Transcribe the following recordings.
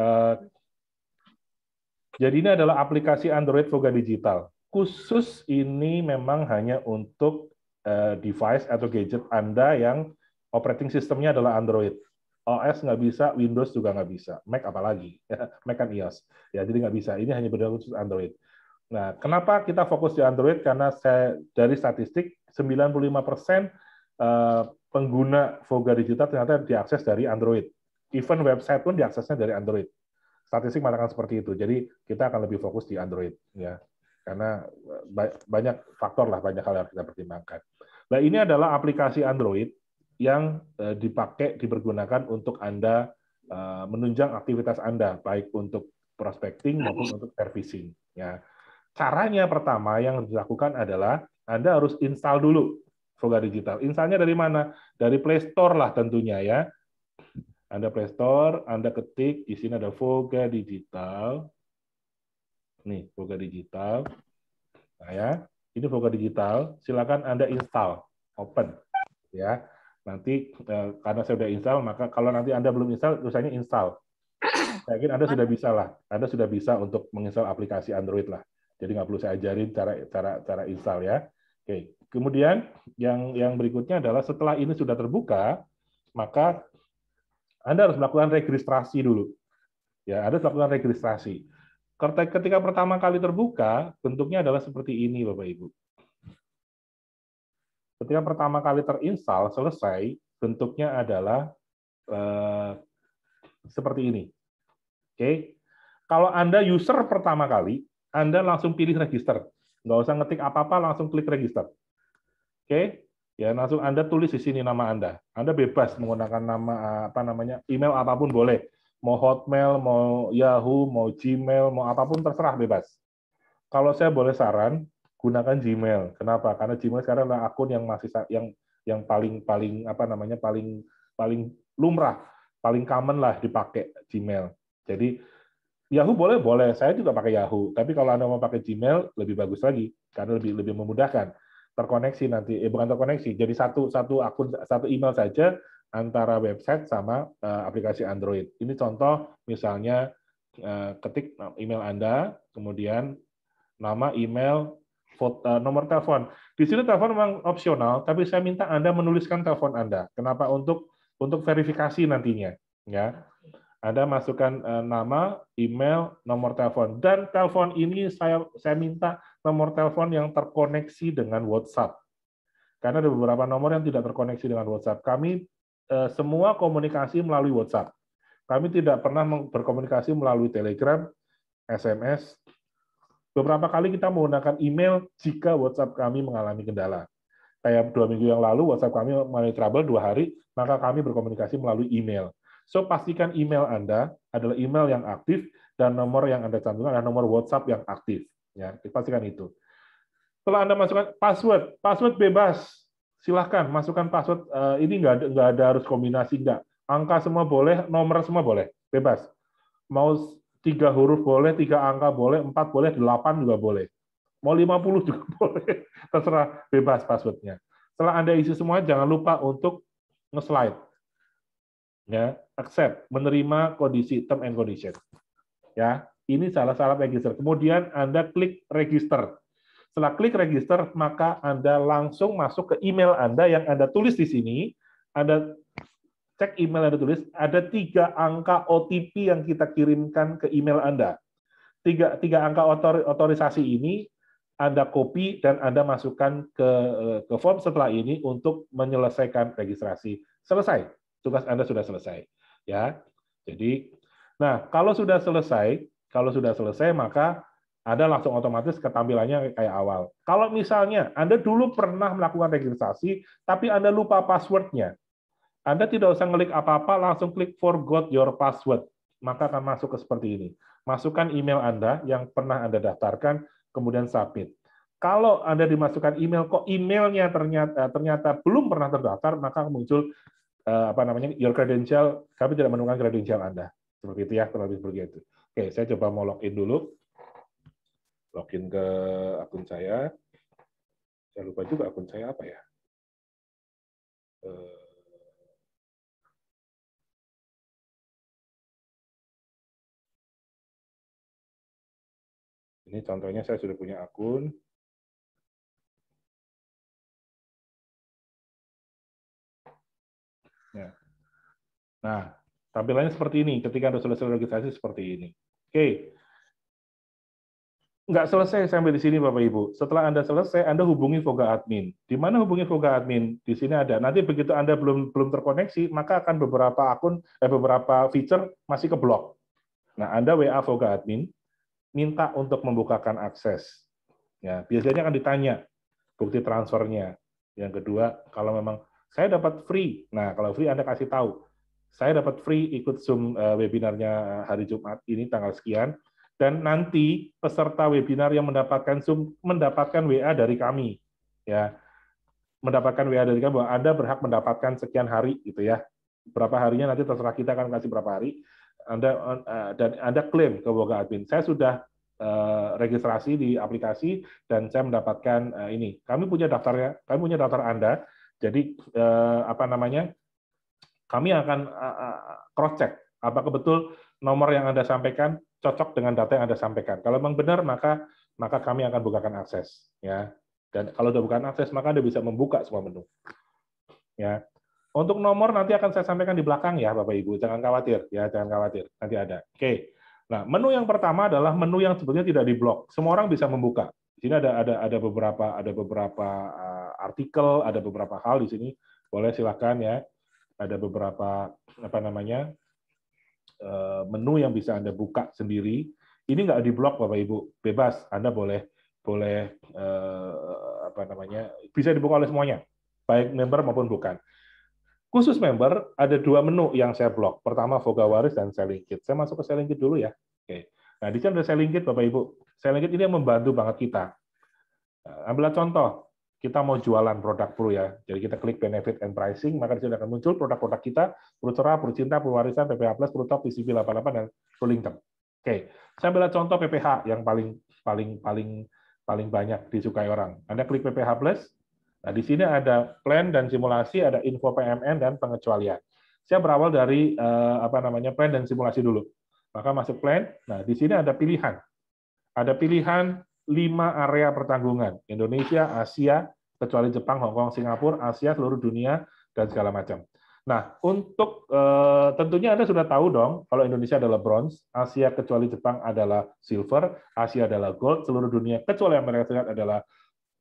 Eh, jadi ini adalah aplikasi Android Voga Digital. Khusus ini memang hanya untuk eh, device atau gadget Anda yang operating sistemnya adalah Android. OS nggak bisa, Windows juga nggak bisa, Mac apalagi, ya, Mac kan iOS. Ya, jadi nggak bisa. Ini hanya berlaku khusus Android. Nah, kenapa kita fokus di Android? Karena saya dari statistik 95 eh, pengguna Voga Digital ternyata diakses dari Android. Even website pun diaksesnya dari Android. Statistik mengatakan seperti itu. Jadi kita akan lebih fokus di Android ya. Karena eh, banyak faktor lah, banyak hal yang kita pertimbangkan. Nah, ini adalah aplikasi Android yang eh, dipakai dipergunakan untuk Anda eh, menunjang aktivitas Anda baik untuk prospecting maupun untuk servicing ya. Caranya pertama yang dilakukan adalah Anda harus install dulu Voga Digital. Installnya dari mana? Dari Play Store lah tentunya ya. Anda Play Store, Anda ketik di sini ada Voga Digital. Nih, Voga Digital. Nah, ya. Ini Voga Digital, silakan Anda install, open ya. Nanti eh, karena saya sudah install, maka kalau nanti Anda belum install, usahanya install. Saya yakin Anda sudah bisa lah. Anda sudah bisa untuk menginstal aplikasi Android lah. Jadi nggak perlu saya ajarin cara cara cara install ya. Oke. Kemudian yang yang berikutnya adalah setelah ini sudah terbuka, maka anda harus melakukan registrasi dulu. Ya, Anda harus melakukan registrasi. Ketika pertama kali terbuka, bentuknya adalah seperti ini, Bapak Ibu. Ketika pertama kali terinstall, selesai, bentuknya adalah eh, seperti ini. Oke. Kalau Anda user pertama kali, Anda langsung pilih register. Nggak usah ngetik apa-apa, langsung klik register. Oke ya langsung Anda tulis di sini nama Anda. Anda bebas menggunakan nama apa namanya, email apapun boleh. Mau Hotmail, mau Yahoo, mau Gmail, mau apapun terserah bebas. Kalau saya boleh saran, gunakan Gmail. Kenapa? Karena Gmail sekarang adalah akun yang masih yang yang paling paling apa namanya paling paling lumrah, paling common lah dipakai Gmail. Jadi Yahoo boleh boleh, saya juga pakai Yahoo. Tapi kalau anda mau pakai Gmail lebih bagus lagi karena lebih lebih memudahkan terkoneksi nanti, eh, bukan terkoneksi, jadi satu satu akun satu email saja antara website sama uh, aplikasi Android. Ini contoh misalnya uh, ketik email Anda, kemudian nama email, foto, uh, eh, nomor telepon. Di sini telepon memang opsional, tapi saya minta Anda menuliskan telepon Anda. Kenapa? Untuk untuk verifikasi nantinya, ya. Anda masukkan uh, nama, email, nomor telepon dan telepon ini saya saya minta nomor telepon yang terkoneksi dengan WhatsApp. Karena ada beberapa nomor yang tidak terkoneksi dengan WhatsApp. Kami eh, semua komunikasi melalui WhatsApp. Kami tidak pernah berkomunikasi melalui Telegram, SMS. Beberapa kali kita menggunakan email jika WhatsApp kami mengalami kendala. Kayak dua minggu yang lalu, WhatsApp kami mengalami trouble dua hari, maka kami berkomunikasi melalui email. So, pastikan email Anda adalah email yang aktif dan nomor yang Anda cantumkan adalah nomor WhatsApp yang aktif. Ya, dipastikan itu. Setelah Anda masukkan password, password bebas. Silahkan masukkan password. Eh, ini nggak ada, nggak ada harus kombinasi, nggak. Angka semua boleh, nomor semua boleh, bebas. Mau tiga huruf boleh, tiga angka boleh, empat boleh, delapan juga boleh. Mau lima puluh juga boleh, terserah bebas passwordnya. Setelah Anda isi semua, jangan lupa untuk nge-slide. Ya, accept, menerima kondisi term and condition. Ya, ini salah salah register. Kemudian Anda klik register. Setelah klik register, maka Anda langsung masuk ke email Anda yang Anda tulis di sini. Anda cek email Anda tulis, ada tiga angka OTP yang kita kirimkan ke email Anda. Tiga, tiga angka otorisasi ini Anda copy dan Anda masukkan ke, eh, ke form setelah ini untuk menyelesaikan registrasi. Selesai, tugas Anda sudah selesai. Ya, jadi, nah kalau sudah selesai, kalau sudah selesai, maka Anda langsung otomatis ketampilannya kayak awal. Kalau misalnya Anda dulu pernah melakukan registrasi, tapi Anda lupa passwordnya, Anda tidak usah ngelik apa-apa, langsung klik forgot your password. Maka akan masuk ke seperti ini. Masukkan email Anda yang pernah Anda daftarkan, kemudian submit. Kalau Anda dimasukkan email, kok emailnya ternyata, eh, ternyata belum pernah terdaftar, maka muncul eh, apa namanya your credential kami tidak menemukan credential Anda seperti itu ya terlebih seperti itu Oke, saya coba mau login dulu. Login ke akun saya. Saya lupa juga akun saya apa ya. Eh, ini contohnya saya sudah punya akun. Ya. Nah, tampilannya seperti ini. Ketika Anda selesai registrasi seperti ini. Oke. Nggak selesai sampai di sini Bapak Ibu. Setelah Anda selesai, Anda hubungi Voga admin. Di mana hubungi Voga admin? Di sini ada. Nanti begitu Anda belum belum terkoneksi, maka akan beberapa akun eh beberapa feature masih keblok. Nah, Anda WA Voga admin minta untuk membukakan akses. Ya, biasanya akan ditanya bukti transfernya. Yang kedua, kalau memang saya dapat free. Nah, kalau free Anda kasih tahu saya dapat free ikut Zoom eh, webinarnya eh, hari Jumat ini tanggal sekian. Dan nanti peserta webinar yang mendapatkan Zoom mendapatkan WA dari kami. ya Mendapatkan WA dari kami bahwa Anda berhak mendapatkan sekian hari gitu ya. Berapa harinya nanti terserah kita akan kasih berapa hari. Anda eh, dan Anda klaim ke Boga Admin. Saya sudah registrasi di aplikasi dan saya mendapatkan ini. Kami punya daftarnya, kami punya daftar Anda. Jadi apa namanya? kami akan eh, eh, eh, cross check apakah betul nomor yang Anda sampaikan cocok dengan data yang Anda sampaikan. Kalau memang benar maka maka kami akan bukakan akses ya. Dan kalau sudah bukan akses maka Anda bisa membuka semua menu. Ya. Untuk nomor nanti akan saya sampaikan di belakang ya Bapak Ibu, jangan khawatir ya, jangan khawatir. Nanti ada. Oke. Nah, menu yang pertama adalah menu yang sebetulnya tidak diblok. Semua orang bisa membuka. Di sini ada ada ada beberapa ada beberapa artikel, ada beberapa hal di sini. Boleh silakan ya ada beberapa apa namanya eh, menu yang bisa anda buka sendiri. Ini nggak diblok bapak ibu, bebas anda boleh boleh eh, apa namanya bisa dibuka oleh semuanya, baik member maupun bukan. Khusus member ada dua menu yang saya blok. Pertama Voga Waris dan Selling Kit. Saya masuk ke Selling Kit dulu ya. Oke. Nah di sini ada Selling Kit bapak ibu. Selling Kit ini yang membantu banget kita. Eh, ambil contoh, kita mau jualan produk Pro ya. Jadi kita klik benefit and pricing, maka di sini akan muncul produk-produk kita, cinta, Procinta, warisan, PPH+, plus top, PCB 88 dan income. Oke, saya ambil contoh PPH yang paling paling paling paling banyak disukai orang. Anda klik PPH+, plus nah di sini ada plan dan simulasi, ada info PMN dan pengecualian. Saya berawal dari eh, apa namanya plan dan simulasi dulu. Maka masuk plan. Nah, di sini ada pilihan. Ada pilihan lima area pertanggungan. Indonesia, Asia, kecuali Jepang, Hong Kong, Singapura, Asia, seluruh dunia, dan segala macam. Nah, untuk eh, tentunya Anda sudah tahu dong, kalau Indonesia adalah bronze, Asia kecuali Jepang adalah silver, Asia adalah gold, seluruh dunia kecuali Amerika Serikat adalah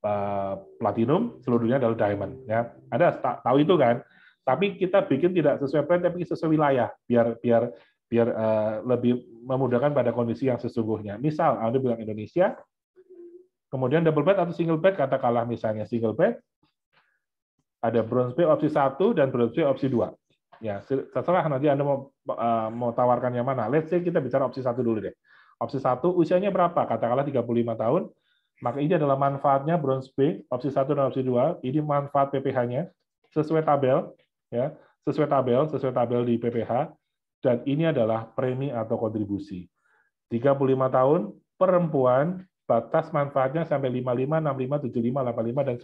eh, platinum, seluruh dunia adalah diamond. Ya, Anda tahu itu kan? Tapi kita bikin tidak sesuai plan, tapi sesuai wilayah, biar biar biar uh, lebih memudahkan pada kondisi yang sesungguhnya. Misal Anda bilang Indonesia, Kemudian double bed atau single bed kalah misalnya single bed ada bronze B opsi satu dan bronze B opsi dua Ya, setelah nanti Anda mau uh, mau tawarkan yang mana. Let's say kita bicara opsi satu dulu deh. Opsi satu usianya berapa? Katakanlah 35 tahun. Maka ini adalah manfaatnya bronze B, opsi satu dan opsi dua Ini manfaat PPH-nya sesuai tabel ya, sesuai tabel, sesuai tabel di PPH dan ini adalah premi atau kontribusi. 35 tahun perempuan batas manfaatnya sampai 55, 65, 75, 85, dan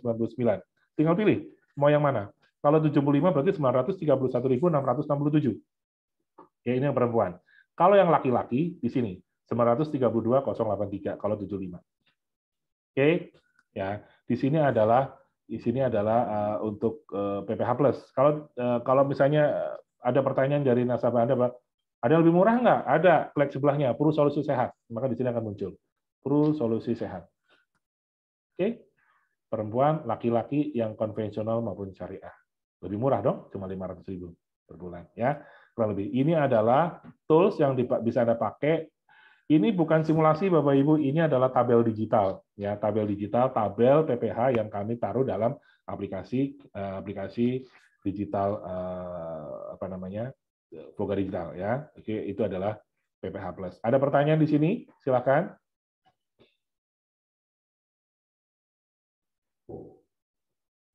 99. Tinggal pilih, mau yang mana. Kalau 75 berarti 931.667. Ya, ini yang perempuan. Kalau yang laki-laki, di sini, 932.083, kalau 75. Oke, okay? ya di sini adalah di sini adalah uh, untuk uh, eh, PPH plus. Kalau uh, kalau misalnya ada pertanyaan dari nasabah Anda, Pak, ada lebih murah nggak? Ada, klik sebelahnya, perlu solusi sehat. Maka di sini akan muncul kru solusi sehat. Oke, perempuan, laki-laki yang konvensional maupun syariah. Lebih murah dong, cuma 500 ribu per bulan. ya Kurang lebih. Ini adalah tools yang bisa Anda pakai. Ini bukan simulasi Bapak Ibu, ini adalah tabel digital ya, tabel digital, tabel PPH yang kami taruh dalam aplikasi eh, aplikasi digital eh, apa namanya? Voga eh, digital ya. Oke, itu adalah PPH plus. Ada pertanyaan di sini? Silakan.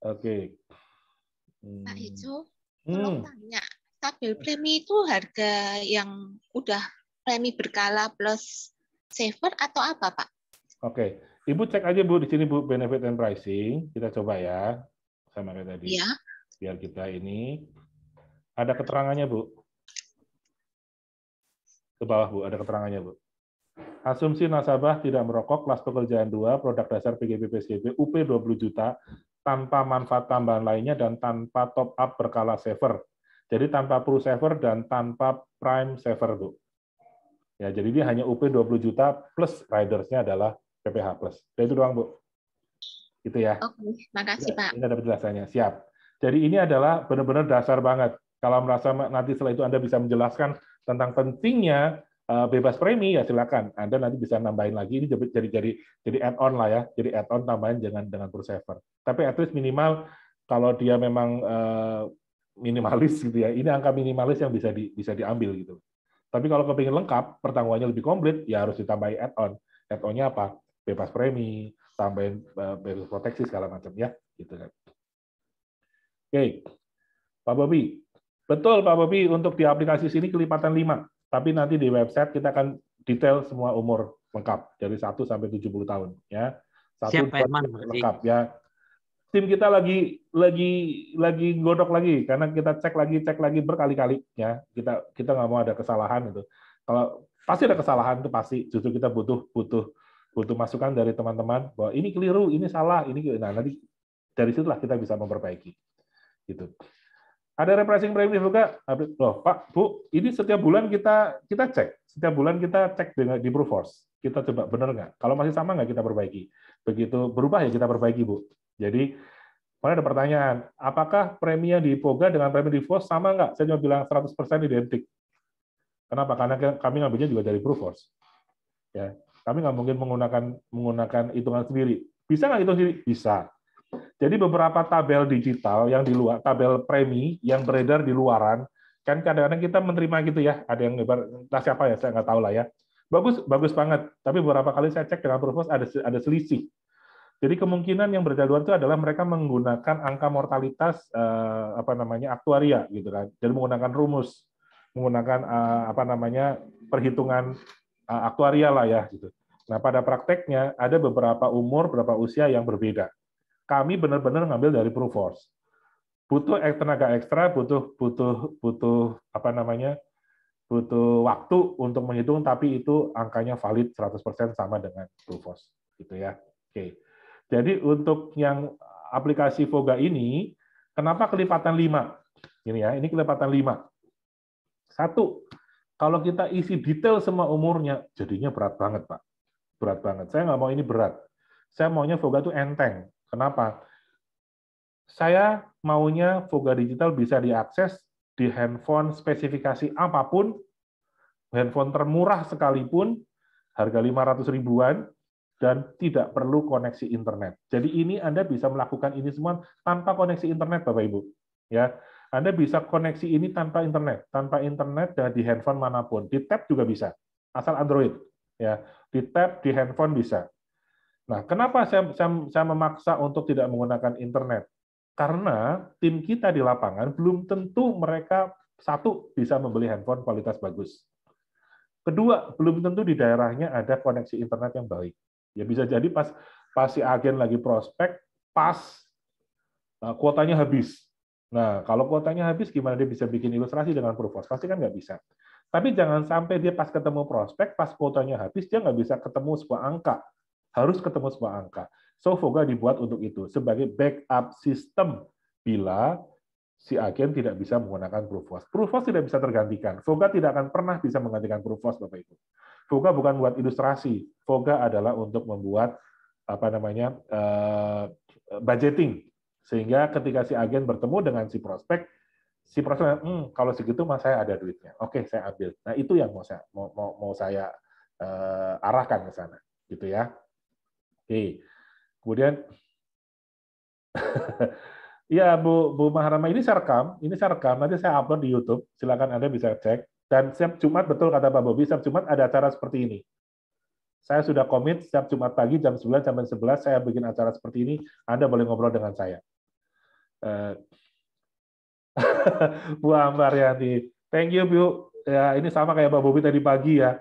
Oke. Okay. Nah, hmm. Nah itu hmm. tanya tabel premi itu harga yang udah premi berkala plus saver atau apa Pak? Oke, okay. Ibu cek aja Bu di sini Bu benefit and pricing. Kita coba ya sama kayak tadi. Iya. Biar kita ini ada keterangannya Bu. Ke bawah Bu, ada keterangannya Bu. Asumsi nasabah tidak merokok, kelas pekerjaan 2, produk dasar PGP psgp UP 20 juta, tanpa manfaat tambahan lainnya dan tanpa top up berkala saver. Jadi tanpa pro saver dan tanpa prime saver, Bu. Ya, jadi dia hanya UP 20 juta plus ridersnya adalah PPH plus. Dan ya, itu doang, Bu. Gitu ya. Oke, makasih, ya, Pak. Ini ada penjelasannya. Siap. Jadi ini adalah benar-benar dasar banget. Kalau merasa nanti setelah itu Anda bisa menjelaskan tentang pentingnya Eh, bebas premi ya silakan Anda nanti bisa nambahin lagi ini jadi jadi jadi add on lah ya jadi add on tambahan dengan dengan pro server tapi at least minimal kalau dia memang eh, minimalis gitu ya ini angka minimalis yang bisa di, bisa diambil gitu tapi kalau kepingin lengkap pertanggungannya lebih komplit ya harus ditambahin add on add onnya apa bebas premi tambahin eh, bebas proteksi segala macam ya gitu kan oke Pak Bobi betul Pak Bobi untuk di aplikasi sini kelipatan 5 tapi nanti di website kita akan detail semua umur lengkap dari 1 sampai 70 tahun ya. Satu Siap, dua, lengkap ya. Tim kita lagi lagi lagi godok lagi karena kita cek lagi cek lagi berkali-kali ya. Kita kita nggak mau ada kesalahan itu. Kalau pasti ada kesalahan itu pasti justru kita butuh butuh butuh masukan dari teman-teman bahwa ini keliru, ini salah, ini keliru. nah nanti dari situlah kita bisa memperbaiki. Gitu. Ada refreshing premium juga? Loh, Pak, Bu, ini setiap bulan kita kita cek. Setiap bulan kita cek dengan di Force. Kita coba benar nggak? Kalau masih sama nggak kita perbaiki. Begitu berubah ya kita perbaiki, Bu. Jadi, mana ada pertanyaan, apakah premi yang di Poga dengan premi di Force sama nggak? Saya cuma bilang 100% identik. Kenapa? Karena kami ngambilnya juga dari Force. Ya, kami nggak mungkin menggunakan menggunakan hitungan sendiri. Bisa nggak hitung sendiri? Bisa. Jadi beberapa tabel digital yang di luar tabel premi yang beredar di luaran kan kadang-kadang kita menerima gitu ya ada yang entah siapa ya saya nggak tahu lah ya bagus bagus banget tapi beberapa kali saya cek dengan Provos ada ada selisih jadi kemungkinan yang beredar luar itu adalah mereka menggunakan angka mortalitas eh, apa namanya aktuaria gitu kan jadi menggunakan rumus menggunakan eh, apa namanya perhitungan eh, aktuaria lah ya gitu nah pada prakteknya ada beberapa umur beberapa usia yang berbeda kami benar-benar ngambil dari force. Butuh tenaga ekstra, butuh butuh butuh apa namanya? butuh waktu untuk menghitung tapi itu angkanya valid 100% sama dengan Proforce gitu ya. Oke. Jadi untuk yang aplikasi Voga ini kenapa kelipatan 5? Ini ya, ini kelipatan 5. Satu, kalau kita isi detail semua umurnya jadinya berat banget, Pak. Berat banget. Saya nggak mau ini berat. Saya maunya Voga itu enteng. Kenapa? Saya maunya Voga Digital bisa diakses di handphone spesifikasi apapun, handphone termurah sekalipun, harga 500 ribuan, dan tidak perlu koneksi internet. Jadi ini Anda bisa melakukan ini semua tanpa koneksi internet, Bapak Ibu. Ya, Anda bisa koneksi ini tanpa internet, tanpa internet dan di handphone manapun, di tab juga bisa, asal Android. Ya, di tab di handphone bisa, Nah, kenapa saya, saya, saya memaksa untuk tidak menggunakan internet? Karena tim kita di lapangan belum tentu mereka satu bisa membeli handphone kualitas bagus. Kedua, belum tentu di daerahnya ada koneksi internet yang baik. Ya bisa jadi pas pas si agen lagi prospek, pas eh, kuotanya habis. Nah, kalau kuotanya habis, gimana dia bisa bikin ilustrasi dengan proof Pasti kan nggak bisa. Tapi jangan sampai dia pas ketemu prospek, pas kuotanya habis, dia nggak bisa ketemu sebuah angka harus ketemu semua angka. So Voga dibuat untuk itu sebagai backup sistem bila si agen tidak bisa menggunakan Proof of Proof of tidak bisa tergantikan. Voga tidak akan pernah bisa menggantikan Proof of Bapak Ibu. Voga bukan buat ilustrasi. Voga adalah untuk membuat apa namanya eh, budgeting sehingga ketika si agen bertemu dengan si prospek si prospek hmm, kalau segitu mas saya ada duitnya oke saya ambil nah itu yang mau saya mau mau, mau saya uh, arahkan ke sana gitu ya Oke. Kemudian Iya, Bu Bu Maharama ini saya rekam, ini saya rekam, nanti saya upload di YouTube. Silakan Anda bisa cek. Dan setiap Jumat betul kata Pak Bobi, setiap Jumat ada acara seperti ini. Saya sudah komit setiap Jumat pagi jam 9 sampai 11 saya bikin acara seperti ini, Anda boleh ngobrol dengan saya. Eh, Bu Ambar Yanti, thank you Bu. Ya, ini sama kayak Pak Bobi tadi pagi ya.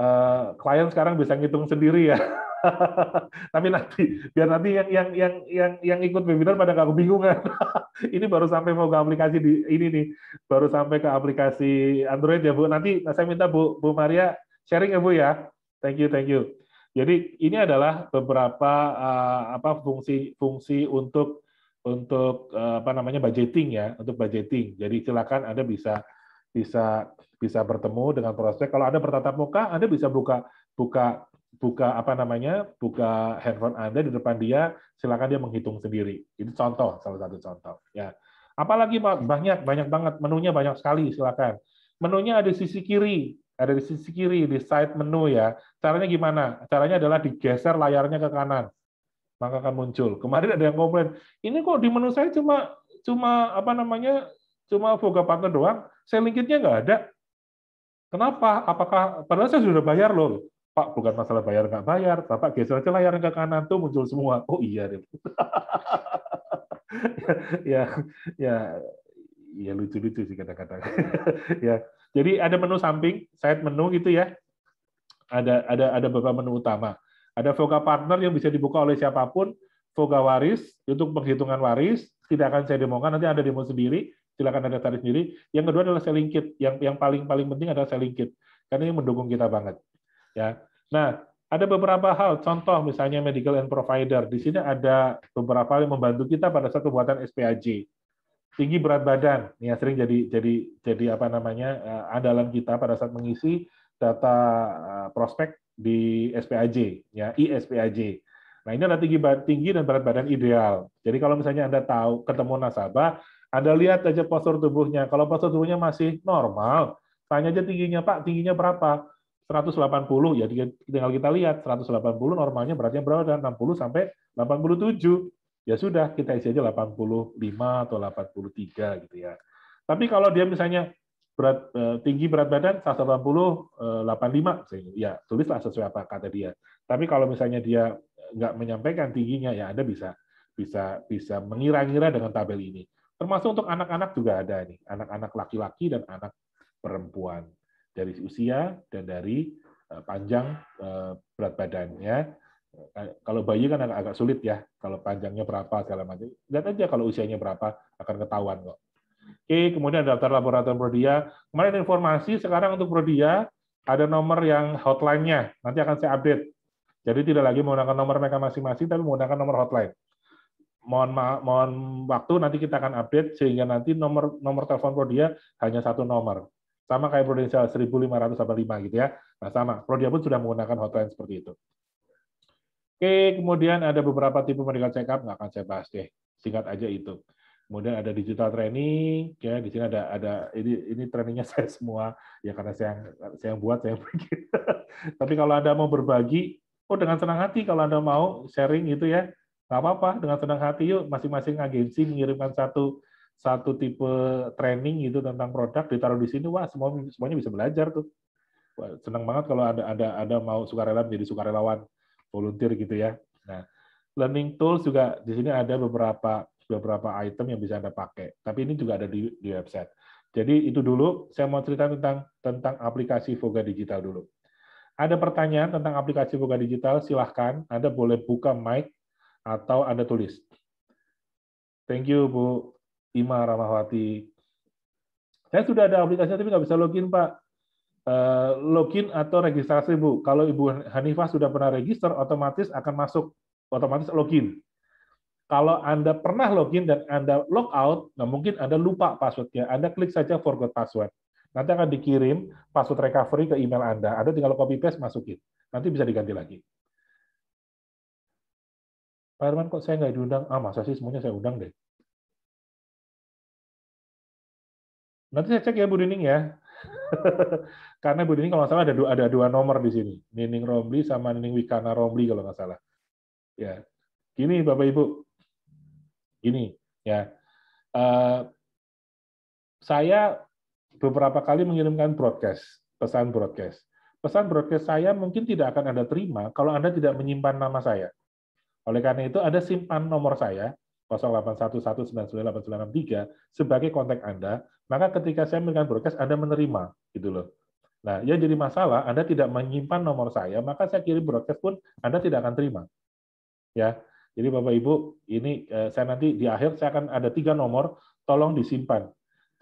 Eh, klien sekarang bisa ngitung sendiri ya. Tapi nanti biar nanti yang yang yang yang yang ikut webinar pada nggak kebingungan. ini baru sampai mau ke aplikasi di ini nih, baru sampai ke aplikasi Android ya Bu. Nanti saya minta Bu Bu Maria sharing ya Bu ya. Thank you, thank you. Jadi ini adalah beberapa uh, apa fungsi fungsi untuk untuk uh, apa namanya budgeting ya, untuk budgeting. Jadi silakan Anda bisa bisa bisa bertemu dengan proses Kalau Anda bertatap muka, Anda bisa buka buka buka apa namanya buka handphone anda di depan dia silakan dia menghitung sendiri itu contoh salah satu contoh ya apalagi banyak banyak banget menunya banyak sekali silakan menunya ada di sisi kiri ada di sisi kiri di side menu ya caranya gimana caranya adalah digeser layarnya ke kanan maka akan muncul kemarin ada yang komplain ini kok di menu saya cuma cuma apa namanya cuma Voga Partner doang saya linkitnya nggak ada kenapa apakah padahal saya sudah bayar loh Pak, bukan masalah bayar nggak bayar, Bapak geser aja layar ke kanan tuh muncul semua. Oh iya, deh. ya, ya, ya lucu-lucu sih kata kadang ya, jadi ada menu samping, side menu gitu ya. Ada ada ada beberapa menu utama. Ada Voga Partner yang bisa dibuka oleh siapapun. Voga Waris untuk penghitungan waris tidak akan saya demokan, nanti ada demo sendiri. Silakan ada tarik sendiri. Yang kedua adalah selling kit. Yang yang paling paling penting adalah selling kit karena ini mendukung kita banget. Ya. Nah, ada beberapa hal, contoh misalnya medical and provider. Di sini ada beberapa yang membantu kita pada saat pembuatan SPAJ. Tinggi berat badan, ya sering jadi jadi jadi apa namanya eh, andalan kita pada saat mengisi data eh, prospek di SPAJ, ya ISPAJ. Nah ini adalah tinggi tinggi dan berat badan ideal. Jadi kalau misalnya anda tahu ketemu nasabah, anda lihat aja postur tubuhnya. Kalau postur tubuhnya masih normal, tanya aja tingginya Pak, tingginya berapa? 180 ya tinggal kita lihat 180 normalnya beratnya berapa 60 sampai 87 ya sudah kita isi aja 85 atau 83 gitu ya tapi kalau dia misalnya berat eh, tinggi berat badan 180 85 eh, ya tulislah sesuai apa kata dia tapi kalau misalnya dia nggak menyampaikan tingginya ya Anda bisa bisa bisa mengira-ngira dengan tabel ini termasuk untuk anak-anak juga ada nih anak-anak laki-laki dan anak perempuan dari usia dan dari eh, panjang eh, berat badannya. Eh, kalau bayi kan agak, sulit ya, kalau panjangnya berapa segala macam. Lihat aja kalau usianya berapa akan ketahuan kok. Oke, kemudian daftar laboratorium Prodia. Kemarin informasi sekarang untuk Prodia ada nomor yang hotline-nya. Nanti akan saya update. Jadi tidak lagi menggunakan nomor mereka masing-masing, tapi menggunakan nomor hotline. Mohon, mohon waktu nanti kita akan update sehingga nanti nomor nomor telepon Prodia hanya satu nomor. Sama kayak Prudential 1585 gitu ya. Nah, sama. Prodia pun sudah menggunakan hotline seperti itu. Oke, kemudian ada beberapa tipe medical check up, nggak akan saya bahas deh. Singkat aja itu. Kemudian ada digital training, ya di sini ada ada ini ini trainingnya saya semua ya karena saya yang saya yang buat saya yang bikin. Tapi kalau anda mau berbagi, oh dengan senang hati kalau anda mau sharing itu ya, nggak apa-apa dengan senang hati yuk masing-masing agensi mengirimkan satu satu tipe training gitu tentang produk ditaruh di sini wah semua semuanya bisa belajar tuh wah, senang banget kalau ada ada ada mau sukarela menjadi sukarelawan volunteer gitu ya nah learning tools juga di sini ada beberapa beberapa item yang bisa anda pakai tapi ini juga ada di, di website jadi itu dulu saya mau cerita tentang tentang aplikasi Voga Digital dulu ada pertanyaan tentang aplikasi Voga Digital silahkan anda boleh buka mic atau anda tulis thank you bu Ima Ramahwati. Saya sudah ada aplikasinya tapi nggak bisa login Pak. Eh, login atau registrasi Bu. Kalau Ibu Hanifah sudah pernah register, otomatis akan masuk, otomatis login. Kalau Anda pernah login dan Anda log out, nah mungkin Anda lupa passwordnya. Anda klik saja forgot password. Nanti akan dikirim password recovery ke email Anda. Anda tinggal copy paste masukin. Nanti bisa diganti lagi. Pak Herman, kok saya nggak diundang? Ah, masa sih semuanya saya undang deh. Nanti saya cek ya Bu Nining ya. Karena Bu Nining kalau nggak salah ada dua, ada dua nomor di sini. Nining Romli sama Nining Wikana Romli kalau nggak salah. Ya, gini Bapak Ibu, gini ya. Uh, saya beberapa kali mengirimkan broadcast, pesan broadcast. Pesan broadcast saya mungkin tidak akan Anda terima kalau Anda tidak menyimpan nama saya. Oleh karena itu, ada simpan nomor saya, 0811998993 sebagai kontak Anda, maka ketika saya memberikan broadcast Anda menerima gitu loh. Nah, yang jadi masalah Anda tidak menyimpan nomor saya, maka saya kirim broadcast pun Anda tidak akan terima. Ya. Jadi Bapak Ibu, ini eh, saya nanti di akhir saya akan ada tiga nomor, tolong disimpan.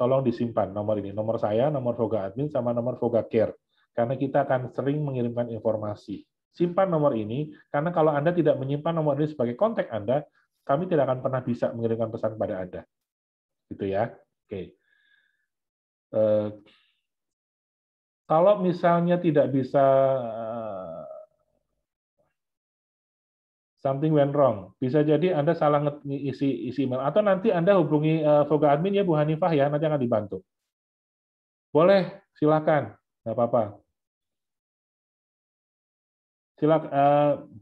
Tolong disimpan nomor ini, nomor saya, nomor Voga admin sama nomor Voga care. Karena kita akan sering mengirimkan informasi simpan nomor ini, karena kalau Anda tidak menyimpan nomor ini sebagai kontak Anda, kami tidak akan pernah bisa mengirimkan pesan kepada Anda. Gitu ya. Oke. Eh, kalau misalnya tidak bisa eh, something went wrong, bisa jadi Anda salah ngisi isi email atau nanti Anda hubungi uh, Voga admin ya Bu Hanifah ya, nanti akan dibantu. Boleh, silakan. Enggak apa-apa. Silakan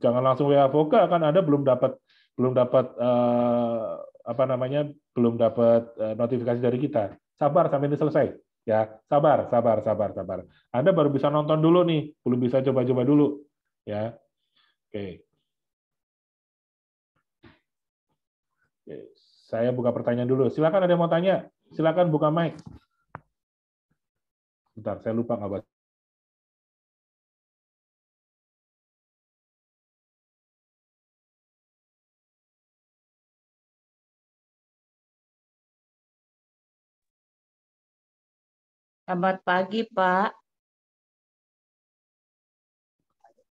jangan langsung WA Voga kan Anda belum dapat belum dapat uh, apa namanya belum dapat uh, notifikasi dari kita sabar sampai ini selesai ya sabar sabar sabar sabar anda baru bisa nonton dulu nih belum bisa coba-coba dulu ya oke okay. saya buka pertanyaan dulu silakan ada yang mau tanya silakan buka mic bentar saya lupa nggak Selamat pagi, Pak.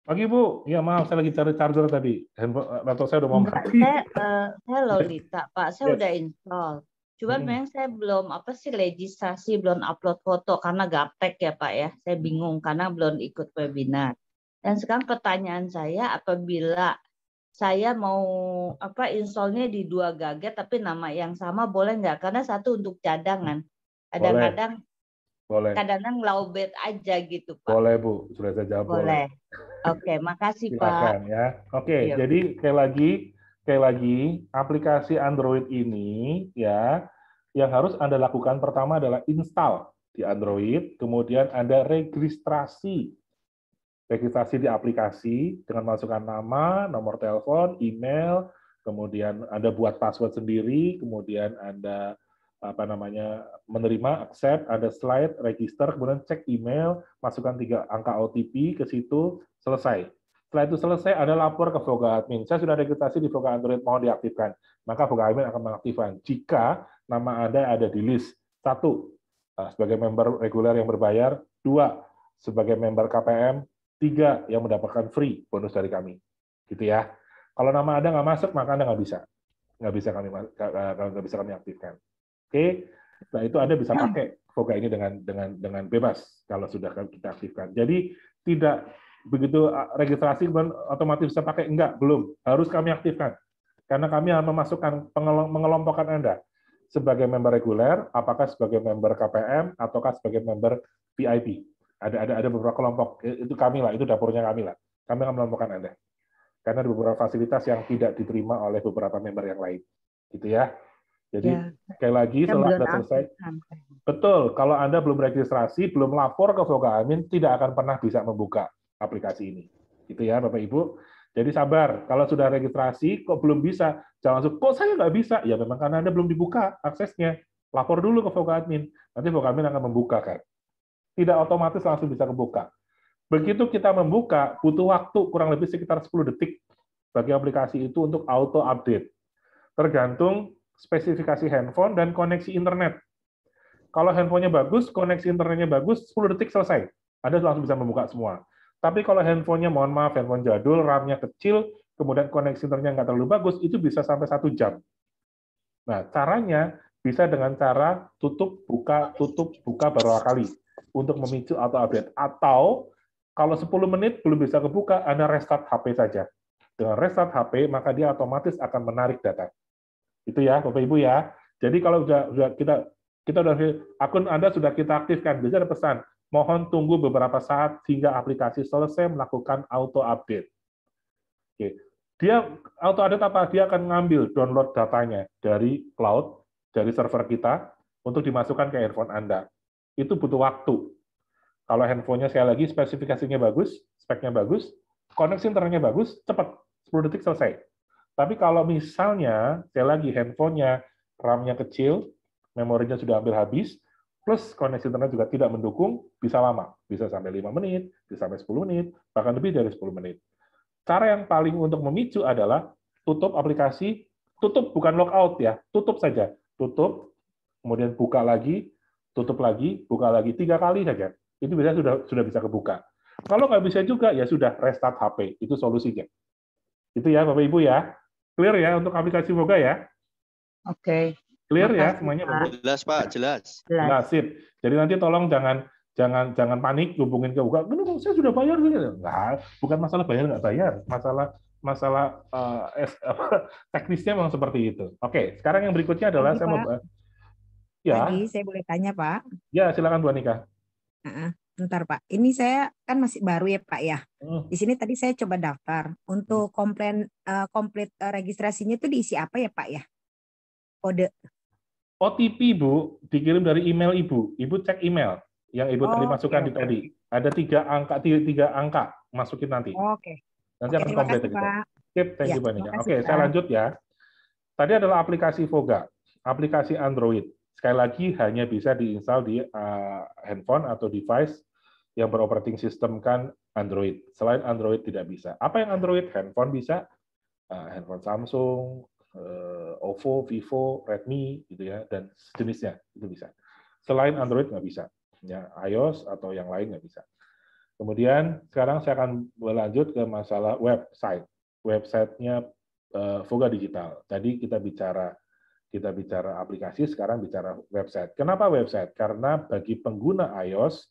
Pagi, Bu. Ya, maaf, saya lagi cari charger tadi. Atau eh, saya udah mau mati. Saya, uh, saya Lolita, iya. Pak. Saya yes. Iya. udah install. Cuma hmm. memang saya belum apa sih legislasi belum upload foto karena gaptek ya Pak ya. Saya bingung karena belum ikut webinar. Dan sekarang pertanyaan saya apabila saya mau apa installnya di dua gadget tapi nama yang sama boleh nggak? Karena satu untuk cadangan. Kadang-kadang boleh. kadang-kadang laubet aja gitu Pak. Boleh Bu, sudah saya jawab boleh. boleh. Oke, makasih Silakan, Pak. ya. Oke, Yuk. Iya, jadi kayak lagi, kayak lagi aplikasi Android ini ya yang harus Anda lakukan pertama adalah install di Android, kemudian Anda registrasi. Registrasi di aplikasi dengan masukkan nama, nomor telepon, email, kemudian Anda buat password sendiri, kemudian Anda apa namanya menerima accept ada slide register kemudian cek email masukkan tiga angka OTP ke situ selesai setelah itu selesai ada lapor ke Voga admin saya sudah registrasi di Voga Android mau diaktifkan maka Voga admin akan mengaktifkan jika nama anda ada di list satu eh, sebagai member reguler yang berbayar dua sebagai member KPM tiga yang mendapatkan free bonus dari kami gitu ya kalau nama anda nggak masuk maka anda nggak bisa nggak bisa kami nggak bisa kami aktifkan Oke, nah itu Anda bisa pakai Voga ini dengan dengan dengan bebas kalau sudah kita aktifkan. Jadi tidak begitu registrasi otomatis bisa pakai enggak belum harus kami aktifkan karena kami akan memasukkan mengelompokkan Anda sebagai member reguler, apakah sebagai member KPM ataukah sebagai member VIP. Ada ada ada beberapa kelompok itu kami lah, itu dapurnya kami lah. Kami akan melompokkan Anda. Karena ada beberapa fasilitas yang tidak diterima oleh beberapa member yang lain. Gitu ya. Jadi ya. sekali lagi kan setelah Anda selesai, kan, betul. Kalau Anda belum registrasi, belum lapor ke Voka Amin, tidak akan pernah bisa membuka aplikasi ini. Gitu ya, Bapak Ibu. Jadi sabar. Kalau sudah registrasi, kok belum bisa? Jangan langsung, kok saya nggak bisa? Ya memang karena Anda belum dibuka aksesnya. Lapor dulu ke Voka Admin. Nanti Voka Admin akan membuka, kan? Tidak otomatis langsung bisa kebuka. Begitu kita membuka, butuh waktu kurang lebih sekitar 10 detik bagi aplikasi itu untuk auto-update. Tergantung spesifikasi handphone, dan koneksi internet. Kalau handphonenya bagus, koneksi internetnya bagus, 10 detik selesai. Anda langsung bisa membuka semua. Tapi kalau handphonenya, mohon maaf, handphone jadul, RAM-nya kecil, kemudian koneksi internetnya nggak terlalu bagus, itu bisa sampai satu jam. Nah, caranya bisa dengan cara tutup, buka, tutup, buka beberapa kali untuk memicu atau update. Atau kalau 10 menit belum bisa kebuka, Anda restart HP saja. Dengan restart HP, maka dia otomatis akan menarik data. Itu ya Bapak Ibu ya. Jadi kalau sudah, sudah kita kita sudah akun Anda sudah kita aktifkan, bisa ada pesan, mohon tunggu beberapa saat hingga aplikasi selesai melakukan auto update. Oke. Dia auto update apa? Dia akan ngambil download datanya dari cloud, dari server kita untuk dimasukkan ke handphone Anda. Itu butuh waktu. Kalau handphonenya sekali lagi spesifikasinya bagus, speknya bagus, koneksi internetnya bagus, cepat 10 detik selesai. Tapi kalau misalnya, saya lagi, handphonenya RAM-nya kecil, memorinya sudah hampir habis, plus koneksi internet juga tidak mendukung, bisa lama. Bisa sampai 5 menit, bisa sampai 10 menit, bahkan lebih dari 10 menit. Cara yang paling untuk memicu adalah tutup aplikasi, tutup bukan logout ya, tutup saja. Tutup, kemudian buka lagi, tutup lagi, buka lagi, tiga kali saja. Itu biasanya sudah sudah bisa kebuka. Kalau nggak bisa juga, ya sudah restart HP. Itu solusinya. Itu ya Bapak-Ibu ya. Clear ya untuk aplikasi Voga ya? Oke. Okay. Clear ya Makasih, ya semuanya? Pak. Jelas Pak, jelas. Jelas. sip. Jadi nanti tolong jangan jangan jangan panik hubungin ke Voga. Kenapa saya sudah bayar? Enggak, bukan masalah bayar nggak bayar, masalah masalah uh, es, apa, teknisnya memang seperti itu. Oke, sekarang yang berikutnya adalah saya Pak. mau Ya. Tadi saya boleh tanya Pak. Ya, silakan Bu Anika. Uh -uh ntar Pak, ini saya kan masih baru ya Pak ya. Oh. Di sini tadi saya coba daftar. Untuk hmm. komplain uh, eh, komplit uh, eh, registrasinya itu diisi apa ya Pak ya? Kode. OTP Bu, dikirim dari email Ibu. Ibu cek email yang Ibu oh, tadi masukkan okay, di tadi. Ada tiga angka, tiga, tiga angka masukin nanti. Oh, Oke. Okay. Nanti okay, akan komplit. Kasih, Pak. Oke, thank ya, you banyak. Oke, okay, saya lanjut ya. Tadi adalah aplikasi Voga, aplikasi Android. Sekali lagi hanya bisa diinstal di uh, handphone atau device yang beroperating system kan Android. Selain Android tidak bisa. Apa yang Android? Handphone bisa. Eh, handphone Samsung, eh, OVO, Vivo, Redmi, gitu ya, dan sejenisnya itu bisa. Selain Android nggak bisa. Ya, iOS atau yang lain nggak bisa. Kemudian sekarang saya akan berlanjut ke masalah website. Websitenya eh, Voga Digital. Tadi kita bicara kita bicara aplikasi, sekarang bicara website. Kenapa website? Karena bagi pengguna iOS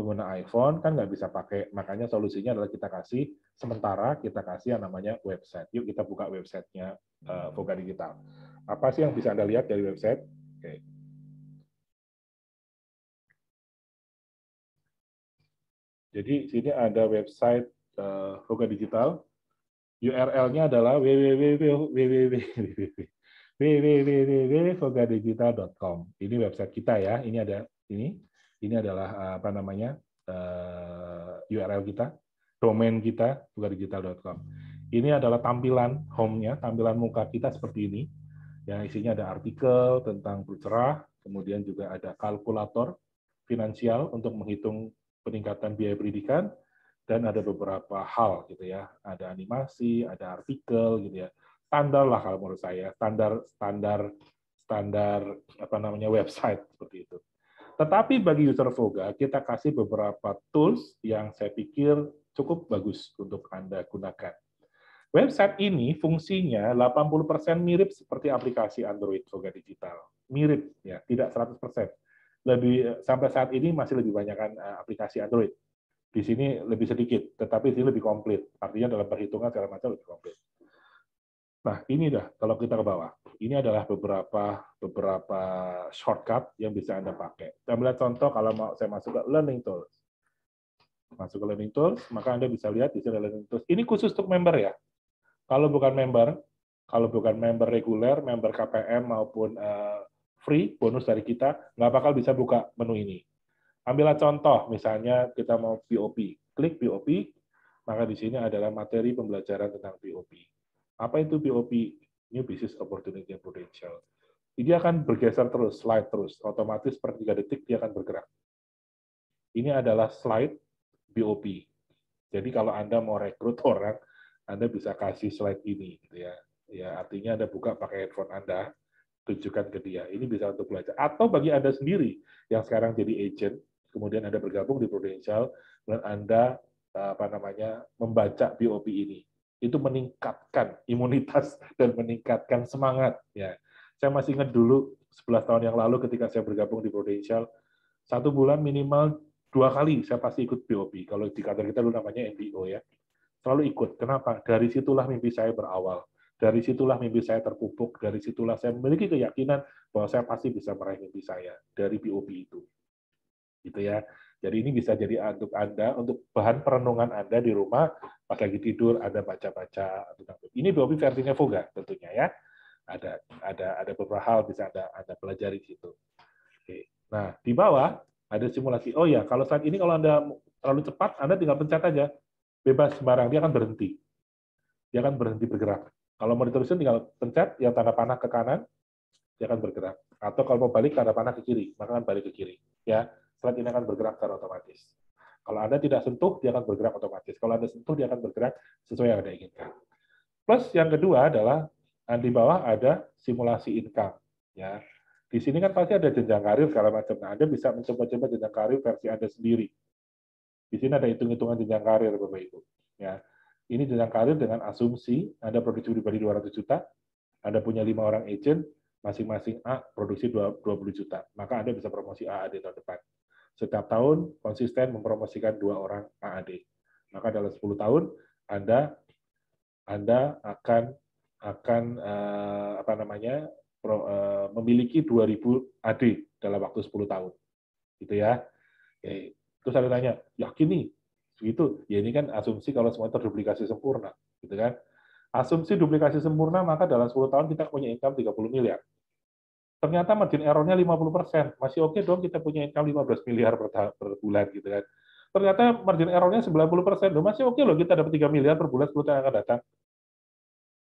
pengguna iPhone kan nggak bisa pakai. Makanya solusinya adalah kita kasih sementara kita kasih yang namanya website. Yuk kita buka websitenya uh, Voga Digital. Apa sih yang bisa anda lihat dari website? Oke. Okay. Jadi sini ada website uh, Voga Digital. URL-nya adalah www.vogadigital.com. Ini website kita ya. Ini ada ini ini adalah eh, apa namanya eh, URL kita, domain kita digital.com. Ini adalah tampilan home-nya, tampilan muka kita seperti ini. Yang isinya ada artikel tentang bercerah, kemudian juga ada kalkulator finansial untuk menghitung peningkatan biaya pendidikan, dan ada beberapa hal gitu ya. Ada animasi, ada artikel gitu ya. Standar lah kalau menurut saya, standar standar standar apa namanya website seperti itu. Tetapi bagi user Voga, kita kasih beberapa tools yang saya pikir cukup bagus untuk Anda gunakan. Website ini fungsinya 80% mirip seperti aplikasi Android Voga Digital. Mirip, ya, tidak 100%. Lebih, sampai saat ini masih lebih banyakkan eh, aplikasi Android. Di sini lebih sedikit, tetapi di sini lebih komplit. Artinya dalam perhitungan segala macam lebih komplit. Nah, ini dah kalau kita ke bawah. Ini adalah beberapa beberapa shortcut yang bisa Anda pakai. Kita melihat contoh kalau mau saya masuk ke learning tools. Masuk ke learning tools, maka Anda bisa lihat di sini learning tools. Ini khusus untuk member ya. Kalau bukan member, kalau bukan member reguler, member KPM maupun eh, free bonus dari kita, nggak bakal bisa buka menu ini. Ambillah contoh, misalnya kita mau POP. Klik POP, maka di sini adalah materi pembelajaran tentang POP apa itu BOP? New Business Opportunity and Potential. Jadi akan bergeser terus, slide terus. Otomatis per 3 detik dia akan bergerak. Ini adalah slide BOP. Jadi kalau Anda mau rekrut orang, Anda bisa kasih slide ini. Gitu ya. ya Artinya Anda buka pakai handphone Anda, tunjukkan ke dia. Ini bisa untuk belajar. Atau bagi Anda sendiri yang sekarang jadi agent, kemudian Anda bergabung di Prudential, dan Anda apa namanya membaca BOP ini itu meningkatkan imunitas dan meningkatkan semangat. Ya, saya masih ingat dulu 11 tahun yang lalu ketika saya bergabung di Prudential, satu bulan minimal dua kali saya pasti ikut BOP. Kalau di kantor kita dulu namanya MBO ya. Selalu ikut. Kenapa? Dari situlah mimpi saya berawal. Dari situlah mimpi saya terpupuk. Dari situlah saya memiliki keyakinan bahwa saya pasti bisa meraih mimpi saya dari BOP itu. Gitu ya. Jadi ini bisa jadi untuk Anda, untuk bahan perenungan Anda di rumah, pas lagi tidur, ada baca-baca. Ini Bobby versinya Voga tentunya ya. Ada ada ada beberapa hal bisa ada Anda pelajari di situ. Oke. Nah, di bawah ada simulasi. Oh ya, kalau saat ini kalau Anda terlalu cepat, Anda tinggal pencet aja. Bebas sembarang, dia akan berhenti. Dia akan berhenti bergerak. Kalau mau diterusin tinggal pencet yang tanda panah ke kanan, dia akan bergerak. Atau kalau mau balik tanda panah ke kiri, maka akan balik ke kiri. Ya, Selain ini akan bergerak secara otomatis. Kalau Anda tidak sentuh, dia akan bergerak otomatis. Kalau Anda sentuh, dia akan bergerak sesuai yang Anda inginkan. Plus yang kedua adalah ah, di bawah ada simulasi income. Ya, di sini kan pasti ada jenjang karir segala macam. Nah, Anda bisa mencoba-coba jenjang karir versi Anda sendiri. Di sini ada hitung-hitungan jenjang karir, Bapak Ibu. Ya, ini jenjang karir dengan asumsi Anda produksi pribadi 200 juta, Anda punya lima orang agent, masing-masing A produksi 20 juta. Maka Anda bisa promosi A di tahun depan setiap tahun konsisten mempromosikan dua orang AAD. Maka dalam 10 tahun Anda Anda akan akan uh, apa namanya pro, uh, memiliki 2000 AD dalam waktu 10 tahun. Gitu ya. Oke. Terus ada tanya, yakin nih? Begitu. Ya ini kan asumsi kalau semua terduplikasi sempurna, gitu kan? Asumsi duplikasi sempurna, maka dalam 10 tahun kita punya income 30 miliar ternyata margin errornya 50%. persen Masih oke okay dong kita punya income 15 miliar per, per bulan gitu kan. Ternyata margin errornya 90%. persen masih oke okay loh kita dapat 3 miliar per bulan 10 tahun akan datang.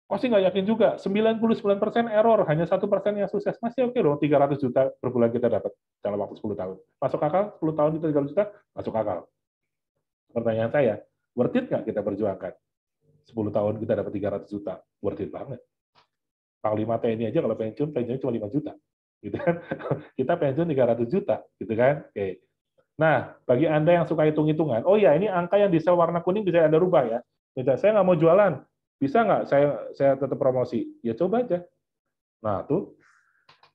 Masih nggak yakin juga. 99% error, hanya satu persen yang sukses. Masih oke okay loh 300 juta per bulan kita dapat dalam waktu 10 tahun. Masuk akal? 10 tahun kita 300 juta? Masuk akal. Pertanyaan saya, worth it nggak kita perjuangkan? 10 tahun kita dapat 300 juta, worth it banget panglima TNI aja kalau pensiun pensiunnya cuma 5 juta gitu kan kita pensiun 300 juta gitu kan oke nah bagi anda yang suka hitung-hitungan oh ya ini angka yang di sel warna kuning bisa anda rubah ya Minta, saya nggak mau jualan bisa nggak saya saya tetap promosi ya coba aja nah tuh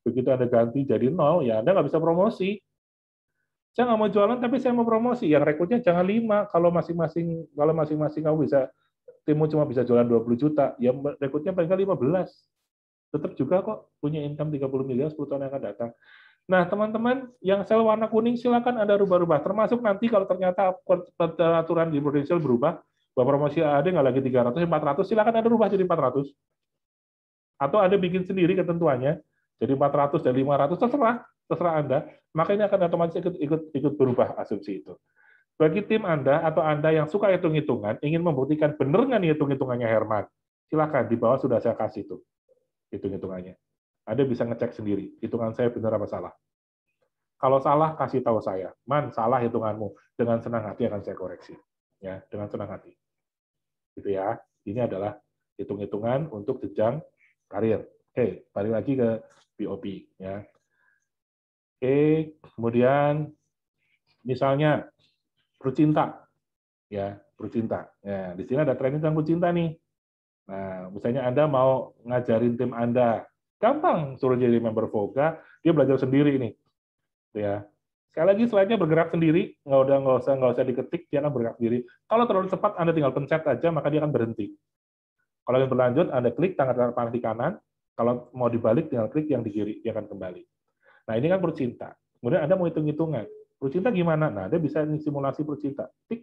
begitu anda ganti jadi nol ya anda nggak bisa promosi saya nggak mau jualan tapi saya mau promosi yang rekrutnya jangan lima kalau masing-masing kalau masing-masing kamu bisa timmu cuma bisa jualan 20 juta ya rekrutnya paling 15 tetap juga kok punya income 30 miliar 10 tahun yang akan datang. Nah, teman-teman yang sel warna kuning silakan Anda rubah-rubah. Termasuk nanti kalau ternyata peraturan di potensial berubah, bahwa promosi ada nggak lagi 300, 400, silakan Anda rubah jadi 400. Atau Anda bikin sendiri ketentuannya, jadi 400 dan 500, terserah, terserah Anda. Makanya akan otomatis ikut, ikut, ikut berubah asumsi itu. Bagi tim Anda atau Anda yang suka hitung-hitungan, ingin membuktikan benar nggak nih hitung-hitungannya Herman, silakan di bawah sudah saya kasih tuh hitung-hitungannya. Anda bisa ngecek sendiri, hitungan saya benar apa salah. Kalau salah, kasih tahu saya. Man, salah hitunganmu. Dengan senang hati akan saya koreksi. Ya, dengan senang hati. Gitu ya. Ini adalah hitung-hitungan untuk jejang karir. Oke, hey, balik lagi ke POP. Ya. Oke, kemudian misalnya percinta. Ya, percinta. Ya, di sini ada training tentang percinta nih. Nah, misalnya Anda mau ngajarin tim Anda, gampang suruh jadi member VOCA, dia belajar sendiri ini. Gitu ya. Sekali lagi selainnya bergerak sendiri, nggak udah nggak usah nggak usah diketik, dia akan bergerak sendiri. Kalau terlalu cepat, Anda tinggal pencet aja, maka dia akan berhenti. Kalau yang berlanjut, Anda klik tangan-tangan panah di kanan. Kalau mau dibalik, tinggal klik yang di kiri, dia akan kembali. Nah, ini kan percinta. Kemudian Anda mau hitung-hitungan. Percinta gimana? Nah, Anda bisa simulasi percinta. Tik.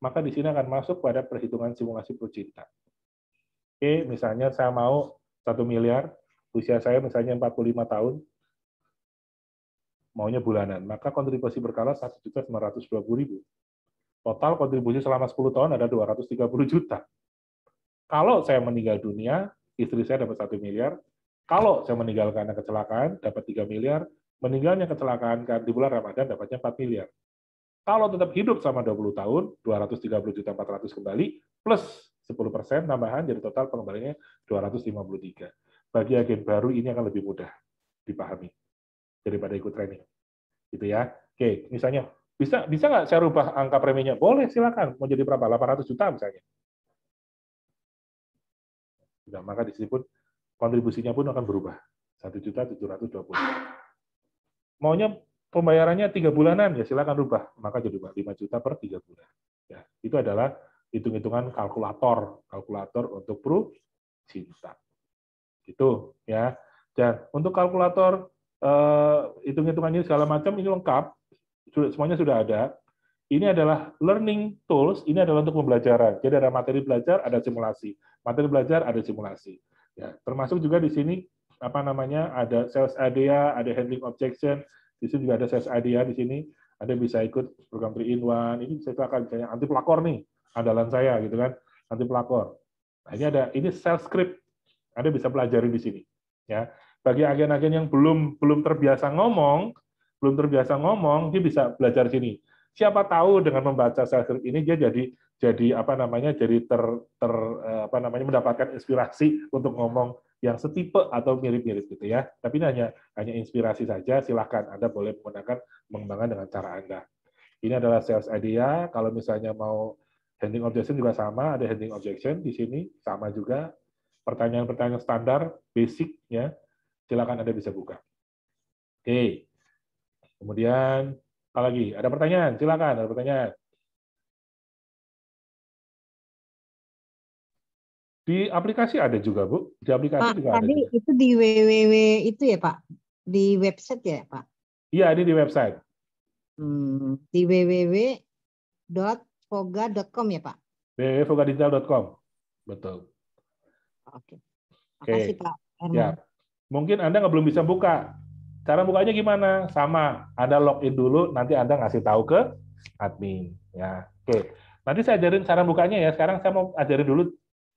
Maka di sini akan masuk pada perhitungan simulasi percinta. Oke, misalnya saya mau satu miliar, usia saya misalnya 45 tahun, maunya bulanan, maka kontribusi berkala satu juta Total kontribusi selama 10 tahun ada 230 juta. Kalau saya meninggal dunia, istri saya dapat satu miliar. Kalau saya meninggal karena kecelakaan, dapat 3 miliar. Meninggalnya kecelakaan kan, di bulan Ramadan, dapatnya 4 miliar. Kalau tetap hidup sama 20 tahun, 230 juta 400 kembali, plus 10% tambahan jadi total pengembaliannya 253. Bagi agen baru ini akan lebih mudah dipahami daripada ikut training. Gitu ya. Oke, misalnya bisa bisa nggak saya rubah angka preminya? Boleh, silakan. Mau jadi berapa? 800 juta misalnya. Nah, maka di sini pun kontribusinya pun akan berubah. juta 1 720. Maunya pembayarannya tiga bulanan ya silakan rubah, maka jadi 5 juta per tiga bulan. Ya, itu adalah hitung-hitungan kalkulator, kalkulator untuk cinta Itu ya. Dan untuk kalkulator eh, hitung-hitungannya segala macam ini lengkap, semuanya sudah ada. Ini adalah learning tools, ini adalah untuk pembelajaran. Jadi ada materi belajar, ada simulasi. Materi belajar ada simulasi. Ya, termasuk juga di sini apa namanya? ada sales idea, ada handling objection, di sini juga ada sales idea di sini. Anda bisa ikut program 3 in 1. Ini silakan misalnya anti pelakor nih andalan saya gitu kan nanti pelapor nah, ini ada ini self script anda bisa pelajari di sini ya bagi agen-agen yang belum belum terbiasa ngomong belum terbiasa ngomong dia bisa belajar sini siapa tahu dengan membaca self script ini dia jadi jadi apa namanya jadi ter, ter eh, apa namanya mendapatkan inspirasi untuk ngomong yang setipe atau mirip-mirip gitu ya. Tapi ini hanya hanya inspirasi saja. Silahkan Anda boleh menggunakan mengembangkan dengan cara Anda. Ini adalah sales idea. Kalau misalnya mau Handling objection juga sama, ada handling objection di sini sama juga. Pertanyaan-pertanyaan standar, basic ya. Silakan Anda bisa buka. Oke. Kemudian apa lagi? Ada pertanyaan? Silakan, ada pertanyaan. Di aplikasi ada juga, Bu. Di aplikasi Pak, juga tadi ada. Juga. itu di www itu ya, Pak? Di website ya, Pak? Iya, ini di website. Hmm, di www dot foga.com ya Pak? www.fogadigital.com. Betul. Oke. Makasih Oke. Pak Herman. Ya. Mungkin Anda nggak belum bisa buka. Cara bukanya gimana? Sama, Anda login dulu, nanti Anda ngasih tahu ke admin. Ya, oke. Nanti saya ajarin cara bukanya ya. Sekarang saya mau ajarin dulu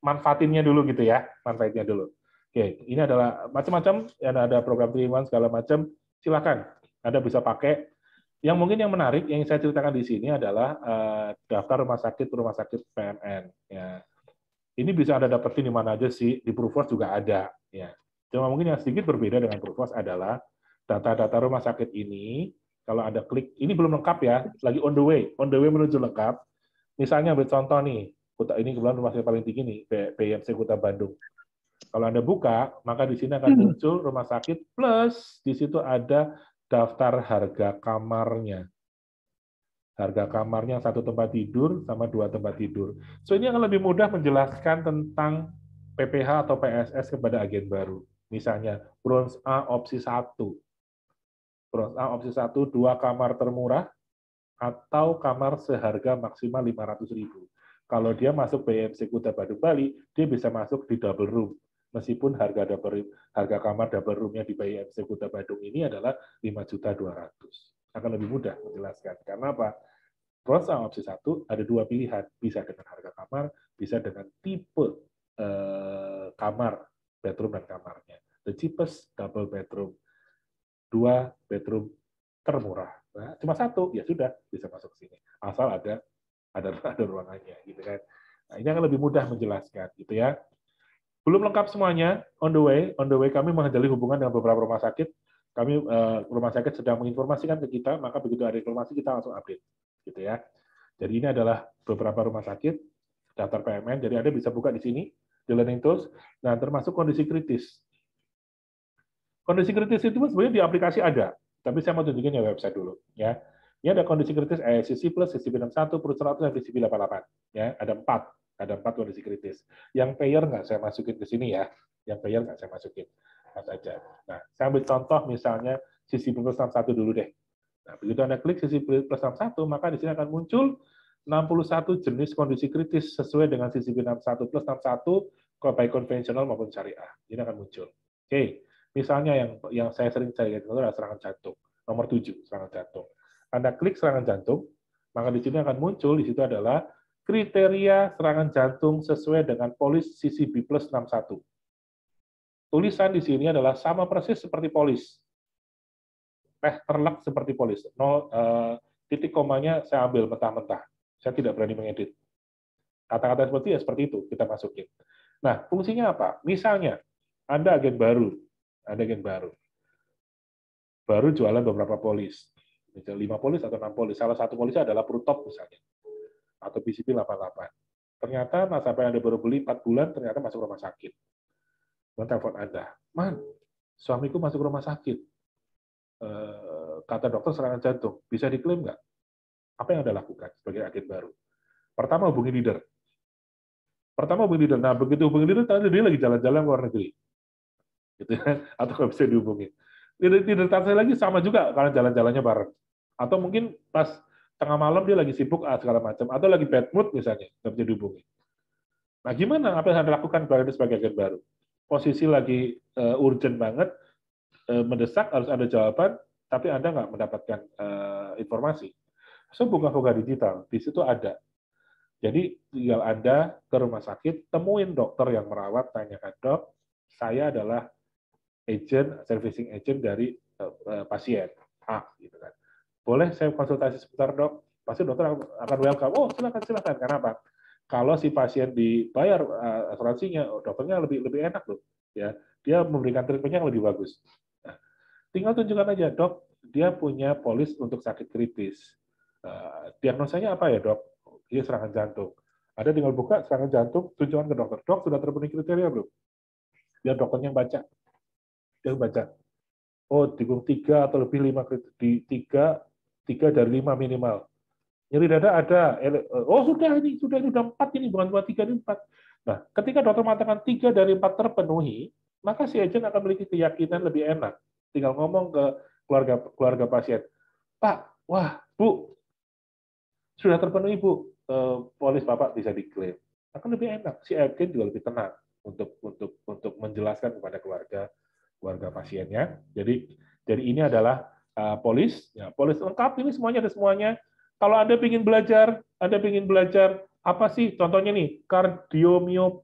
manfaatinnya dulu gitu ya, manfaatnya dulu. Oke, ini adalah macam-macam, ada program 3 segala macam. Silakan, Anda bisa pakai yang mungkin yang menarik yang saya ceritakan di sini adalah uh, daftar rumah sakit rumah sakit PMN. Ya. Ini bisa anda dapetin di mana aja sih di Provos juga ada. Ya. Cuma mungkin yang sedikit berbeda dengan Provos adalah data-data rumah sakit ini kalau anda klik ini belum lengkap ya lagi on the way on the way menuju lengkap. Misalnya buat contoh nih kota ini kebetulan rumah sakit paling tinggi nih PMC Kota Bandung. Kalau Anda buka, maka di sini akan hmm. muncul rumah sakit plus di situ ada daftar harga kamarnya. Harga kamarnya satu tempat tidur sama dua tempat tidur. So ini akan lebih mudah menjelaskan tentang PPH atau PSS kepada agen baru. Misalnya bronze A opsi satu, Bronze A opsi satu dua kamar termurah atau kamar seharga maksimal ribu. Kalau dia masuk BMC Kuta Badung Bali, dia bisa masuk di double room meskipun harga double, harga kamar double roomnya di BIMC Kota Bandung ini adalah lima juta dua ratus, Akan lebih mudah menjelaskan. Karena apa? Pros sama opsi satu ada dua pilihan, bisa dengan harga kamar, bisa dengan tipe eh, kamar, bedroom dan kamarnya. The cheapest double bedroom, dua bedroom termurah. Nah, cuma satu, ya sudah bisa masuk ke sini. Asal ada ada ada ruangannya gitu kan. Nah, ini akan lebih mudah menjelaskan gitu ya. Belum lengkap semuanya, on the way, on the way kami menghadali hubungan dengan beberapa rumah sakit. Kami uh, rumah sakit sedang menginformasikan ke kita, maka begitu ada informasi kita langsung update, gitu ya. Jadi ini adalah beberapa rumah sakit daftar PMN. Jadi Anda bisa buka di sini di Learning Tools. Nah, termasuk kondisi kritis. Kondisi kritis itu sebenarnya di aplikasi ada, tapi saya mau tunjukin ya website dulu, ya. Ini ada kondisi kritis ESCC plus CCP61, plus 100, dan CCP88. Ya, ada empat ada empat kondisi kritis. Yang payer nggak saya masukin ke sini ya, yang payer nggak saya masukin. Mas aja. Nah, saya ambil contoh misalnya sisi plus satu dulu deh. Nah, begitu Anda klik sisi plus satu, maka di sini akan muncul 61 jenis kondisi kritis sesuai dengan sisi enam satu plus enam 61 baik konvensional maupun syariah. Ini akan muncul. Oke, misalnya yang yang saya sering cari itu adalah serangan jantung. Nomor 7, serangan jantung. Anda klik serangan jantung, maka di sini akan muncul di situ adalah kriteria serangan jantung sesuai dengan polis CCB plus 61. Tulisan di sini adalah sama persis seperti polis. Eh, terlek seperti polis. No, eh, titik komanya saya ambil mentah-mentah. Saya tidak berani mengedit. Kata-kata seperti ya seperti itu kita masukin. Nah, fungsinya apa? Misalnya, Anda agen baru. Anda agen baru. Baru jualan beberapa polis. Misalnya 5 polis atau 6 polis. Salah satu polisnya adalah Prutop misalnya atau BCP 88. Ternyata nasabah Anda baru beli 4 bulan, ternyata masuk rumah sakit. Dan telepon Anda, Man, suamiku masuk rumah sakit. Kata dokter serangan jantung, bisa diklaim nggak? Apa yang Anda lakukan sebagai agen baru? Pertama, hubungi leader. Pertama, hubungi leader. Nah, begitu hubungi leader, tadi dia lagi jalan-jalan ke luar negeri. Gitu ya. Atau nggak bisa dihubungi. Leader, leader saya lagi sama juga, karena jalan-jalannya bareng. Atau mungkin pas tengah malam dia lagi sibuk ah, segala macam atau lagi bad mood misalnya nggak bisa dihubungi. Nah gimana apa yang harus lakukan kalau sebagai agen baru? Posisi lagi uh, urgent banget, uh, mendesak harus ada jawaban, tapi anda nggak mendapatkan uh, informasi. So buka-buka digital di situ ada. Jadi tinggal anda ke rumah sakit, temuin dokter yang merawat, tanyakan dok, saya adalah agent, servicing agent dari uh, pasien A, ah, gitu kan boleh saya konsultasi sebentar dok? Pasti dokter akan welcome. Oh silakan silakan. karena apa Kalau si pasien dibayar eh, asuransinya, oh, dokternya lebih lebih enak loh. Ya, dia memberikan treatmentnya yang lebih bagus. Nah, tinggal tunjukkan aja dok, dia punya polis untuk sakit kritis. Uh, diagnosanya apa ya dok? Dia serangan jantung. Ada tinggal buka serangan jantung, tunjukkan ke dokter. Dok sudah terpenuhi kriteria belum? Biar dokternya baca. Dia baca. Oh, di tiga tiga atau lebih lima di tiga tiga dari lima minimal. Nyeri dada ada, oh sudah ini, sudah ini, sudah empat ini, bukan dua, tiga, ini empat. Nah, ketika dokter mengatakan tiga dari empat terpenuhi, maka si agent akan memiliki keyakinan lebih enak. Tinggal ngomong ke keluarga keluarga pasien, Pak, wah, Bu, sudah terpenuhi Bu, eh, polis Bapak bisa diklaim. Akan lebih enak, si agent juga lebih tenang untuk untuk untuk menjelaskan kepada keluarga keluarga pasiennya. Jadi jadi ini adalah Eh, polis, ya, polis lengkap ini semuanya ada semuanya. Kalau Anda ingin belajar, Anda ingin belajar apa sih? Contohnya nih, kardiomiop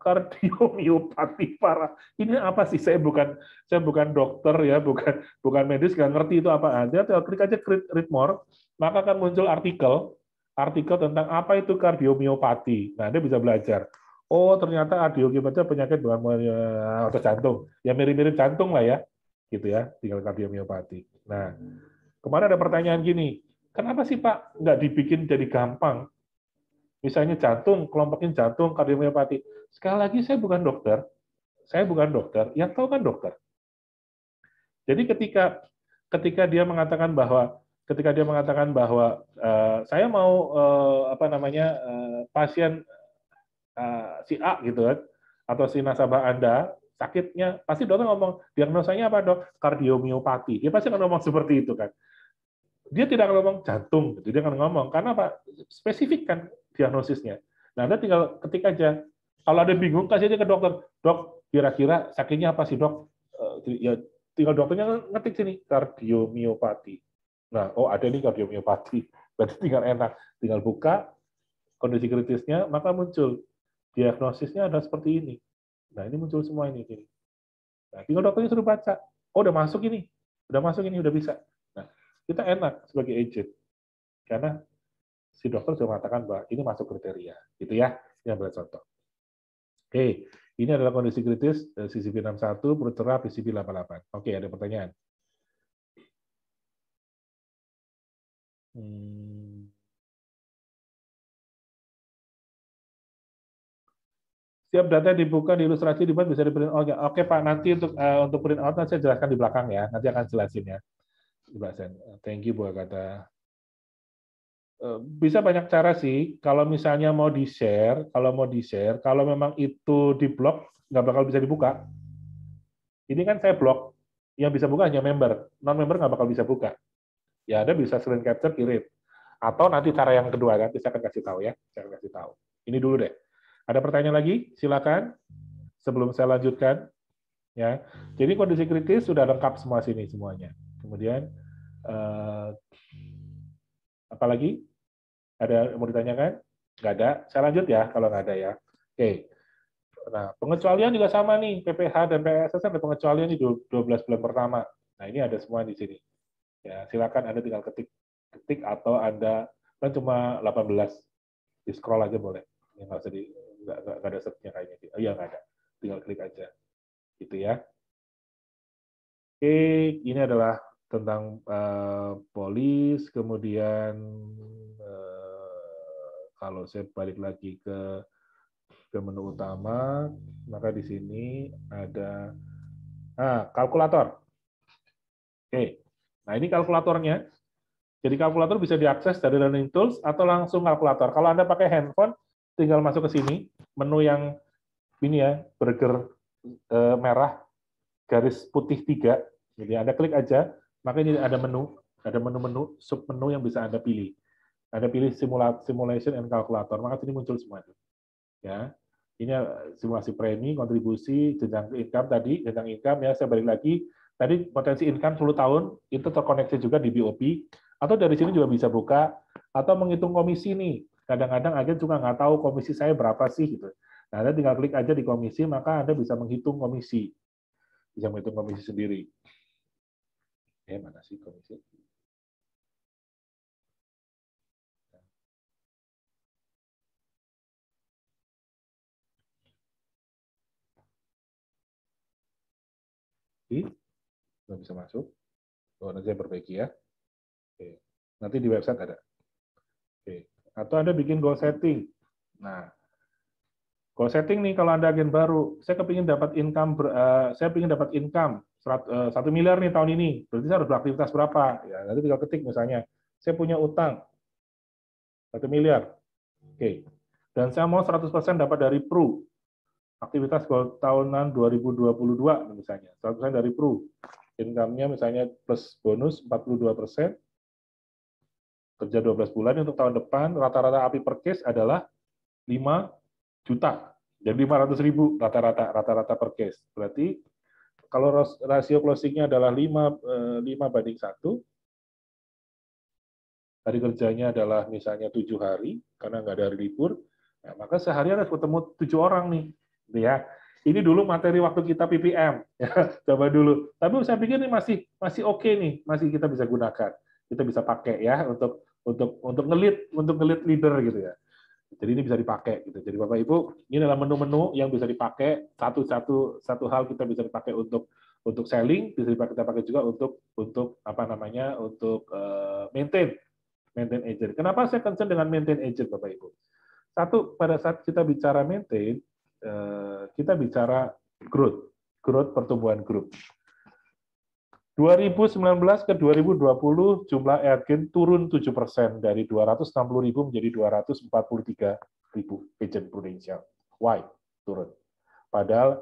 kardiomiopati parah. Ini apa sih? Saya bukan saya bukan dokter ya, bukan bukan medis, nggak ngerti itu apa. aja. Nah, tinggal klik aja klik read more, maka akan muncul artikel artikel tentang apa itu kardiomiopati. Nah, Anda bisa belajar. Oh, ternyata kardiomiopati penyakit bukan atau eh, jantung. Ya mirip-mirip jantung lah ya. Gitu ya, tinggal kardiomiopati. Nah, hmm. kemarin ada pertanyaan gini, kenapa sih Pak nggak dibikin jadi gampang? Misalnya jantung, kelompokin jantung, kardiomiopati. Sekali lagi, saya bukan dokter. Saya bukan dokter. Yang tahu kan dokter. Jadi ketika ketika dia mengatakan bahwa ketika dia mengatakan bahwa uh, saya mau uh, apa namanya uh, pasien uh, si A gitu kan atau si nasabah Anda sakitnya pasti dokter ngomong diagnosanya apa dok kardiomiopati dia pasti akan ngomong seperti itu kan dia tidak akan ngomong jantung Jadi gitu, dia akan ngomong karena apa spesifik kan diagnosisnya nah anda tinggal ketik aja kalau ada bingung kasih aja ke dokter dok kira-kira sakitnya apa sih dok eh, ya tinggal dokternya ngetik sini kardiomiopati nah oh ada nih kardiomiopati berarti tinggal enak tinggal buka kondisi kritisnya maka muncul diagnosisnya ada seperti ini Nah, ini muncul semua ini sini. Nah, tinggal dokternya suruh baca. Oh, udah masuk ini. Udah masuk ini, udah bisa. Nah, kita enak sebagai agent. Karena si dokter sudah mengatakan bahwa ini masuk kriteria. Gitu ya, ini adalah contoh. Oke, ini adalah kondisi kritis CCP61, eh, perut cerah PCP88. Oke, ada pertanyaan? Hmm. Setiap data yang dibuka di ilustrasi dibuat bisa di print out. Oke Pak, nanti untuk uh, untuk print out nanti saya jelaskan di belakang ya. Nanti akan jelasin ya. kasih. Thank you buat kata. Eh, bisa banyak cara sih. Kalau misalnya mau di share, kalau mau di share, kalau memang itu di blog nggak bakal bisa dibuka. Ini kan saya blog, yang bisa buka hanya member. Non member nggak bakal bisa buka. Ya ada bisa screen capture, kirim. Atau nanti cara yang kedua kan, saya akan kasih tahu ya. Saya akan kasih tahu. Ini dulu deh. Ada pertanyaan lagi? Silakan. Sebelum saya lanjutkan, ya. Jadi kondisi kritis sudah lengkap semua sini semuanya. Kemudian eh, lagi? ada yang mau ditanyakan? Nggak ada. Saya lanjut ya kalau nggak ada ya. Oke. Nah, pengecualian juga sama nih, PPH dan PSS kan ada pengecualian di 12 bulan pertama. Nah, ini ada semua di sini. Ya, silakan Anda tinggal ketik ketik atau Anda kan cuma 18 di scroll aja boleh. nggak usah di nggak, nggak, nggak ada setnya kayaknya. Oh iya, nggak ada. Tinggal klik aja. Gitu ya. Oke, ini adalah tentang uh, polis. Kemudian uh, kalau saya balik lagi ke ke menu utama, maka di sini ada ah, kalkulator. Oke, nah ini kalkulatornya. Jadi kalkulator bisa diakses dari Learning Tools atau langsung kalkulator. Kalau Anda pakai handphone, tinggal masuk ke sini menu yang ini ya burger eh, merah garis putih tiga. Jadi Anda klik aja, maka ini ada menu, ada menu-menu sub menu yang bisa Anda pilih. Anda pilih simula, simulation and calculator, maka ini muncul semua itu. Ya. Ini eh, simulasi premi, kontribusi, jenjang income tadi, jenjang income ya saya balik lagi. Tadi potensi income 10 tahun itu terkoneksi juga di BOP atau dari sini juga bisa buka atau menghitung komisi nih. Kadang-kadang agen juga nggak tahu komisi saya berapa sih gitu. Nah, Anda tinggal klik aja di komisi, maka Anda bisa menghitung komisi. Bisa menghitung komisi sendiri. Eh, mana sih komisi? Belum bisa masuk. Oh, nanti saya perbaiki ya. Oke. Nanti di website ada. Oke. Atau Anda bikin goal setting. Nah, goal setting nih kalau Anda agen baru, saya kepingin dapat income, uh, saya pingin dapat income eh, satu miliar nih tahun ini, berarti saya harus beraktivitas berapa? Ya, nanti tinggal ketik misalnya, saya punya utang satu miliar, oke, okay. dan saya mau 100% dapat dari Pru, aktivitas goal tahunan 2022 misalnya, 100% dari Pru, income-nya misalnya plus bonus 42%, kerja 12 bulan untuk tahun depan rata-rata api per case adalah 5 juta dan 500 ribu rata-rata rata-rata per case. Berarti kalau rasio closingnya adalah 5, 5 eh, banding 1, hari kerjanya adalah misalnya tujuh hari, karena nggak ada hari libur, ya, maka sehari harus ketemu tujuh orang nih. Gitu ya. Ini dulu materi waktu kita PPM, ya, coba dulu. Tapi saya pikir ini masih masih oke okay nih, masih kita bisa gunakan, kita bisa pakai ya untuk untuk untuk ngelit untuk ngelit leader gitu ya. Jadi ini bisa dipakai gitu. Jadi Bapak Ibu, ini adalah menu-menu yang bisa dipakai satu-satu satu hal kita bisa dipakai untuk untuk selling, bisa dipakai kita pakai juga untuk untuk apa namanya? untuk uh, maintain maintain agent. Kenapa saya concern dengan maintain agent Bapak Ibu? Satu, pada saat kita bicara maintain, uh, kita bicara growth, growth pertumbuhan grup. 2019 ke 2020 jumlah agen turun 7 persen dari 260 ribu menjadi 243 ribu agent prudensial. Why? Turun. Padahal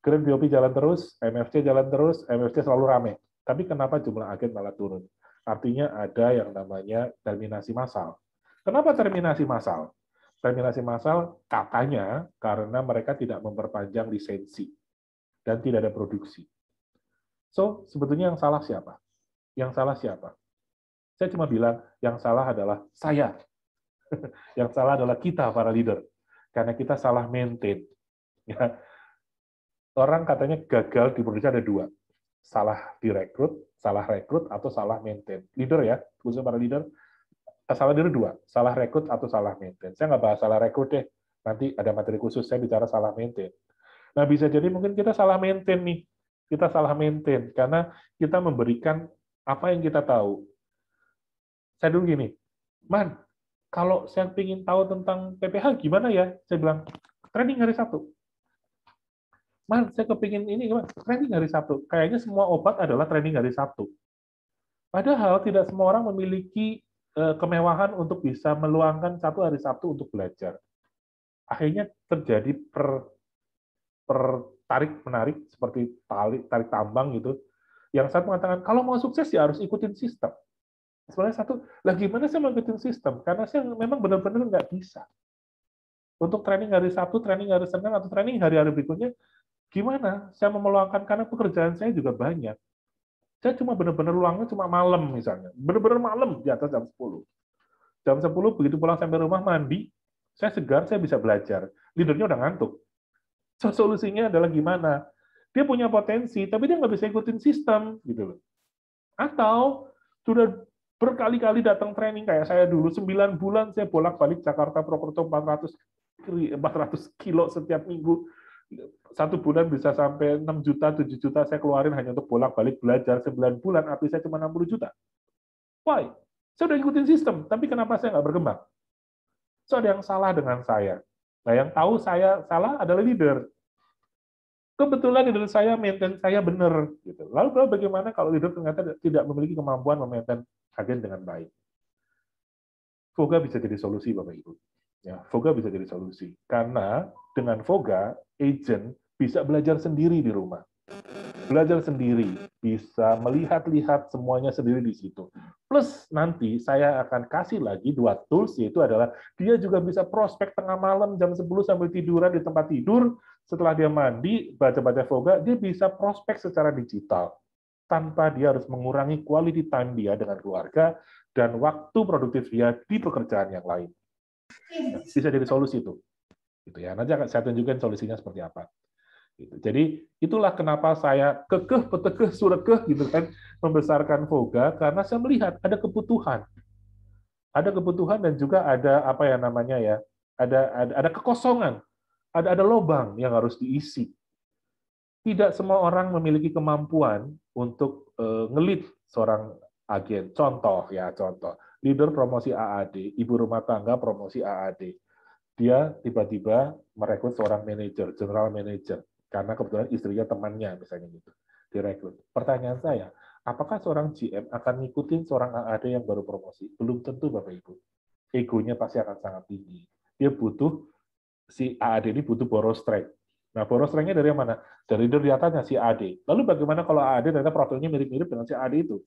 Green BOP jalan terus, MFC jalan terus, MFC selalu rame. Tapi kenapa jumlah agen malah turun? Artinya ada yang namanya terminasi massal. Kenapa terminasi massal? Terminasi massal katanya karena mereka tidak memperpanjang lisensi dan tidak ada produksi So, sebetulnya yang salah siapa? Yang salah siapa? Saya cuma bilang, yang salah adalah saya. yang salah adalah kita, para leader. Karena kita salah maintain. Ya. Orang katanya gagal di produksi ada dua. Salah direkrut, salah rekrut, atau salah maintain. Leader ya, khususnya para leader. Eh, salah diri dua, salah rekrut atau salah maintain. Saya nggak bahas salah rekrut deh, nanti ada materi khusus saya bicara salah maintain. Nah bisa jadi mungkin kita salah maintain nih kita salah maintain karena kita memberikan apa yang kita tahu. Saya dulu gini, Man, kalau saya ingin tahu tentang PPH gimana ya? Saya bilang, training hari Sabtu. Man, saya kepingin ini gimana? Training hari Sabtu. Kayaknya semua obat adalah training hari Sabtu. Padahal tidak semua orang memiliki eh, kemewahan untuk bisa meluangkan satu hari Sabtu untuk belajar. Akhirnya terjadi per, per tarik menarik seperti tarik tarik tambang gitu yang saya mengatakan kalau mau sukses ya harus ikutin sistem sebenarnya satu lah gimana saya mengikuti sistem karena saya memang benar-benar nggak bisa untuk training hari Sabtu, training hari Senin, atau training hari-hari berikutnya, gimana? Saya memeluangkan karena pekerjaan saya juga banyak. Saya cuma benar-benar luangnya cuma malam misalnya. Benar-benar malam di atas jam 10. Jam 10 begitu pulang sampai rumah mandi, saya segar, saya bisa belajar. Tidurnya udah ngantuk. solusinya adalah gimana. Dia punya potensi, tapi dia nggak bisa ikutin sistem gitu loh. Atau sudah berkali-kali datang training kayak saya dulu 9 bulan saya bolak-balik Jakarta Prokerto 400 400 kilo setiap minggu satu bulan bisa sampai 6 juta, 7 juta saya keluarin hanya untuk bolak-balik belajar 9 bulan, tapi saya cuma 60 juta. Why? Saya udah ikutin sistem, tapi kenapa saya nggak berkembang? So, ada yang salah dengan saya. Nah, yang tahu saya salah adalah leader. Kebetulan leader saya maintain saya benar. Gitu. Lalu bagaimana kalau leader ternyata tidak memiliki kemampuan memaintain agen dengan baik? Foga bisa jadi solusi, Bapak Ibu. Ya, Foga bisa jadi solusi. Karena dengan Foga, agent bisa belajar sendiri di rumah belajar sendiri, bisa melihat-lihat semuanya sendiri di situ. Plus nanti saya akan kasih lagi dua tools, yaitu adalah dia juga bisa prospek tengah malam jam 10 sambil tiduran di tempat tidur, setelah dia mandi, baca-baca voga, dia bisa prospek secara digital tanpa dia harus mengurangi quality time dia dengan keluarga dan waktu produktif dia di pekerjaan yang lain. Bisa jadi solusi itu. Gitu ya. Nanti akan saya tunjukkan solusinya seperti apa. Gitu. Jadi itulah kenapa saya kekeh, petekeh, surekeh gitu kan membesarkan Voga karena saya melihat ada kebutuhan, ada kebutuhan dan juga ada apa ya namanya ya, ada ada, ada kekosongan, ada ada lobang yang harus diisi. Tidak semua orang memiliki kemampuan untuk uh, ngelit seorang agen. Contoh ya contoh, leader promosi AAD, ibu rumah tangga promosi AAD. Dia tiba-tiba merekrut seorang manajer, general manager karena kebetulan istrinya temannya misalnya gitu direkrut. Pertanyaan saya, apakah seorang GM akan ngikutin seorang AAD yang baru promosi? Belum tentu Bapak Ibu. Egonya pasti akan sangat tinggi. Dia butuh si AAD ini butuh boros strength. Nah, boros strength-nya dari mana? Dari atasnya si AAD. Lalu bagaimana kalau AAD ternyata profilnya mirip-mirip dengan si AAD itu?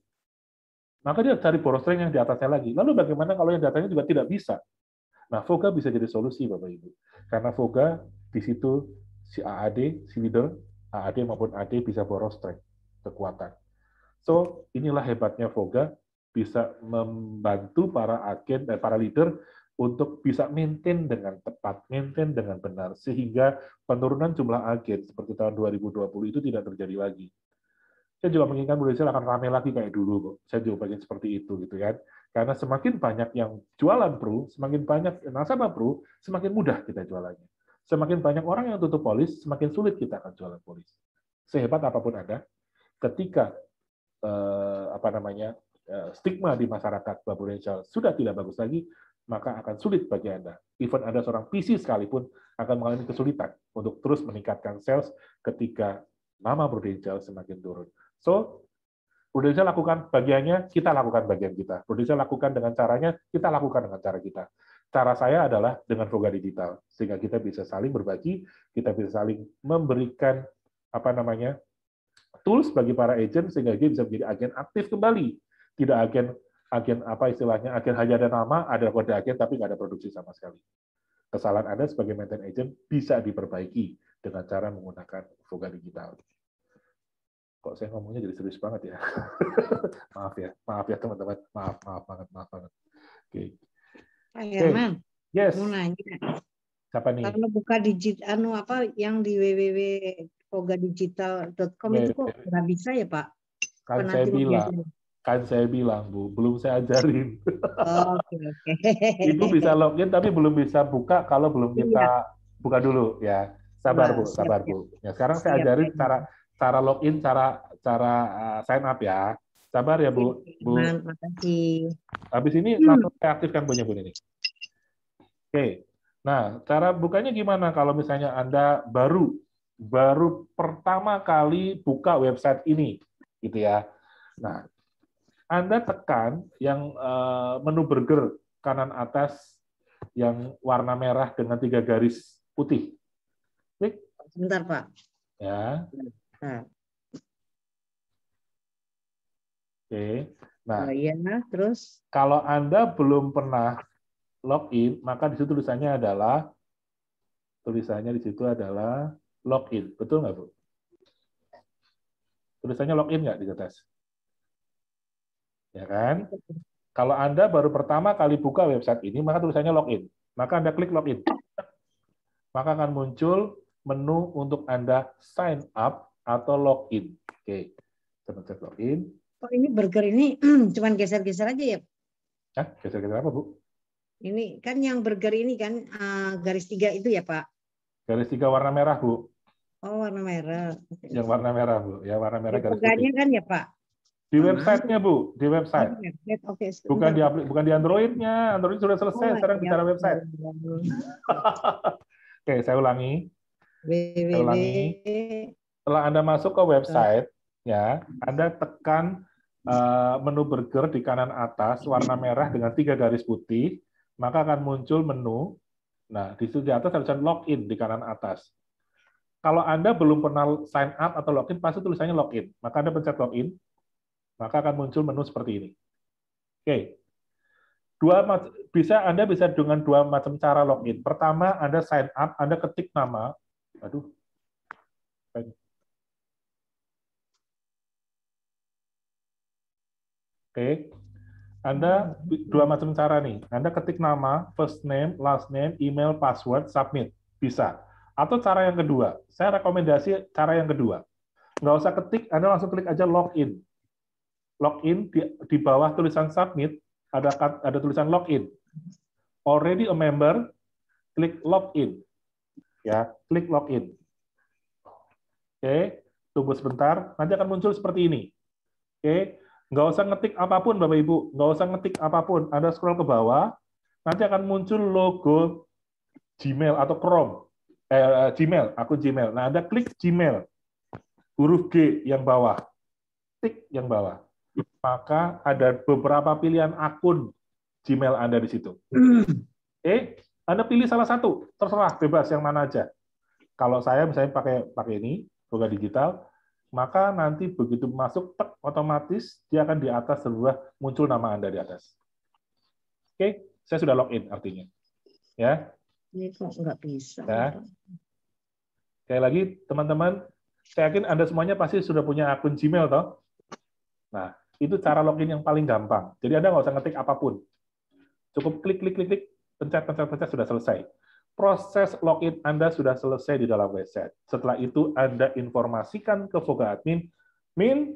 Maka dia cari boros strength yang di atasnya lagi. Lalu bagaimana kalau yang datanya juga tidak bisa? Nah, Voga bisa jadi solusi, Bapak Ibu. Karena Voga di situ si AAD, si leader, AAD maupun AD bisa boros strength, kekuatan. So, inilah hebatnya Voga bisa membantu para agen dan eh, para leader untuk bisa maintain dengan tepat, maintain dengan benar, sehingga penurunan jumlah agen seperti tahun 2020 itu tidak terjadi lagi. Saya juga menginginkan Budi akan ramai lagi kayak dulu, Saya juga pengen seperti itu, gitu kan. Karena semakin banyak yang jualan pro, semakin banyak nasabah pro, semakin mudah kita jualannya. Semakin banyak orang yang tutup polis, semakin sulit kita akan jualan polis. Sehebat apapun Anda, ketika eh, apa namanya eh, stigma di masyarakat bahwa Indonesia sudah tidak bagus lagi, maka akan sulit bagi Anda. Even Anda seorang PC sekalipun akan mengalami kesulitan untuk terus meningkatkan sales ketika nama Prudential semakin turun. So, Prudential lakukan bagiannya, kita lakukan bagian kita. Prudential lakukan dengan caranya, kita lakukan dengan cara kita. Cara saya adalah dengan Voga Digital, sehingga kita bisa saling berbagi, kita bisa saling memberikan apa namanya tools bagi para agent sehingga dia bisa menjadi agen aktif kembali, tidak agen agen apa istilahnya agen hanya ada nama, ada kode agen tapi nggak ada produksi sama sekali. Kesalahan Anda sebagai maintain agent bisa diperbaiki dengan cara menggunakan Voga Digital kok saya ngomongnya jadi serius banget ya. maaf ya, maaf ya teman-teman, maaf, maaf banget, maaf banget. Oke. Okay. Pak Herman. Okay. Yes. Mau nanya. Siapa nih? Kalau buka digit anu apa yang di www.pogadigital.com yeah. itu kok iya, iya. nggak bisa ya Pak? Kan Penanti saya bilang. Kan saya bilang Bu, belum saya ajarin. Oh, Oke. Okay, okay. Ibu bisa login tapi belum bisa buka kalau belum iya. kita iya. buka dulu ya. Sabar Bu, sabar Bu. Ya, sekarang saya ajarin cara cara login, cara cara eh, sign up ya. Sabar ya Bu. Bu. Terima kasih. Habis ini hmm. langsung saya aktifkan punya Bu ini. Oke. Nah, cara bukanya gimana kalau misalnya Anda baru baru pertama kali buka website ini gitu ya. Nah, Anda tekan yang eh, menu burger kanan atas yang warna merah dengan tiga garis putih. Klik. Sebentar, Pak. Ya. Nah, Oke. Nah, oh, iya, terus kalau Anda belum pernah login, maka di situ tulisannya adalah tulisannya di situ adalah login. Betul nggak, Bu? Tulisannya login nggak di atas? Ya kan? Kalau Anda baru pertama kali buka website ini, maka tulisannya login. Maka Anda klik login. Maka akan muncul menu untuk Anda sign up atau login. Oke, kita cek login kok ini burger ini cuman geser-geser aja ya? Hah? Geser-geser apa, Bu? Ini kan yang burger ini kan eh, garis tiga itu ya, Pak? Garis tiga warna merah, Bu. Oh, warna merah. Yang warna merah, Bu. Ya, warna merah garis tiga. kan ya, Pak? Di websitenya bu, di website. website okay. Bukan di aplik, bukan di Androidnya, Android sudah selesai. Oh, iya. sekarang ya. bicara website. Oke, saya ulangi. Saya ulangi. Setelah anda masuk ke website, ya, anda tekan Eh, menu burger di kanan atas warna merah dengan tiga garis putih, maka akan muncul menu. Nah, di situ di atas tulisan login di kanan atas. Kalau Anda belum pernah sign up atau login, pasti tulisannya login. Maka Anda pencet login, maka akan muncul menu seperti ini. Oke. Dua bisa Anda bisa dengan dua macam cara login. Pertama, Anda sign up, Anda ketik nama. Aduh. Oke. Anda dua macam cara nih. Anda ketik nama, first name, last name, email, password, submit. Bisa. Atau cara yang kedua. Saya rekomendasi cara yang kedua. Nggak usah ketik, Anda langsung klik aja login. Login di, di bawah tulisan submit ada ada tulisan login. Already a member, klik login. Ya, klik login. Oke, tunggu sebentar. Nanti akan muncul seperti ini. Oke, Nggak usah ngetik apapun, Bapak Ibu. Nggak usah ngetik apapun. Anda scroll ke bawah, nanti akan muncul logo Gmail atau Chrome. Eh, eh Gmail, akun Gmail. Nah, Anda klik Gmail. Huruf G yang bawah. Tik yang bawah. Maka ada beberapa pilihan akun Gmail Anda di situ. Eh, Anda pilih salah satu. Terserah, bebas yang mana aja. Kalau saya misalnya pakai pakai ini, Boga Digital, maka nanti begitu masuk tek, otomatis dia akan di atas sebuah muncul nama Anda di atas. Oke, okay? saya sudah login artinya. Ya. Ini kok nggak bisa. Ya. Sekali lagi, teman-teman, saya yakin Anda semuanya pasti sudah punya akun Gmail, toh? Nah, itu cara login yang paling gampang. Jadi Anda nggak usah ngetik apapun. Cukup klik, klik, klik, klik, pencet, pencet, pencet, sudah selesai proses login Anda sudah selesai di dalam website. Setelah itu Anda informasikan ke Voga Admin, Min,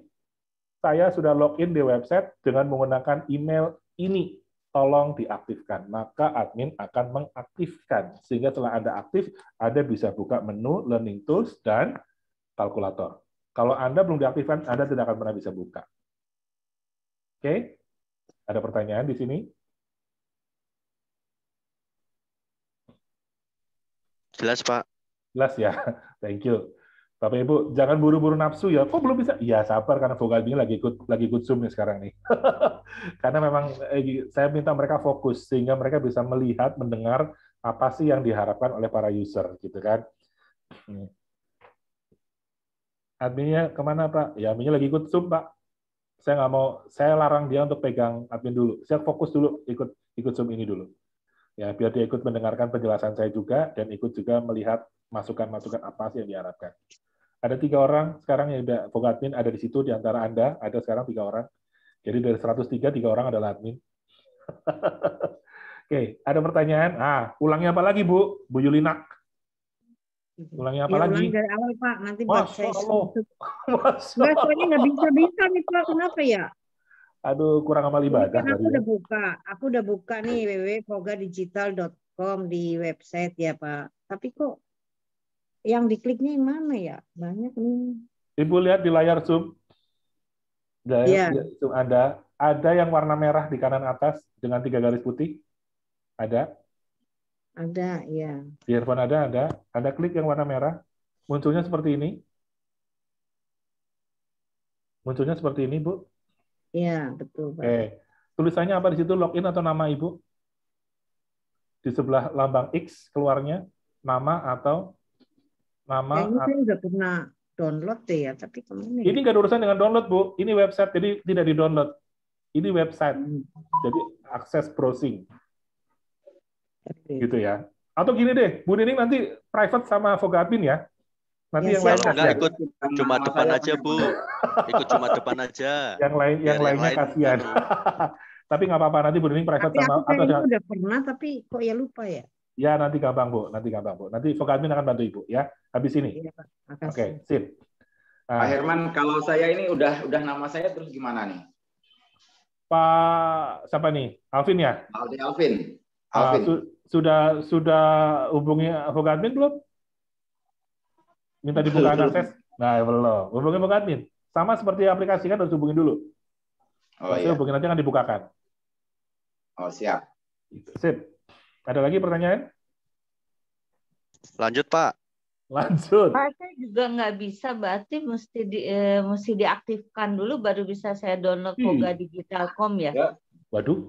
saya sudah login di website dengan menggunakan email ini. Tolong diaktifkan. Maka admin akan mengaktifkan. Sehingga setelah Anda aktif, Anda bisa buka menu Learning Tools dan kalkulator. Kalau Anda belum diaktifkan, Anda tidak akan pernah bisa buka. Oke? Ada pertanyaan di sini? Jelas, Pak. Jelas ya. Thank you. Bapak Ibu, jangan buru-buru nafsu ya. Kok belum bisa? Iya, sabar karena vokal ini lagi ikut lagi ikut Zoom nih sekarang nih. karena memang eh, saya minta mereka fokus sehingga mereka bisa melihat, mendengar apa sih yang diharapkan oleh para user gitu kan. Hmm. Adminnya kemana Pak? Ya adminnya lagi ikut Zoom Pak. Saya nggak mau, saya larang dia untuk pegang admin dulu. Saya fokus dulu ikut ikut Zoom ini dulu ya biar dia ikut mendengarkan penjelasan saya juga dan ikut juga melihat masukan-masukan apa sih yang diharapkan. Ada tiga orang sekarang yang udah admin ada di situ di antara Anda, ada sekarang tiga orang. Jadi dari 103, tiga orang adalah admin. Oke, okay, ada pertanyaan? Ah, ulangnya apa lagi, Bu? Bu Yulina. Ulangnya apa ya, lagi? Ulang dari awal, Pak. Nanti buat Mas, saya. Allah. Mas, nggak bisa-bisa nih, Pak. Kenapa ya? Aduh, kurang amal ibadah. Aku udah ya. buka, aku udah buka nih www.poga.digital.com di website ya Pak. Tapi kok yang diklik nih mana ya? Banyak nih. Ibu lihat di layar Zoom. Dari ya. Zoom ada. ada yang warna merah di kanan atas dengan tiga garis putih? Ada? Ada, ya. Di earphone ada, ada. Ada klik yang warna merah. Munculnya seperti ini. Munculnya seperti ini, Bu. Iya, betul. Pak. Oke. Eh, tulisannya apa di situ? Login atau nama Ibu? Di sebelah lambang X keluarnya nama atau nama Ini saya nggak pernah download deh ya, tapi kemana? Ya? Ini nggak ada urusan dengan download, Bu. Ini website, jadi tidak di-download. Ini website. Hmm. Jadi akses browsing. Okay. Gitu ya. Atau gini deh, Bu Nining nanti private sama Fogapin ya. Nanti yang lain kasihan. ikut cuma depan aja, Bu. Ikut cuma depan aja. Yang lain yang, lainnya kasihan. Gitu. tapi nggak apa-apa nanti Bu Nining private tapi sama atau ada... udah pernah tapi kok ya lupa ya? Ya, nanti gampang, Bu. Nanti gampang, Bu. Nanti Fokadmin akan bantu Ibu ya. Habis ini. Iya, Oke, okay, sip. Ah. Pak Herman, kalau saya ini udah udah nama saya terus gimana nih? Pak siapa nih? Alvin ya? Alvin. Ah, Alvin. sudah sudah hubungi admin belum? minta dibuka akses nah ya belum buka pengadmin sama seperti aplikasi kan harus hubungin dulu oh, Pasti iya. hubungin nanti akan dibukakan oh siap gitu. sip ada lagi pertanyaan lanjut pak lanjut pak saya juga nggak bisa berarti mesti di, eh, mesti diaktifkan dulu baru bisa saya download hmm. Poga Digitalcom ya, ya. waduh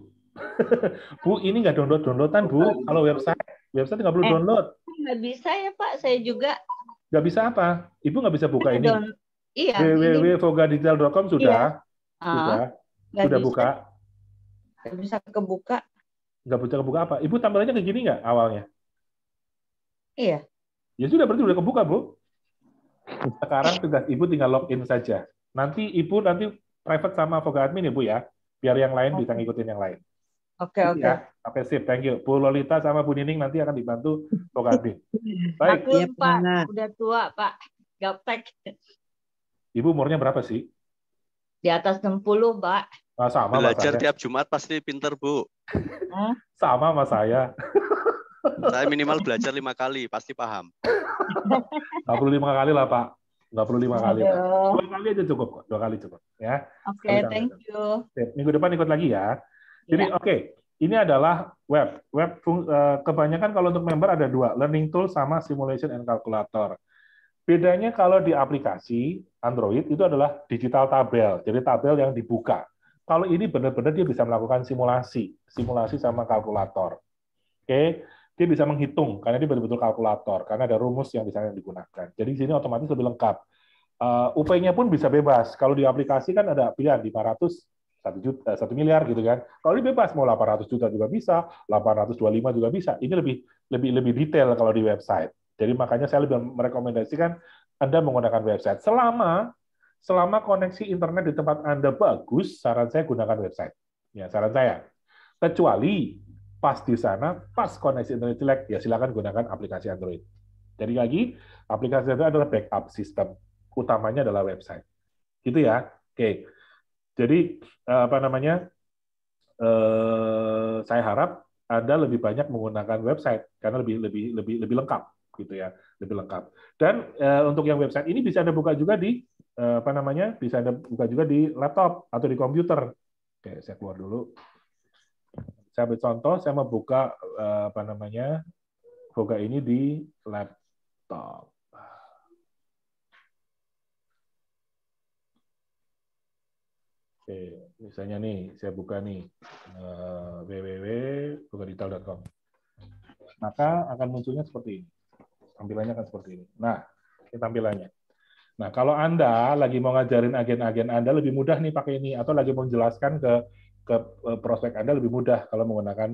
Bu, ini nggak download downloadan Bu. Oh, iya. Kalau website, website nggak perlu eh, download. Nggak bisa ya Pak, saya juga nggak bisa apa? Ibu nggak bisa buka ini. Iya. iya. sudah, iya. uh, sudah, gak sudah bisa. buka. Nggak bisa kebuka. Nggak bisa kebuka apa? Ibu tampilannya kayak gini nggak awalnya? Iya. Ya sudah berarti sudah kebuka bu. Sekarang tugas ibu tinggal login saja. Nanti ibu nanti private sama Voga admin ibu ya, ya, biar yang lain bisa oh. ngikutin yang lain. Oke, okay, oke. Okay. Ya, okay, sip, thank you. Bu Lolita sama Bu Nining nanti akan dibantu Kokardi. Baik. Aku, ya, Pak, udah tua, Pak. Gaptek. Ibu umurnya berapa sih? Di atas 60, Pak. Nah, sama Belajar tiap Jumat pasti pinter, Bu. Hmm? sama sama saya. saya minimal belajar lima kali, pasti paham. Nggak perlu lima kali lah, Pak. Nggak perlu lima kali. Dua kali aja cukup kok. Dua kali cukup. ya. Oke, okay, thank you. Minggu depan ikut lagi ya. Jadi ya. oke, okay, ini adalah web. Web eh, kebanyakan kalau untuk member ada dua, learning tool sama simulation and calculator. Bedanya kalau di aplikasi Android itu adalah digital tabel, jadi tabel yang dibuka. Kalau ini benar-benar dia bisa melakukan simulasi, simulasi sama kalkulator. Oke, okay? dia bisa menghitung karena dia betul-betul kalkulator, karena ada rumus yang bisa yang digunakan. Jadi di sini otomatis lebih lengkap. Uh, eh, UP-nya pun bisa bebas. Kalau di aplikasi kan ada pilihan 500, satu juta satu miliar gitu kan kalau ini bebas mau 800 juta juga bisa 825 juga bisa ini lebih lebih lebih detail kalau di website jadi makanya saya lebih merekomendasikan anda menggunakan website selama selama koneksi internet di tempat anda bagus saran saya gunakan website ya saran saya kecuali pas di sana pas koneksi internet jelek ya silakan gunakan aplikasi Android jadi lagi aplikasi Android adalah backup sistem utamanya adalah website gitu ya oke okay. Jadi apa namanya? Eh, saya harap ada lebih banyak menggunakan website karena lebih lebih lebih lebih lengkap gitu ya, lebih lengkap. Dan eh, untuk yang website ini bisa Anda buka juga di eh, apa namanya? Bisa Anda buka juga di laptop atau di komputer. Oke, saya keluar dulu. Saya ambil contoh, saya mau buka eh, apa namanya? Buka ini di laptop. Oke, misalnya nih saya buka nih uh, Maka akan munculnya seperti ini. Tampilannya akan seperti ini. Nah, ini tampilannya. Nah, kalau Anda lagi mau ngajarin agen-agen Anda lebih mudah nih pakai ini atau lagi mau menjelaskan ke ke eh, prospek Anda lebih mudah kalau menggunakan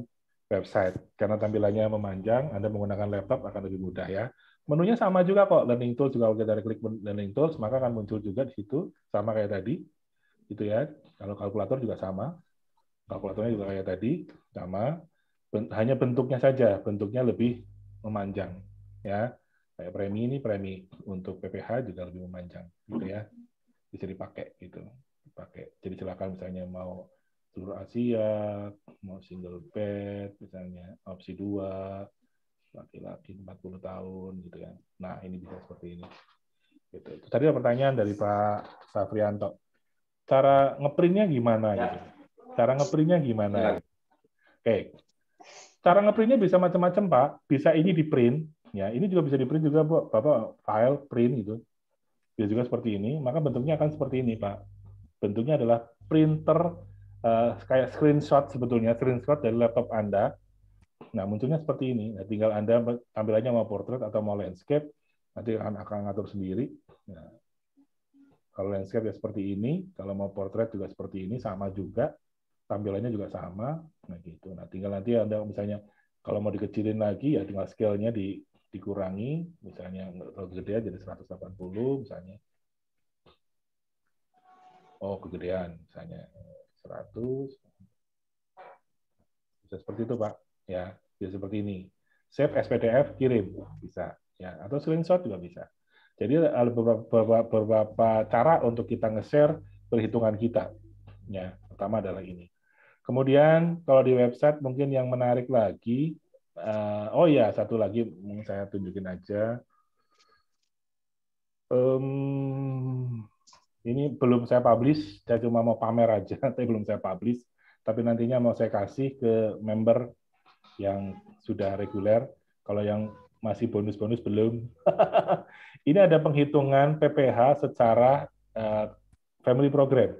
website. Karena tampilannya memanjang, Anda menggunakan laptop akan lebih mudah ya. Menunya sama juga kok, learning tool juga kita klik learning tools, maka akan muncul juga di situ sama kayak tadi gitu ya. Kalau kalkulator juga sama. Kalkulatornya juga kayak tadi, sama. Hanya bentuknya saja, bentuknya lebih memanjang. Ya, kayak premi ini premi untuk PPH juga lebih memanjang, gitu ya. Bisa dipakai gitu, dipakai. Jadi silakan misalnya mau seluruh Asia, mau single bed, misalnya opsi dua, laki-laki 40 tahun gitu kan. Nah, ini bisa seperti ini. Gitu. Itu tadi ada pertanyaan dari Pak Safrianto cara ngeprintnya gimana ya. gitu. Cara ngeprintnya gimana? Ya. Oke. Okay. Cara ngeprintnya bisa macam-macam Pak. Bisa ini di print, ya. Ini juga bisa di print juga pak. Bapak file print gitu. Bisa juga seperti ini. Maka bentuknya akan seperti ini Pak. Bentuknya adalah printer uh, kayak screenshot sebetulnya screenshot dari laptop Anda. Nah munculnya seperti ini. Nah, tinggal Anda tampilannya mau portrait atau mau landscape nanti akan akan ngatur sendiri. Nah, kalau landscape ya seperti ini, kalau mau portrait juga seperti ini, sama juga. Tampilannya juga sama. Nah, gitu. Nah, tinggal nanti Anda misalnya kalau mau dikecilin lagi, ya tinggal scale-nya di, dikurangi. Misalnya terlalu gede jadi 180, misalnya. Oh, kegedean. Misalnya 100. Bisa seperti itu, Pak. Ya, bisa seperti ini. Save SPDF, kirim. Bisa. ya Atau screenshot juga bisa. Jadi ada beberapa, beberapa, beberapa cara untuk kita nge-share perhitungan kita. Ya, pertama adalah ini. Kemudian kalau di website mungkin yang menarik lagi, uh, oh ya satu lagi saya tunjukin aja. Um, ini belum saya publish, saya cuma mau pamer aja, tapi belum saya publish. Tapi nantinya mau saya kasih ke member yang sudah reguler. Kalau yang masih bonus-bonus belum. ini ada penghitungan PPH secara uh, family program.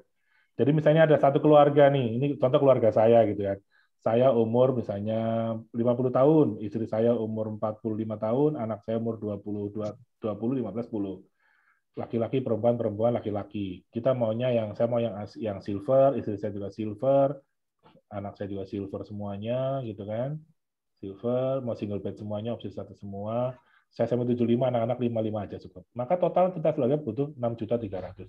Jadi misalnya ada satu keluarga nih, ini contoh keluarga saya gitu ya. Saya umur misalnya 50 tahun, istri saya umur 45 tahun, anak saya umur 20, 20 15, 10. Laki-laki, perempuan, perempuan, laki-laki. Kita maunya yang saya mau yang yang silver, istri saya juga silver, anak saya juga silver semuanya gitu kan silver, mau single bed semuanya, opsi satu semua. Saya sampai 75, anak-anak 55 aja cukup. Maka total kita keluarga butuh 6 juta 300.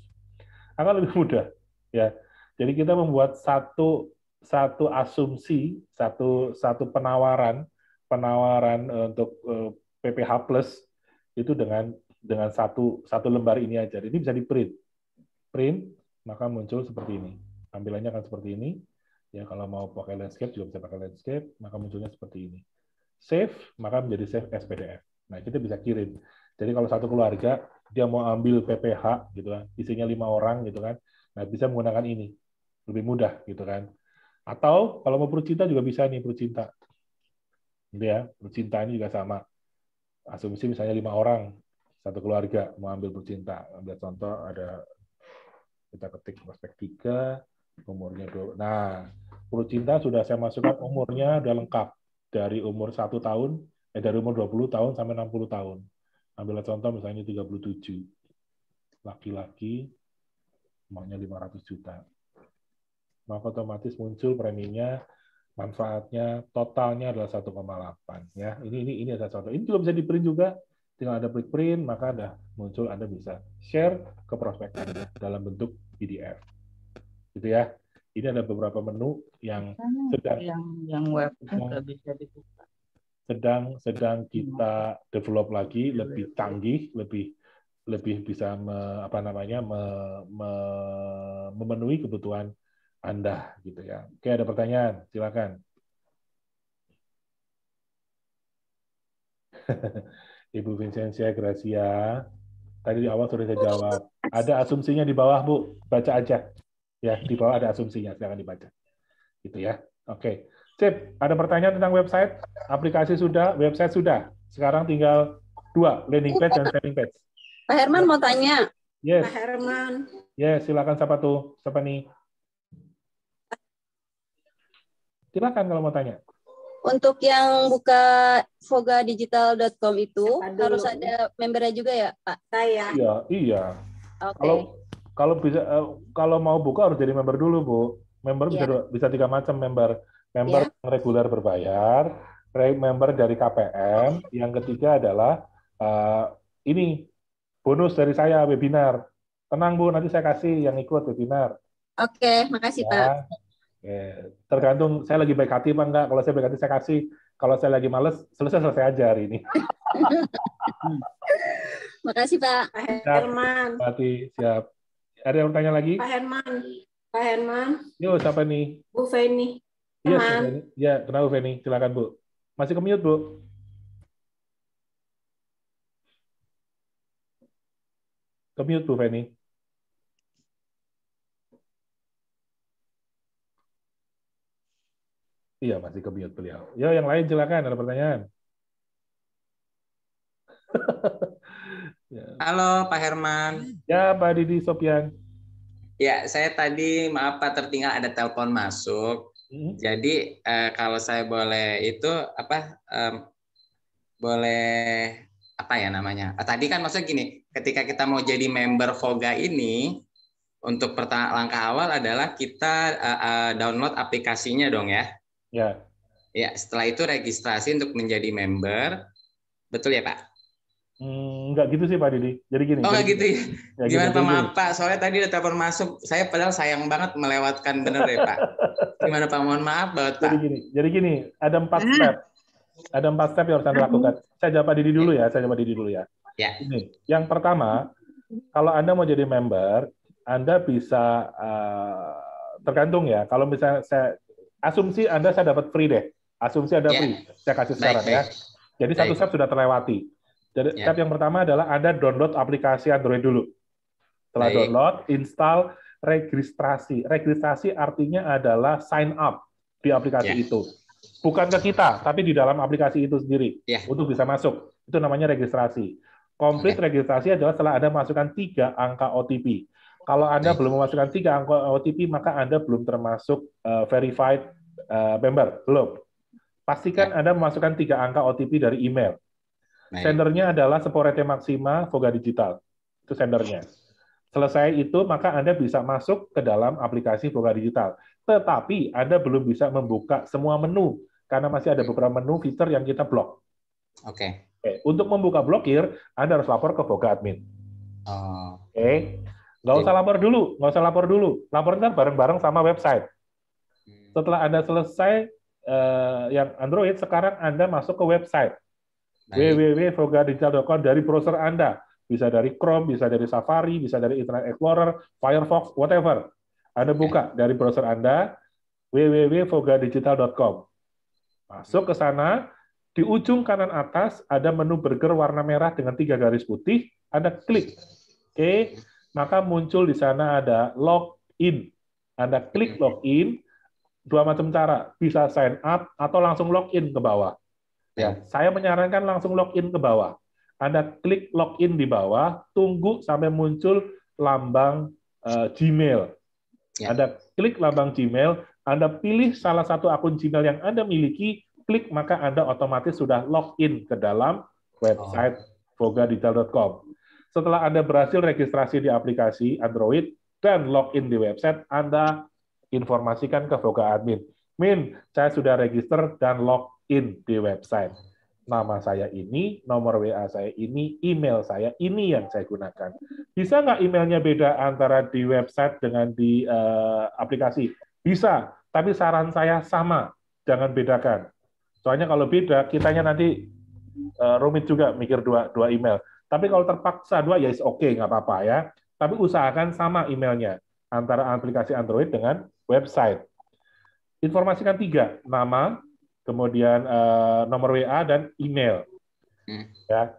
Akan lebih mudah. ya. Jadi kita membuat satu satu asumsi, satu satu penawaran, penawaran eh, untuk PPH eh, plus itu dengan dengan satu satu lembar ini aja. Ini bisa di print, print maka muncul seperti ini. Tampilannya akan seperti ini Ya, kalau mau pakai landscape juga bisa pakai landscape, maka munculnya seperti ini. Save, maka menjadi save as PDF. Nah, kita bisa kirim. Jadi kalau satu keluarga dia mau ambil PPH gitu kan, isinya lima orang gitu kan. Nah, bisa menggunakan ini. Lebih mudah gitu kan. Atau kalau mau percinta juga bisa nih percinta. Gitu ya, ini juga sama. Asumsi misalnya lima orang, satu keluarga mau ambil percinta. Ambil contoh ada kita ketik prospek tiga umurnya dua. Nah, Puluh Cinta sudah saya masukkan umurnya sudah lengkap dari umur satu tahun, eh dari umur 20 tahun sampai 60 tahun. Ambil contoh misalnya 37. Laki-laki lima 500 juta. Maka otomatis muncul preminya manfaatnya totalnya adalah 1,8 ya. Ini ini ini ada contoh. Ini juga bisa di-print juga. Tinggal ada print, print maka ada muncul Anda bisa share ke prospek Anda dalam bentuk PDF gitu ya. Jadi ada beberapa menu yang hmm, sedang yang, yang web sedang, bisa dibuka. Sedang sedang hmm. kita develop lagi iya, lebih iya. canggih, lebih lebih bisa me, apa namanya me, me, memenuhi kebutuhan Anda gitu ya. Oke, ada pertanyaan, silakan. Ibu Vincentia Gracia, tadi di awal sudah saya jawab. Ada asumsinya di bawah, Bu. Baca aja. Ya, di bawah ada asumsinya, silahkan dibaca. Gitu ya. Oke. Sip, ada pertanyaan tentang website? Aplikasi sudah, website sudah. Sekarang tinggal dua, landing page dan selling page. Pak Herman mau tanya. Yes. Pak Herman. Yes, silakan siapa tuh? Siapa nih? Silakan kalau mau tanya untuk yang buka fogadigital.com itu harus ada membernya juga ya, Pak? Saya. Iya, iya. Okay. Kalau kalau bisa uh, kalau mau buka harus jadi member dulu bu member yeah. bisa iya. bisa tiga macam member member yeah. yang reguler berbayar member dari KPM yang ketiga adalah uh, ini bonus dari saya webinar tenang bu nanti saya kasih yang ikut webinar oke okay, makasih ya. pak Yeah. Tergantung saya lagi baik hati apa enggak. Kalau saya baik hati saya kasih. Kalau saya lagi males, selesai-selesai aja hari ini. Makasih Pak Herman. Terima Siap. Ada yang bertanya lagi? Pak Herman. Pak Herman. Yo, siapa nih? Bu Feni. Iya, ya, kenapa Feni? Silakan Bu. Masih ke mute, Bu. Ke mute, Bu Feni. Iya, masih ke mute beliau. Ya, yang lain silakan ada pertanyaan. Ya. Halo Pak Herman. Ya Pak Didi Sopian. Ya saya tadi maaf Pak tertinggal ada telepon masuk. hmm. Jadi eh, kalau saya boleh itu apa eh, boleh apa ya namanya? Eh, tadi kan maksudnya gini, ketika kita mau jadi member Voga ini untuk pertama langkah awal adalah kita eh, eh, download aplikasinya dong ya. Ya. Ya setelah itu registrasi untuk menjadi member. Betul ya Pak? Enggak hmm, gitu sih Pak Didi. Jadi gini. Oh, enggak gitu ya. ya Gimana gitu, Pak? Maaf Pak, soalnya tadi ada telepon masuk. Saya padahal sayang banget melewatkan bener ya Pak. Gimana Pak? Mohon maaf banget Pak. Jadi gini, jadi gini ada empat hmm. step. Ada empat step yang harus Anda lakukan. Saya jawab Pak Didi dulu ya. Saya jawab Didi dulu ya. Ya. Ini, yang pertama, kalau Anda mau jadi member, Anda bisa uh, tergantung ya. Kalau misalnya saya asumsi Anda saya dapat free deh. Asumsi Anda ya. free. Saya kasih saran ya. Jadi satu step sudah terlewati jadi yeah. step yang pertama adalah Anda download aplikasi Android dulu. Setelah Baik. download, install, registrasi. Registrasi artinya adalah sign up di aplikasi yeah. itu. Bukan ke kita, tapi di dalam aplikasi itu sendiri yeah. untuk bisa masuk. Itu namanya registrasi. Komplit okay. registrasi adalah setelah Anda masukkan tiga angka OTP. Kalau Anda Baik. belum memasukkan tiga angka OTP, maka Anda belum termasuk uh, verified uh, member. Belum. Pastikan yeah. Anda memasukkan tiga angka OTP dari email. Baik. Sendernya adalah Sporete Maxima Voga Digital. Itu sendernya. Selesai itu, maka Anda bisa masuk ke dalam aplikasi Voga Digital. Tetapi Anda belum bisa membuka semua menu, karena masih ada beberapa menu fitur yang kita blok. Oke. Okay. Oke. Untuk membuka blokir, Anda harus lapor ke Voga Admin. Oh. Oke. Okay. Nggak usah lapor dulu, gak usah lapor dulu. Lapor ntar bareng-bareng sama website. Hmm. Setelah Anda selesai eh, yang Android, sekarang Anda masuk ke website www.vogadigital.com dari browser Anda. Bisa dari Chrome, bisa dari Safari, bisa dari Internet Explorer, Firefox, whatever. Anda buka dari browser Anda www.vogadigital.com. Masuk ke sana, di ujung kanan atas ada menu burger warna merah dengan tiga garis putih. Anda klik. Oke, okay. maka muncul di sana ada login. Anda klik login, dua macam cara, bisa sign up atau langsung login ke bawah. Ya. Nah, saya menyarankan langsung login ke bawah. Anda klik login di bawah, tunggu sampai muncul lambang uh, Gmail. Ya. Anda klik lambang Gmail, Anda pilih salah satu akun Gmail yang Anda miliki, klik maka Anda otomatis sudah login ke dalam website oh. vogadigital.com. Setelah Anda berhasil registrasi di aplikasi Android dan login di website, Anda informasikan ke Voga Admin. Min, saya sudah register dan login in di website. Nama saya ini, nomor WA saya ini, email saya ini yang saya gunakan. Bisa nggak emailnya beda antara di website dengan di uh, aplikasi? Bisa, tapi saran saya sama, jangan bedakan. Soalnya kalau beda, kitanya nanti uh, rumit juga mikir dua dua email. Tapi kalau terpaksa dua ya is oke okay, nggak apa-apa ya. Tapi usahakan sama emailnya antara aplikasi Android dengan website. Informasikan tiga, nama, kemudian uh, nomor WA dan email. Hmm. Ya.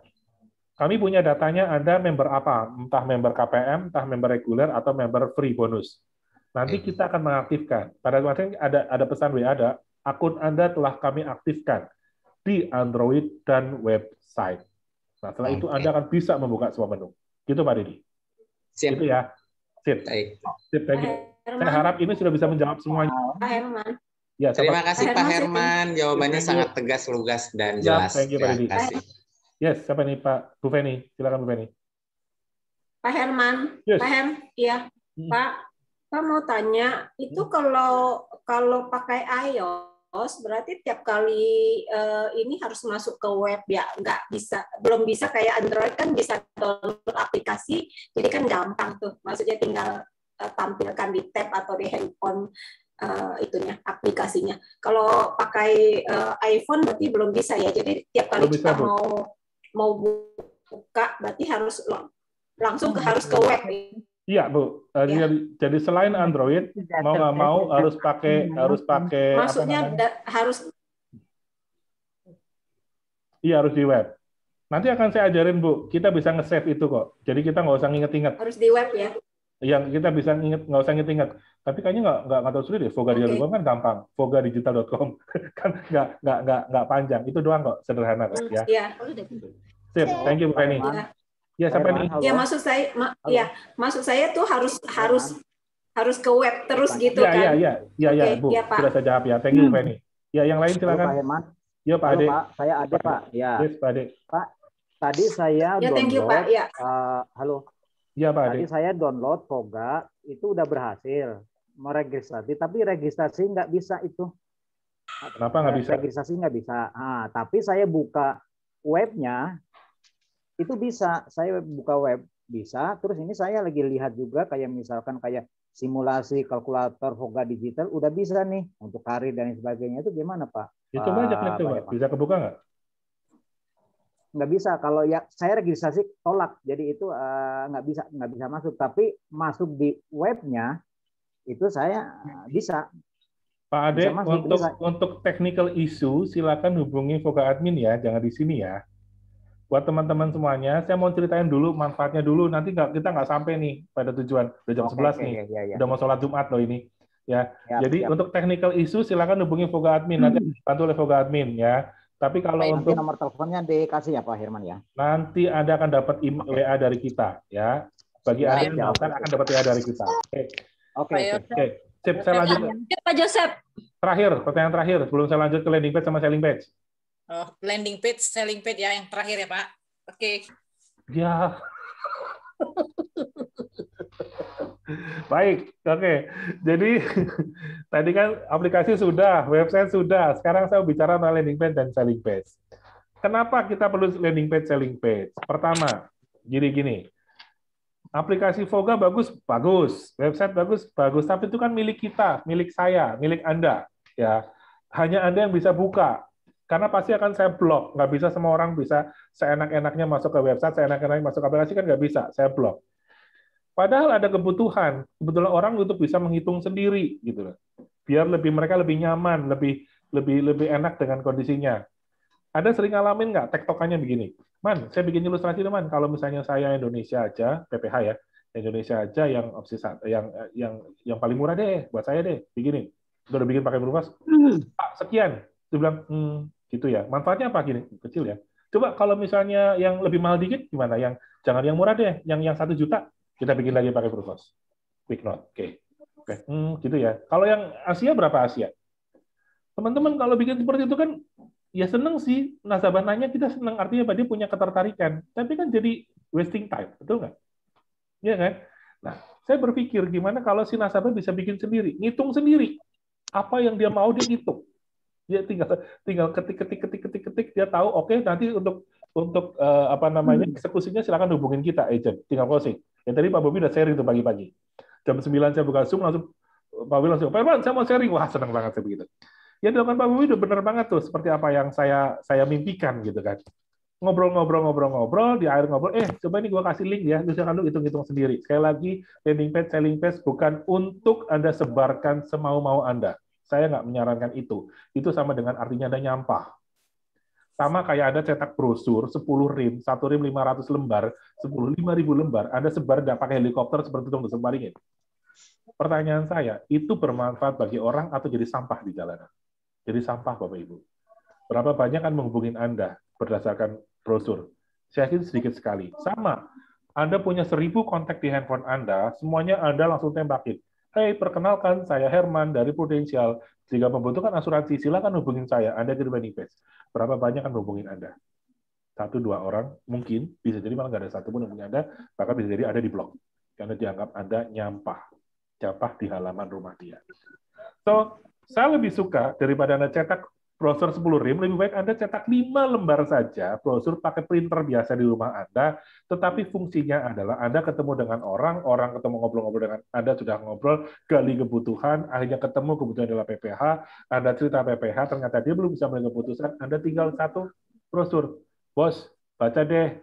Kami punya datanya Anda member apa, entah member KPM, entah member reguler atau member free bonus. Nanti hmm. kita akan mengaktifkan. Pada kemarin ada ada pesan WA ada akun Anda telah kami aktifkan di Android dan website. Nah, setelah itu hmm. Anda akan bisa membuka semua menu. Gitu Pak Didi. Siap. Gitu ya. Sip. Baik. Sip, thank you. Saya harap ini sudah bisa menjawab semuanya. Pak Herman. Ya, Terima siapa? kasih Pak Herman, jawabannya sangat tegas, lugas dan ya, jelas. Ya, thank you, Terima kasih. Yes, siapa nih Pak Bu Feni? Silakan Bu Feni. Pak Herman, yes. Pak Her, ya, hmm. Pak, Pak mau tanya, itu hmm. kalau kalau pakai iOS berarti tiap kali uh, ini harus masuk ke web ya, nggak bisa, belum bisa kayak Android kan bisa download aplikasi, jadi kan gampang tuh, maksudnya tinggal eh, tampilkan di tab atau di handphone uh, itunya aplikasinya. Kalau pakai uh, iPhone berarti belum bisa ya. Jadi tiap kali belum kita bisa, mau mau buka berarti harus langsung ke, harus ke iya. web. Iya bu. ya. jadi, jadi selain Android tidak, mau nggak mau tidak. harus pakai iya. harus pakai. Maksudnya apa harus. Iya harus di web. Nanti akan saya ajarin bu. Kita bisa nge-save itu kok. Jadi kita nggak usah inget inget Harus di web ya. Yang kita bisa inget nggak usah inget inget tapi kayaknya nggak nggak nggak sulit deh. Voga digital.com okay. kan gampang. Voga digital.com kan nggak nggak nggak nggak panjang. Itu doang kok sederhana kan ya. Iya. Sip, thank you Bu Penny. Iya. Ya, sampai nih. Ya, maksud saya ma Halo. ya, maksud saya tuh harus harus harus ke web terus Halo. gitu ya, kan. Iya, iya, iya, iya, okay, Bu. Ya, Sudah saya jawab ya. Thank you Bu hmm. Penny. Ya, yang lain silakan. Pak Ya, Pak Ade. Pak, saya Ade, Pak. Ya. Yes, Pak Ade. Pak, tadi saya ya, download, thank you, Pak. Ya. Uh, halo, Ya, Pak Tadi saya download Poga, itu udah berhasil meregistrasi, tapi registrasi nggak bisa itu. Kenapa nggak bisa? Registrasi nggak bisa. Nah, tapi saya buka webnya, itu bisa. Saya buka web bisa. Terus ini saya lagi lihat juga kayak misalkan kayak simulasi kalkulator Hoga digital udah bisa nih untuk karir dan sebagainya itu gimana Pak? Itu ah, banyak itu Pak. Bisa kebuka nggak? nggak bisa kalau ya saya registrasi tolak jadi itu uh, nggak bisa nggak bisa masuk tapi masuk di webnya itu saya bisa Pak Ade bisa masuk, untuk bisa. untuk technical issue silakan hubungi Voka admin ya jangan di sini ya buat teman-teman semuanya saya mau ceritain dulu manfaatnya dulu nanti nggak kita nggak sampai nih pada tujuan udah jam okay, 11 okay, nih yeah, yeah, yeah. udah mau sholat Jumat loh ini ya, jadi untuk technical issue silakan hubungi Voka admin nanti bantu oleh Voka admin ya tapi kalau Baik, untuk nomor teleponnya dikasih ya Pak Herman ya. Nanti Anda akan dapat email WA dari kita ya. Bagi Anda yang kan akan dapat WA dari kita. Oke. Oke. Oke. Sip, saya lanjut. lanjut. Pak Joseph. Terakhir, pertanyaan terakhir sebelum saya lanjut ke landing page sama selling page. Oh, landing page, selling page ya yang terakhir ya, Pak. Oke. Okay. Ya. Baik, oke. Okay. Jadi tadi kan aplikasi sudah, website sudah. Sekarang saya bicara tentang landing page dan selling page. Kenapa kita perlu landing page, selling page? Pertama, jadi gini. Aplikasi Voga bagus, bagus. Website bagus, bagus. Tapi itu kan milik kita, milik saya, milik Anda. Ya, hanya Anda yang bisa buka karena pasti akan saya blok. Nggak bisa semua orang bisa seenak-enaknya masuk ke website, seenak-enaknya masuk ke aplikasi, kan nggak bisa. Saya blok. Padahal ada kebutuhan, kebetulan orang untuk bisa menghitung sendiri gitu loh. Biar lebih mereka lebih nyaman, lebih lebih lebih enak dengan kondisinya. Ada sering ngalamin nggak tektokannya begini? Man, saya bikin ilustrasi teman. Kalau misalnya saya Indonesia aja, PPH ya, Indonesia aja yang opsi yang yang yang paling murah deh buat saya deh, begini. Udah bikin pakai berubah, hmm. ah, sekian. Dia bilang, hmm, gitu ya. Manfaatnya apa gini? Kecil ya. Coba kalau misalnya yang lebih mahal dikit gimana? Yang jangan yang murah deh, yang yang satu juta kita bikin lagi pakai fructose. Quick note. Oke. Okay. Oke. Okay. Hmm, gitu ya. Kalau yang Asia berapa Asia? Teman-teman kalau bikin seperti itu kan ya seneng sih nasabah nanya kita seneng artinya dia punya ketertarikan tapi kan jadi wasting time betul nggak Iya kan nah saya berpikir gimana kalau si nasabah bisa bikin sendiri ngitung sendiri apa yang dia mau dia hitung dia tinggal tinggal ketik ketik ketik ketik ketik dia tahu oke okay, nanti untuk untuk uh, apa namanya hmm. eksekusinya silakan hubungin kita agent tinggal closing ya tadi Pak Bobi udah sharing tuh pagi-pagi jam 9 saya buka zoom langsung Pak Bobi langsung Pak Iman saya mau sharing wah senang banget saya begitu ya dilakukan Pak Bobi udah bener banget tuh seperti apa yang saya saya mimpikan gitu kan ngobrol-ngobrol-ngobrol-ngobrol di air ngobrol eh coba ini gue kasih link ya lu silakan lu hitung-hitung sendiri sekali lagi landing page selling page bukan untuk anda sebarkan semau-mau anda saya nggak menyarankan itu. Itu sama dengan artinya ada nyampah. Sama kayak ada cetak brosur 10 rim, 1 rim 500 lembar, 10 5000 lembar, Anda sebar nggak pakai helikopter seperti itu untuk sebaringin. Pertanyaan saya, itu bermanfaat bagi orang atau jadi sampah di jalanan? Jadi sampah, Bapak Ibu. Berapa banyak kan menghubungin Anda berdasarkan brosur? Saya yakin sedikit sekali. Sama, anda punya seribu kontak di handphone Anda, semuanya Anda langsung tembakin. Hai, hey, perkenalkan saya Herman dari Prudential. Jika membutuhkan asuransi, silakan hubungin saya. Anda di Best. Berapa banyak yang hubungin Anda? Satu, dua orang, mungkin. Bisa jadi malah nggak ada satu pun yang hubungin Anda, bahkan bisa jadi ada di blog. Karena dianggap Anda nyampah. Nyampah di halaman rumah dia. So, saya lebih suka daripada Anda cetak brosur 10 RIM, lebih baik Anda cetak 5 lembar saja, brosur pakai printer biasa di rumah Anda, tetapi fungsinya adalah Anda ketemu dengan orang, orang ketemu ngobrol-ngobrol dengan Anda, sudah ngobrol, gali kebutuhan, akhirnya ketemu kebutuhan adalah PPH, Anda cerita PPH, ternyata dia belum bisa mengambil keputusan, Anda tinggal satu brosur. Bos, baca deh.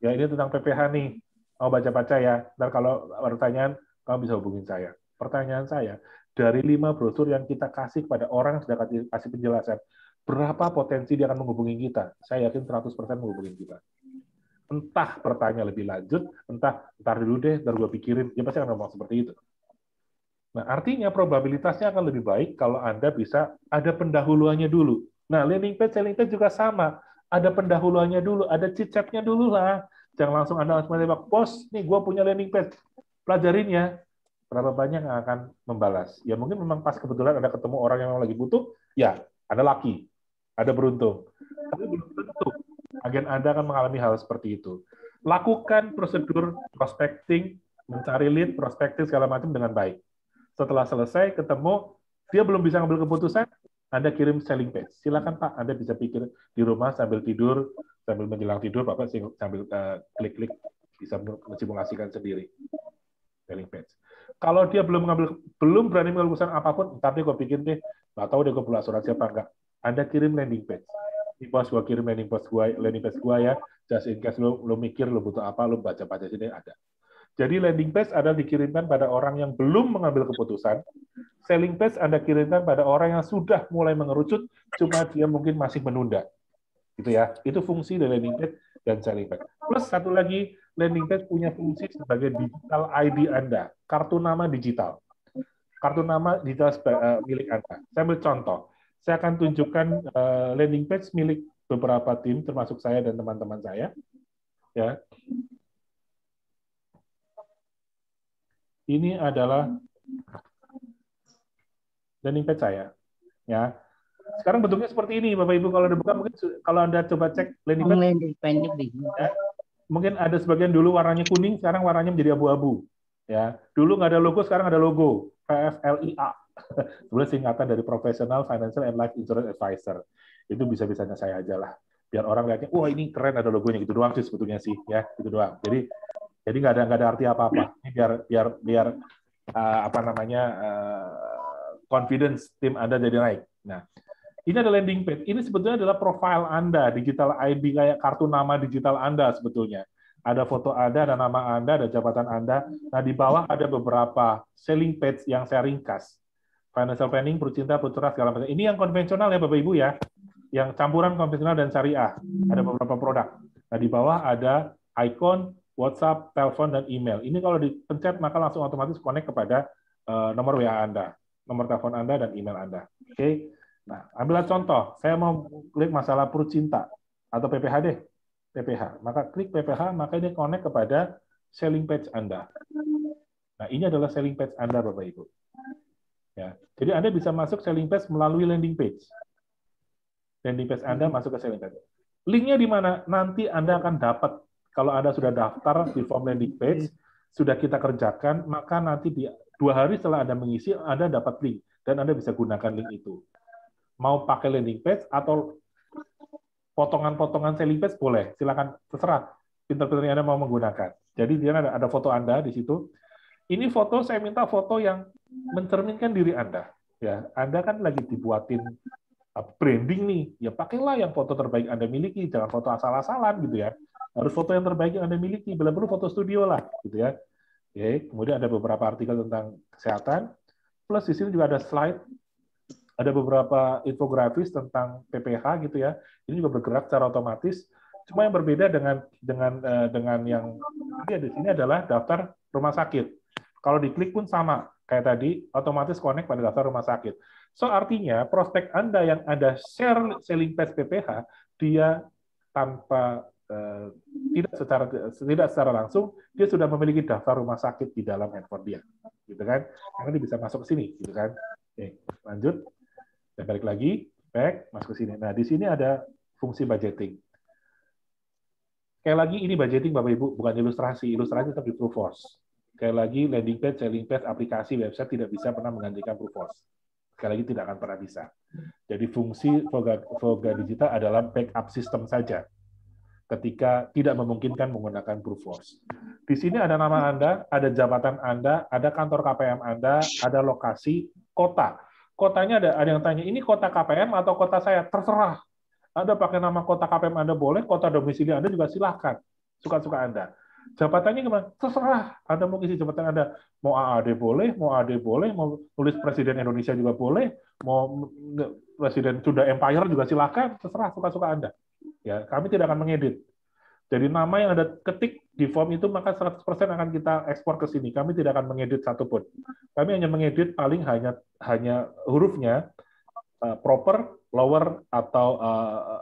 Ya ini tentang PPH nih. Mau baca-baca ya. Ntar kalau ada pertanyaan, kamu bisa hubungin saya. Pertanyaan saya, dari lima brosur yang kita kasih kepada orang sudah kasih penjelasan berapa potensi dia akan menghubungi kita saya yakin 100% menghubungi kita entah bertanya lebih lanjut entah ntar dulu deh ntar gue pikirin dia pasti akan ngomong seperti itu nah artinya probabilitasnya akan lebih baik kalau anda bisa ada pendahuluannya dulu nah landing page selling page juga sama ada pendahuluannya dulu, ada chit dulu lah. Jangan langsung Anda langsung menembak, bos, nih gue punya landing page, pelajarin ya berapa banyak yang akan membalas? Ya mungkin memang pas kebetulan ada ketemu orang yang lagi butuh, ya ada laki, ada beruntung. Tapi belum tentu agen Anda akan mengalami hal seperti itu. Lakukan prosedur prospecting, mencari lead, prospecting segala macam dengan baik. Setelah selesai ketemu, dia belum bisa ngambil keputusan, Anda kirim selling page. Silakan Pak, Anda bisa pikir di rumah sambil tidur, sambil menjelang tidur, Bapak sambil eh, klik-klik uh, bisa mensimulasikan sendiri selling page kalau dia belum mengambil belum berani mengambil keputusan apapun, ntar deh gue bikin deh, nggak tahu deh gue perlu asuransi apa enggak. Anda kirim landing page. Ini pos gue kirim landing page gue, landing page gue ya, just in case lo, lo mikir lo butuh apa, lo baca-baca sini ada. Jadi landing page adalah dikirimkan pada orang yang belum mengambil keputusan, selling page Anda kirimkan pada orang yang sudah mulai mengerucut, cuma dia mungkin masih menunda. Gitu ya. Itu fungsi dari landing page dan selling page. Plus satu lagi, landing page punya fungsi sebagai digital ID Anda, kartu nama digital. Kartu nama digital eh, milik Anda. Saya ambil contoh. Saya akan tunjukkan eh, landing page milik beberapa tim, termasuk saya dan teman-teman saya. Ya. Ini adalah landing page saya. Ya, sekarang bentuknya seperti ini, Bapak Ibu. Kalau buka mungkin kalau anda coba cek landing page. Landing page. Ya mungkin ada sebagian dulu warnanya kuning, sekarang warnanya menjadi abu-abu. Ya, dulu nggak ada logo, sekarang ada logo PFLIA. Sebenarnya singkatan dari Professional Financial and Life Insurance Advisor. Itu bisa-bisanya saya aja lah. Biar orang lihatnya, wah ini keren ada logonya gitu doang sih sebetulnya sih, ya gitu doang. Jadi jadi nggak ada nggak ada arti apa-apa. Ini biar biar biar uh, apa namanya uh, confidence tim Anda jadi naik. Nah, ini ada landing page. Ini sebetulnya adalah profile Anda, digital ID kayak kartu nama digital Anda sebetulnya. Ada foto Anda, ada nama Anda, ada jabatan Anda. Nah, di bawah ada beberapa selling page yang saya ringkas. Financial planning, percinta, putra, segala macam. Ini yang konvensional ya Bapak Ibu ya. Yang campuran konvensional dan syariah. Ada beberapa produk. Nah, di bawah ada icon, WhatsApp, telepon, dan email. Ini kalau dipencet, maka langsung otomatis connect kepada eh, nomor WA Anda, nomor telepon Anda, dan email Anda. Oke. Okay? Nah, ambillah contoh. Saya mau klik masalah perut cinta atau PPH deh. PPH. Maka klik PPH, maka ini connect kepada selling page Anda. Nah, ini adalah selling page Anda, Bapak Ibu. Ya. Jadi Anda bisa masuk selling page melalui landing page. Landing page Anda hmm. masuk ke selling page. Linknya di mana? Nanti Anda akan dapat. Kalau Anda sudah daftar di form landing page, sudah kita kerjakan, maka nanti di dua hari setelah Anda mengisi, Anda dapat link. Dan Anda bisa gunakan link itu mau pakai landing page atau potongan-potongan selling page boleh, silakan terserah pinter pinter Anda mau menggunakan. Jadi dia ada, ada foto Anda di situ. Ini foto saya minta foto yang mencerminkan diri Anda. Ya, Anda kan lagi dibuatin uh, branding nih, ya pakailah yang foto terbaik Anda miliki, jangan foto asal-asalan gitu ya. Harus foto yang terbaik yang Anda miliki, bila perlu foto studio lah gitu ya. Oke, kemudian ada beberapa artikel tentang kesehatan. Plus di sini juga ada slide ada beberapa infografis tentang PPH gitu ya. Ini juga bergerak secara otomatis. Cuma yang berbeda dengan dengan eh, dengan yang ini di sini adalah daftar rumah sakit. Kalau diklik pun sama kayak tadi, otomatis connect pada daftar rumah sakit. So artinya prospek Anda yang ada share selling page PPH dia tanpa eh, tidak secara tidak secara langsung dia sudah memiliki daftar rumah sakit di dalam handphone dia, gitu kan? Karena dia bisa masuk ke sini, gitu kan? Oke, lanjut. Saya balik lagi, back, masuk ke sini. Nah, di sini ada fungsi budgeting. Kayak lagi ini budgeting Bapak Ibu, bukan ilustrasi. Ilustrasi tetap di force. Kayak lagi landing page, selling page, aplikasi, website tidak bisa pernah menggantikan proof force. Sekali lagi tidak akan pernah bisa. Jadi fungsi Voga, Voga Digital adalah backup system saja ketika tidak memungkinkan menggunakan proof force. Di sini ada nama Anda, ada jabatan Anda, ada kantor KPM Anda, ada lokasi, kota kotanya ada ada yang tanya ini kota KPM atau kota saya terserah ada pakai nama kota KPM Anda boleh kota domisili Anda juga silahkan suka-suka Anda jabatannya gimana terserah Anda mau isi jabatan Anda mau AAD boleh mau AD boleh mau tulis presiden Indonesia juga boleh mau presiden Sunda Empire juga silahkan terserah suka-suka Anda ya kami tidak akan mengedit jadi nama yang ada ketik di form itu, maka 100% akan kita ekspor ke sini. Kami tidak akan mengedit satu pun. Kami hanya mengedit paling hanya hanya hurufnya uh, proper, lower, atau uh,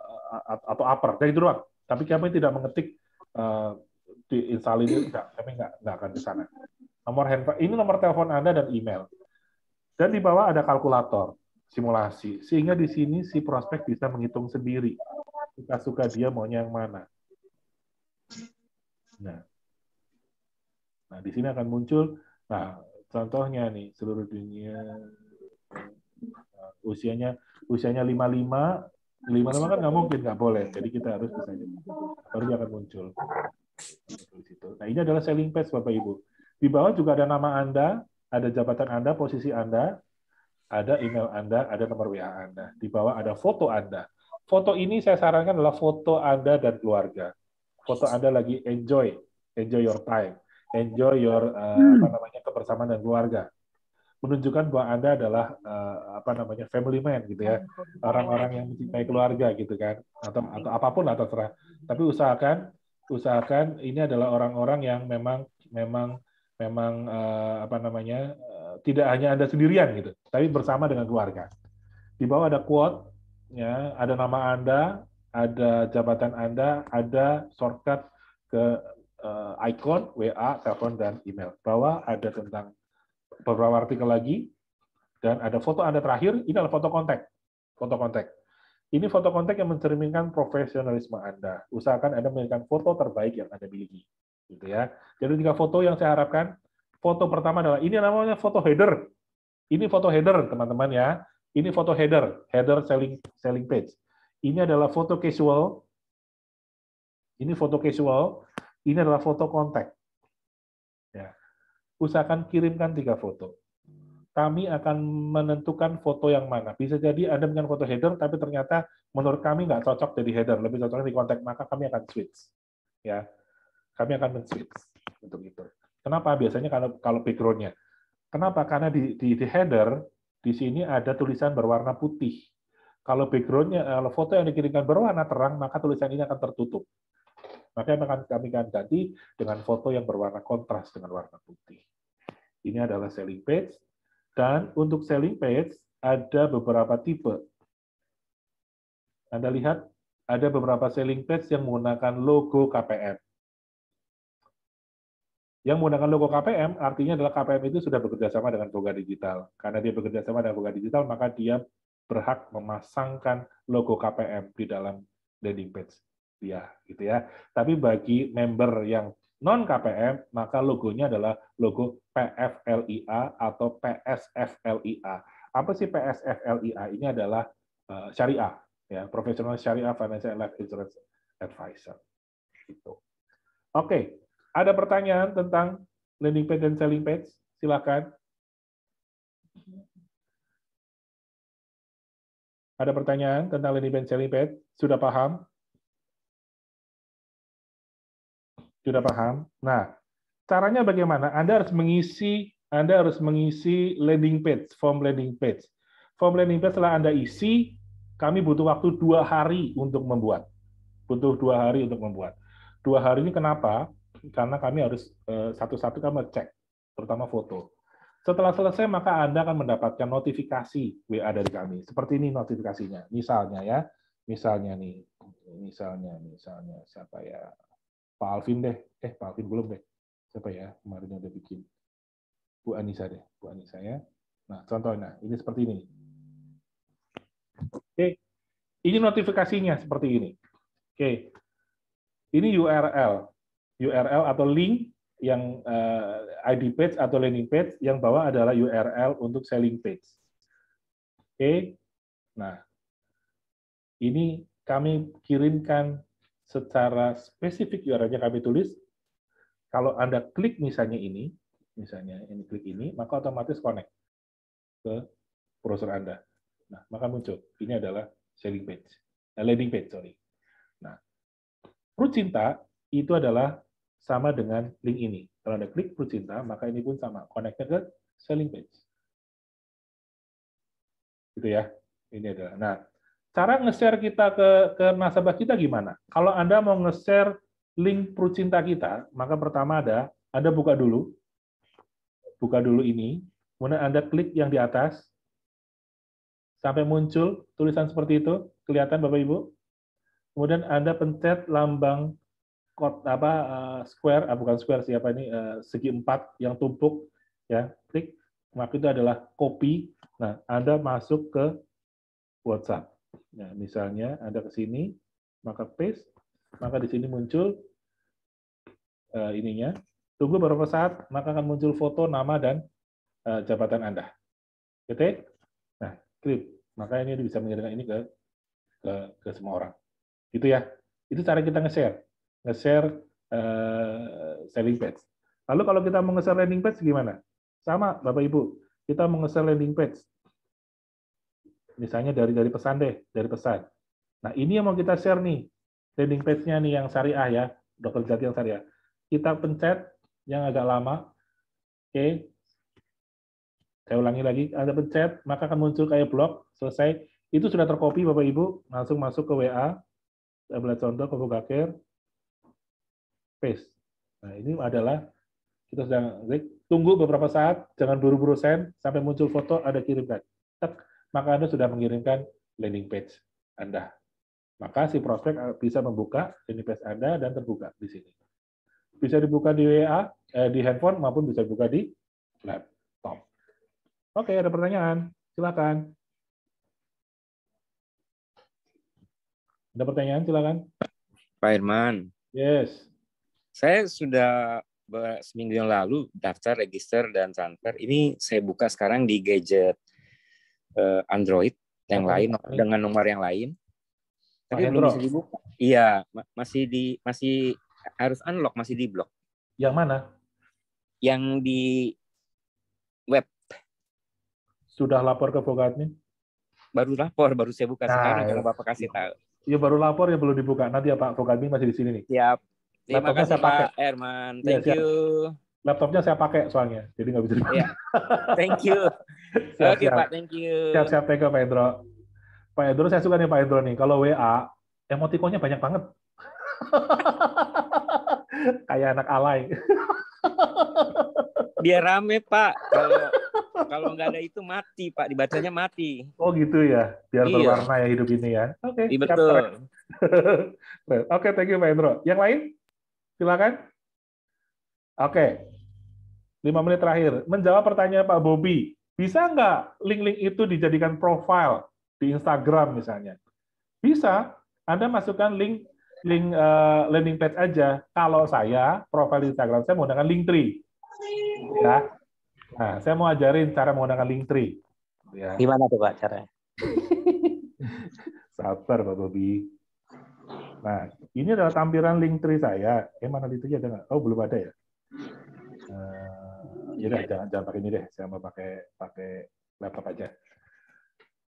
atau upper. Jadi itu doang. Tapi kami tidak mengetik uh, di install ini, tidak. Kami nggak, nggak akan ke sana. Nomor handphone, ini nomor telepon Anda dan email. Dan di bawah ada kalkulator simulasi. Sehingga di sini si prospek bisa menghitung sendiri. Suka-suka dia maunya yang mana. Nah, nah di sini akan muncul, nah contohnya nih seluruh dunia nah, usianya usianya 55 55 kan nggak mungkin nggak boleh jadi kita harus bisa baru dia akan muncul nah ini adalah selling page bapak ibu di bawah juga ada nama anda ada jabatan anda posisi anda ada email anda ada nomor wa anda di bawah ada foto anda foto ini saya sarankan adalah foto anda dan keluarga foto Anda lagi enjoy, enjoy your time, enjoy your uh, apa hmm. namanya kebersamaan dan keluarga. Menunjukkan bahwa Anda adalah uh, apa namanya family man gitu ya, orang-orang yang mencintai keluarga gitu kan, atau atau apapun atau terserah. Tapi usahakan usahakan ini adalah orang-orang yang memang memang memang uh, apa namanya uh, tidak hanya Anda sendirian gitu, tapi bersama dengan keluarga. Di bawah ada quote ya, ada nama Anda, ada jabatan Anda, ada shortcut ke uh, icon, WA, telepon, dan email. Bahwa ada tentang beberapa artikel lagi, dan ada foto Anda terakhir, ini adalah foto kontak. Foto kontak. Ini foto kontak yang mencerminkan profesionalisme Anda. Usahakan Anda memberikan foto terbaik yang Anda miliki. Gitu ya. Jadi tiga foto yang saya harapkan. Foto pertama adalah ini namanya foto header. Ini foto header, teman-teman ya. Ini foto header, header selling selling page. Ini adalah foto casual. Ini foto casual. Ini adalah foto kontak. Ya. Usahakan kirimkan tiga foto. Kami akan menentukan foto yang mana. Bisa jadi Anda dengan foto header, tapi ternyata menurut kami nggak cocok jadi header. Lebih cocoknya di kontak, maka kami akan switch. Ya, kami akan men-switch untuk itu. Kenapa? Biasanya kalau kalau background-nya. Kenapa? Karena di, di, di header di sini ada tulisan berwarna putih. Kalau backgroundnya, eh, kalau foto yang dikirimkan berwarna terang, maka tulisan ini akan tertutup. Makanya akan kami akan ganti dengan foto yang berwarna kontras dengan warna putih. Ini adalah selling page. Dan untuk selling page ada beberapa tipe. Anda lihat ada beberapa selling page yang menggunakan logo KPM. Yang menggunakan logo KPM artinya adalah KPM itu sudah bekerja sama dengan Boga Digital. Karena dia bekerja sama dengan Boga Digital, maka dia berhak memasangkan logo KPM di dalam landing page dia gitu ya. Tapi bagi member yang non KPM maka logonya adalah logo PFLIA atau PSFLIA. Apa sih PSFLIA? Ini adalah eh, syariah ya, profesional syariah financial life insurance advisor. Gitu. Oke, ada pertanyaan tentang landing page dan selling page? Silakan. Ada pertanyaan tentang lini page? Sudah paham? Sudah paham? Nah, caranya bagaimana? Anda harus mengisi Anda harus mengisi landing page, form landing page. Form landing page setelah Anda isi, kami butuh waktu dua hari untuk membuat. Butuh dua hari untuk membuat. Dua hari ini kenapa? Karena kami harus eh, satu-satu kami cek, terutama foto setelah selesai, maka Anda akan mendapatkan notifikasi WA dari kami. Seperti ini notifikasinya. Misalnya ya, misalnya nih, misalnya, misalnya siapa ya? Pak Alvin deh. Eh, Pak Alvin belum deh. Siapa ya? Kemarin udah bikin. Bu Anissa deh, Bu Anissa ya. Nah, contohnya, nah, ini seperti ini. Oke, ini notifikasinya seperti ini. Oke, ini URL, URL atau link yang uh, eh, ID page atau landing page, yang bawah adalah URL untuk selling page. Oke, okay. nah ini kami kirimkan secara spesifik URL-nya kami tulis. Kalau Anda klik misalnya ini, misalnya ini klik ini, maka otomatis connect ke browser Anda. Nah, maka muncul. Ini adalah selling page, eh, landing page, sorry. Nah, Rucinta itu adalah sama dengan link ini. Kalau Anda klik Percinta, maka ini pun sama, connected ke selling page. Gitu ya. Ini adalah. Nah, cara nge-share kita ke, ke nasabah kita gimana? Kalau Anda mau nge-share link Percinta kita, maka pertama ada, Anda buka dulu, buka dulu ini, kemudian Anda klik yang di atas, sampai muncul tulisan seperti itu, kelihatan Bapak-Ibu. Kemudian Anda pencet lambang kot apa uh, square uh, bukan square siapa ini uh, segi empat yang tumpuk ya klik maka itu adalah copy nah anda masuk ke WhatsApp nah misalnya anda ke sini maka paste maka di sini muncul uh, ininya tunggu beberapa saat maka akan muncul foto nama dan uh, jabatan anda oke nah klik maka ini bisa mengirimkan ini ke ke, ke semua orang gitu ya itu cara kita nge-share nge-share uh, eh, selling page. Lalu kalau kita mau nge-share landing page gimana? Sama Bapak Ibu, kita mau nge-share landing page. Misalnya dari dari pesan deh, dari pesan. Nah, ini yang mau kita share nih. Landing page-nya nih yang syariah ya, dokter jati yang syariah. Kita pencet yang agak lama. Oke. Okay. Saya ulangi lagi, Anda pencet, maka akan muncul kayak blog, selesai. Itu sudah terkopi, Bapak Ibu, langsung masuk ke WA. Saya contoh ke Bukakir face. Nah, ini adalah kita sedang klik, tunggu beberapa saat, jangan buru-buru send, sampai muncul foto, ada kirimkan. Tek, maka Anda sudah mengirimkan landing page Anda. Maka si prospek eh, bisa membuka landing page Anda dan terbuka di sini. Bisa dibuka di WA, eh, di handphone, maupun bisa dibuka di laptop. Oke, ada pertanyaan? Silakan. Ada pertanyaan? Silakan. Pak Irman. Yes. Saya sudah seminggu yang lalu daftar, register, dan transfer. Ini saya buka sekarang di gadget uh, Android yang oh, lain okay. dengan nomor yang lain. Tapi oh, belum bisa dibuka. Iya, masih di masih harus unlock, masih di blok. Yang mana? Yang di web. Sudah lapor ke Admin? Baru lapor, baru saya buka nah, sekarang ya. kalau iya. Bapak kasih tahu. Iya baru lapor ya belum dibuka. Nanti ya Pak Admin masih di sini nih. Siap. Terima Laptopnya kasih saya pakai. Pak Herman. Iya, thank ya, you. Siap. Laptopnya saya pakai soalnya, jadi nggak bisa dipakai. Yeah. Iya. Thank you. siap, Oke okay, Pak, thank you. Siap-siap, thank you Pak Hendro. Pak Hendro, saya suka nih Pak Hendro nih. Kalau WA, emotikonnya banyak banget. Kayak anak alay. Biar rame Pak. Kalau kalau nggak ada itu mati Pak, dibacanya mati. Oh gitu ya, biar iya. berwarna ya hidup ini ya. Oke. Okay, iya, Betul. Oke, okay, thank you Pak Hendro. Yang lain? Silakan. Oke. Lima menit terakhir. Menjawab pertanyaan Pak Bobi. Bisa nggak link-link itu dijadikan profile di Instagram misalnya? Bisa. Anda masukkan link link eh, landing page aja. Kalau saya profil Instagram saya menggunakan Linktree. Ya. Nah, saya mau ajarin cara menggunakan Linktree. Ya. Gimana tuh Pak caranya? Sabar Pak Bobi. Nah, ini adalah tampilan link tree saya. Eh, mana link tree Oh, belum ada ya? Uh, yaudah, jangan, jangan pakai ini deh. Saya mau pakai pakai laptop aja.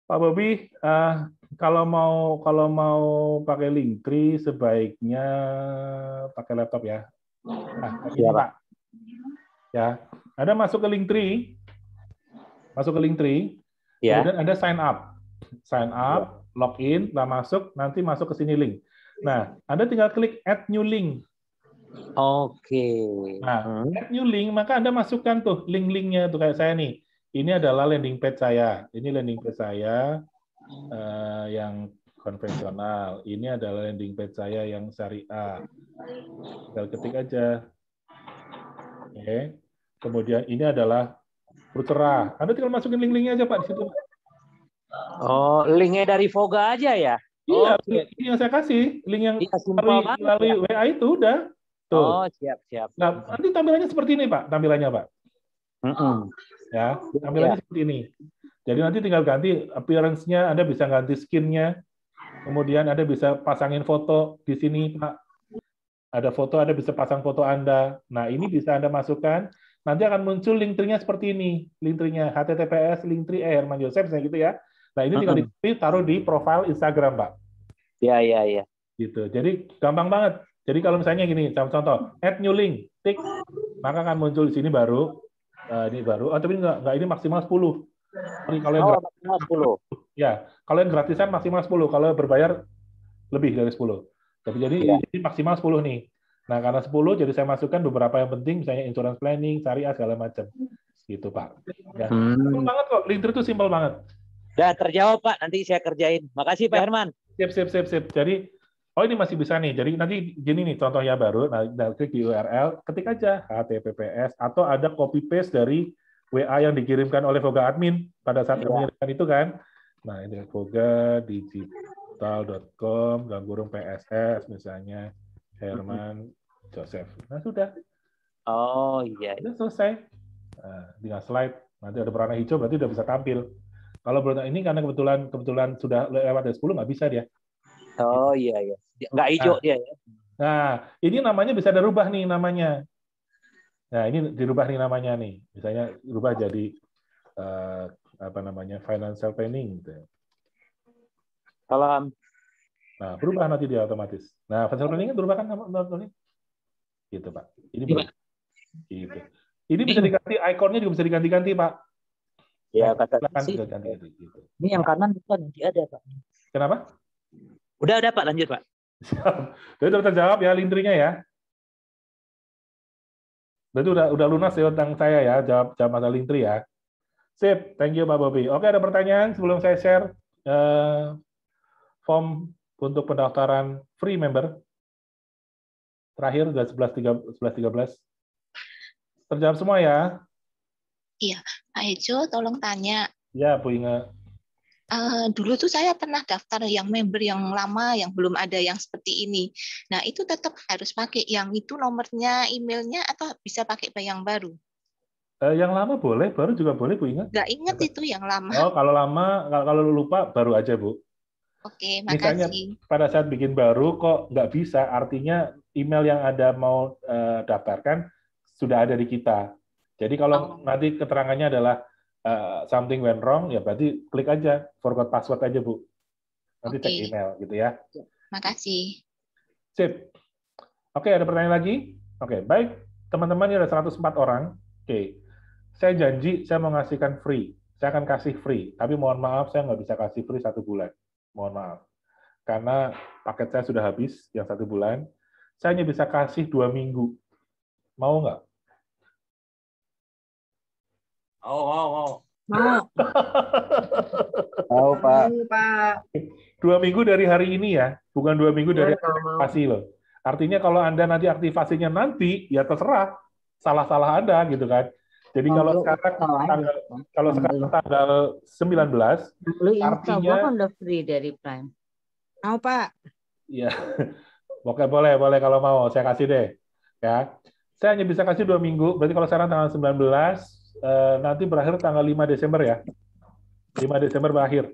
Pak Bobi, uh, kalau mau kalau mau pakai link tree sebaiknya pakai laptop ya. Nah, ini, ya, Pak. Ya, Ada masuk ke link tree, masuk ke link tree, ya. kemudian ada sign up, sign up, iya. login, lah masuk, nanti masuk ke sini link. Nah, Anda tinggal klik add new link. Oke. Okay. Nah, hmm. add new link, maka Anda masukkan tuh link-linknya tuh kayak saya nih. Ini adalah landing page saya. Ini landing page saya uh, yang konvensional. Ini adalah landing page saya yang syariah. Tinggal ketik aja. Oke. Okay. Kemudian ini adalah Purtera. Anda tinggal masukin link-linknya aja Pak di situ. Oh, linknya dari Voga aja ya? Iya, oh, link yang saya kasih, link yang iya, melalui, melalui ya. WA itu udah. Tuh. Oh, siap, siap. Nah, nanti tampilannya seperti ini, Pak. Tampilannya, Pak. Mm -mm. Ya, tampilannya yeah. seperti ini. Jadi nanti tinggal ganti appearance-nya, Anda bisa ganti skin-nya. Kemudian Anda bisa pasangin foto di sini, Pak. Ada foto, Anda bisa pasang foto Anda. Nah, ini bisa Anda masukkan. Nanti akan muncul link nya seperti ini. Link nya https link Herman Joseph, gitu ya. Nah ini tinggal uh-huh. taruh di profile Instagram, Pak. Iya, iya, iya. Gitu. Jadi gampang banget. Jadi kalau misalnya gini, contoh, add new link, tik, maka akan muncul di sini baru, uh, ini baru, oh tapi enggak, enggak ini maksimal 10. ini kalau yang oh, maksimal 10. Ya, kalau yang gratisan maksimal 10, kalau berbayar lebih dari 10. Tapi jadi yeah. ini maksimal 10 nih. Nah, karena 10 jadi saya masukkan beberapa yang penting misalnya insurance planning, syariah segala macam. Gitu, Pak. Ya. Hmm. Simpel banget kok, link itu simple banget. Sudah terjawab Pak, nanti saya kerjain. Makasih Pak ya. Herman. Siap siap siap siap. Jadi, oh ini masih bisa nih. Jadi nanti gini nih contohnya baru, nah, nah klik di URL, ketik aja HTTPS atau ada copy paste dari WA yang dikirimkan oleh Voga admin pada saat ya. mengirimkan itu kan. Nah, ini Voga digital.com gangguung PSS misalnya Herman Joseph. Nah, sudah. Oh, iya. Sudah selesai. Nah, tinggal slide. Nanti ada warna hijau berarti sudah bisa tampil. Kalau berita ini karena kebetulan kebetulan sudah lewat dari 10 nggak bisa dia. Oh iya iya. Nggak hijau nah, dia ya. Nah, ini namanya bisa dirubah nih namanya. Nah, ini dirubah nih namanya nih. Misalnya rubah jadi uh, apa namanya? financial planning gitu. Ya. Salam. Nah, berubah nanti dia otomatis. Nah, financial planning kan berubah kan Tony? Gitu, Pak. Ini iya. berubah. Gitu. Ini bisa diganti ikonnya juga bisa diganti-ganti, Pak. Ya, ya nah, kata sih. Gitu. Ini yang kanan bukan nanti ada, Pak. Kenapa? Udah, udah, Pak. Lanjut, Pak. Jadi sudah terjawab ya lindrinya ya. Jadi udah udah lunas ya tentang saya ya jawab jawab masalah lindri ya. Sip, thank you Pak Bobi. Oke, ada pertanyaan sebelum saya share uh, form untuk pendaftaran free member terakhir sudah sebelas 11 13. Terjawab semua ya. Iya, Pak Ejo, tolong tanya. Ya, Bu Inga. Uh, eh, dulu tuh saya pernah daftar yang member yang lama yang belum ada yang seperti ini. Nah itu tetap harus pakai yang itu nomornya, emailnya atau bisa pakai yang baru? Uh, yang lama boleh, baru juga boleh Bu ingat? Gak ingat itu yang lama. Oh kalau lama kalau lupa baru aja Bu. Oke, okay, makasih. Misalnya pada saat bikin baru kok nggak bisa, artinya email yang ada mau uh, daftarkan sudah ada di kita. Jadi kalau oh. nanti keterangannya adalah uh, something went wrong, ya berarti klik aja forgot password aja bu. Nanti okay. cek email gitu ya. Terima ya, kasih. Sip. Oke, ada pertanyaan lagi? Oke, baik. Teman-teman ini ada 104 orang. Oke. Saya janji saya mau ngasihkan free. Saya akan kasih free. Tapi mohon maaf, saya nggak bisa kasih free satu bulan. Mohon maaf. Karena paket saya sudah habis yang satu bulan. Saya hanya bisa kasih dua minggu. Mau nggak? Oh, oh, oh. Mau. Mau, Pak. Pak. Dua minggu dari hari ini ya, bukan dua minggu dari iya, aktivasi loh. Artinya kalau Anda nanti aktivasinya nanti, ya terserah. Salah-salah Anda gitu kan. Jadi kalau sekarang tanggal, kalau sekarang tanggal 19, artinya... Lu kan udah free dari Prime. Mau, Pak. Iya. Oke, boleh, boleh kalau mau. Saya kasih deh. Ya. Saya hanya bisa kasih dua minggu. Berarti kalau sekarang tanggal 19, Eh, nanti berakhir tanggal 5 Desember ya. 5 Desember berakhir.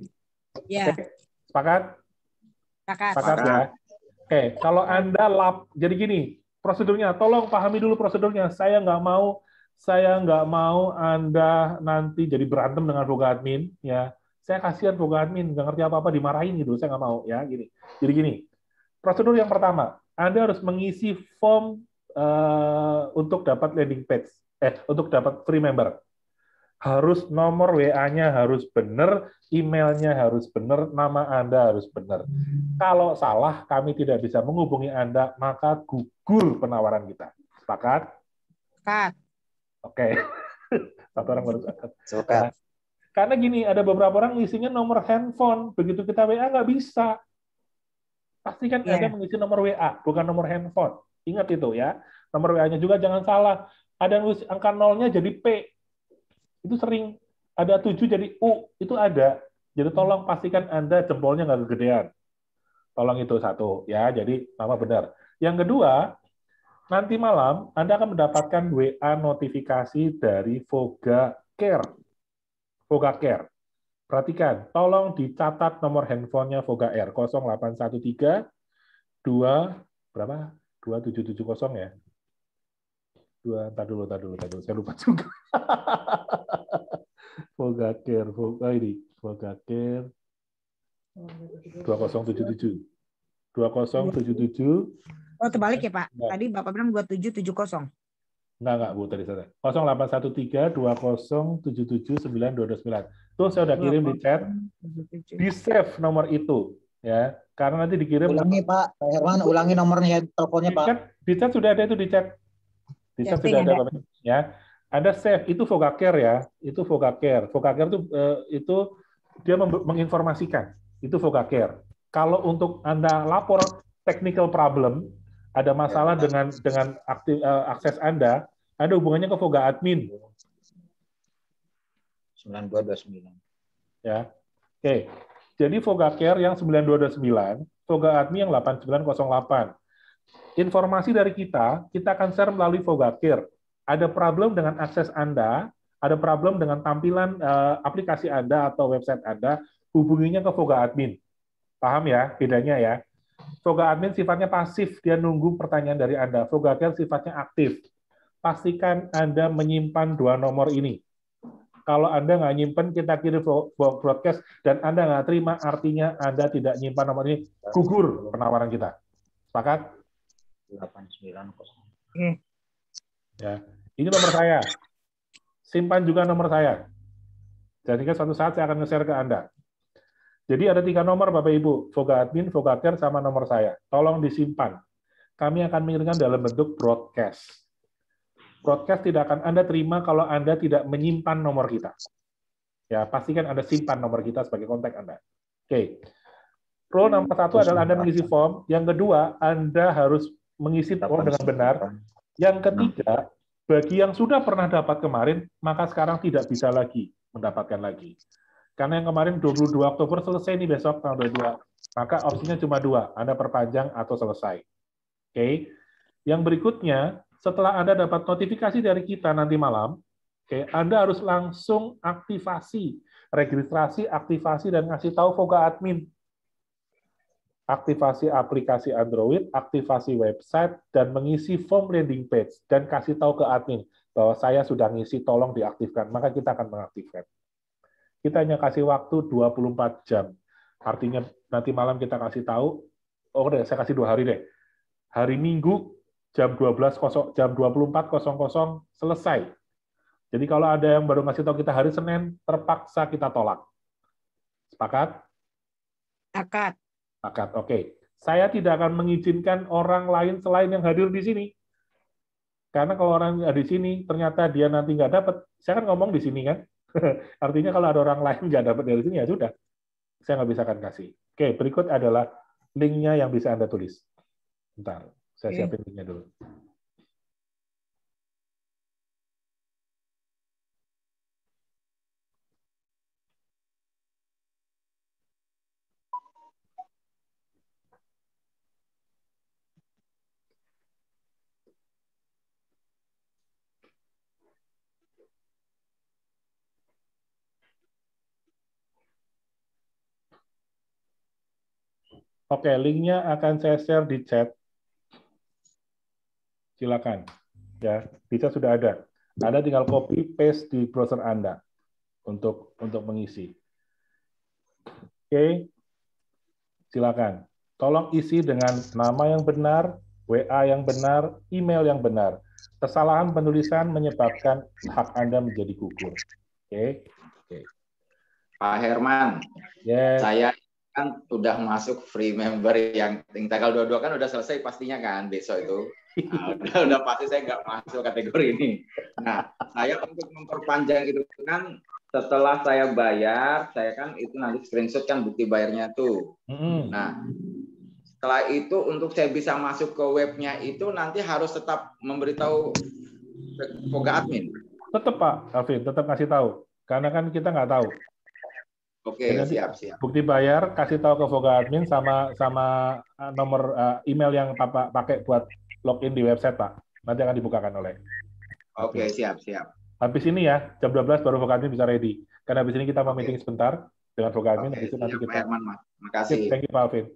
Iya. Okay. Sepakat? Sepakat. Sepakat ya. Oke, kalau Anda lap jadi gini, prosedurnya tolong pahami dulu prosedurnya. Saya nggak mau saya nggak mau Anda nanti jadi berantem dengan Voga admin ya. Saya kasihan Voga admin nggak ngerti apa-apa dimarahin gitu. Saya nggak mau ya gini. Jadi gini. Prosedur yang pertama, Anda harus mengisi form uh, untuk dapat landing page eh untuk dapat free member harus nomor WA-nya harus benar, emailnya harus benar, nama Anda harus benar. Kalau salah, kami tidak bisa menghubungi Anda, maka gugur penawaran kita. Sepakat? Sepakat. Oke. Okay. orang baru sepakat. Sepakat. Nah, karena gini, ada beberapa orang isinya nomor handphone. Begitu kita WA nggak bisa. Pastikan yeah. Anda mengisi nomor WA, bukan nomor handphone. Ingat itu ya. Nomor WA-nya juga jangan salah ada yang nulis angka nolnya jadi P. Itu sering. Ada tujuh jadi U. Itu ada. Jadi tolong pastikan Anda jempolnya nggak kegedean. Tolong itu satu. ya. Jadi nama benar. Yang kedua, nanti malam Anda akan mendapatkan WA notifikasi dari Voga Care. Voga Care. Perhatikan, tolong dicatat nomor handphonenya Voga Air 0813 2 berapa? 2770 ya dua tar dulu tar dulu tar dulu saya lupa juga Vogaker Voga oh, ini Vogaker tujuh tujuh Oh terbalik ya Pak tadi Bapak bilang dua tujuh kosong Enggak, enggak, Bu. Tadi saya delapan satu tiga dua tujuh tujuh sembilan dua dua sembilan Tuh saya udah kirim di chat. Di save nomor itu ya. Karena nanti dikirim Ulangi Pak Herman, ulangi nomornya teleponnya Pak. Di chat, di chat sudah ada itu di chat bisa tidak sudah ada, ada. ya. Ada SAFE, itu Vogacare ya, itu Vogacare. Vogacare itu eh, itu dia menginformasikan, itu Vogacare. Kalau untuk Anda lapor technical problem, ada ya, masalah ya, dengan dengan aktif, eh, akses Anda, ada hubungannya ke Voga admin. 9229. Ya. Oke. Jadi Vogacare yang 9229, Voga admin yang delapan 8908 informasi dari kita, kita akan share melalui Vogakir. Ada problem dengan akses Anda, ada problem dengan tampilan uh, aplikasi Anda atau website Anda, hubunginya ke Voga Admin. Paham ya bedanya ya? Voga Admin sifatnya pasif, dia nunggu pertanyaan dari Anda. Voga sifatnya aktif. Pastikan Anda menyimpan dua nomor ini. Kalau Anda nggak nyimpan, kita kirim broadcast, dan Anda nggak terima, artinya Anda tidak nyimpan nomor ini, gugur penawaran kita. Sepakat? 89 Ya, ini nomor saya. Simpan juga nomor saya. Jadi kan suatu saat saya akan nge-share ke Anda. Jadi ada tiga nomor Bapak Ibu, Voga Admin, Voga Care, sama nomor saya. Tolong disimpan. Kami akan mengirimkan dalam bentuk broadcast. Broadcast tidak akan Anda terima kalau Anda tidak menyimpan nomor kita. Ya, pastikan Anda simpan nomor kita sebagai kontak Anda. Oke. Okay. Rule nomor satu adalah Anda mengisi form. Yang kedua, Anda harus mengisi takwa dengan benar. Yang ketiga, bagi yang sudah pernah dapat kemarin, maka sekarang tidak bisa lagi mendapatkan lagi. Karena yang kemarin 22 Oktober selesai nih besok tanggal 22. Maka opsinya cuma dua, Anda perpanjang atau selesai. Oke. Okay? Yang berikutnya, setelah Anda dapat notifikasi dari kita nanti malam, oke, okay, Anda harus langsung aktivasi, registrasi, aktivasi dan ngasih tahu Voga admin aktivasi aplikasi Android, aktivasi website, dan mengisi form landing page, dan kasih tahu ke admin bahwa saya sudah ngisi, tolong diaktifkan. Maka kita akan mengaktifkan. Kita hanya kasih waktu 24 jam. Artinya nanti malam kita kasih tahu, oh deh, saya kasih dua hari deh. Hari Minggu jam 12 jam 24.00 selesai. Jadi kalau ada yang baru ngasih tahu kita hari Senin, terpaksa kita tolak. Sepakat? Sepakat. Sepakat. Oke. Okay. Saya tidak akan mengizinkan orang lain selain yang hadir di sini. Karena kalau orang ada di sini, ternyata dia nanti nggak dapat. Saya kan ngomong di sini kan. Artinya kalau ada orang lain nggak dapat dari sini, ya sudah. Saya nggak bisa akan kasih. Oke, okay, berikut adalah linknya yang bisa Anda tulis. Bentar, saya okay. siapin linknya dulu. Oke, linknya akan saya share di chat. Silakan. Ya, bisa sudah ada. Anda tinggal copy paste di browser Anda untuk untuk mengisi. Oke, silakan. Tolong isi dengan nama yang benar, WA yang benar, email yang benar. Kesalahan penulisan menyebabkan hak Anda menjadi gugur. Oke. Oke. Pak Herman, yes. saya kan sudah masuk free member yang, tinggal tanggal 22 kan udah selesai pastinya kan besok itu. Nah, udah, pasti saya nggak masuk kategori ini. Nah, saya untuk memperpanjang itu kan setelah saya bayar, saya kan itu nanti screenshot kan bukti bayarnya tuh. Mm-hmm. Nah, setelah itu untuk saya bisa masuk ke webnya itu nanti harus tetap memberitahu ke admin. Tetap Pak Alvin, tetap kasih tahu. Karena kan kita nggak tahu Oke, okay, siap, siap. Bukti bayar kasih tahu ke Voga admin sama sama eh, nomor uh, email yang Papa pakai buat login di website, Pak. Nanti akan dibukakan oleh. Oke, okay, siap, siap. Habis ini ya, jam 12 baru Voga admin bisa ready. Karena habis ini kita mau okay. meeting sebentar dengan Voga admin okay, itu nanti kita. Terima Herman, Mas. Thank you, Pak Alvin. Oke,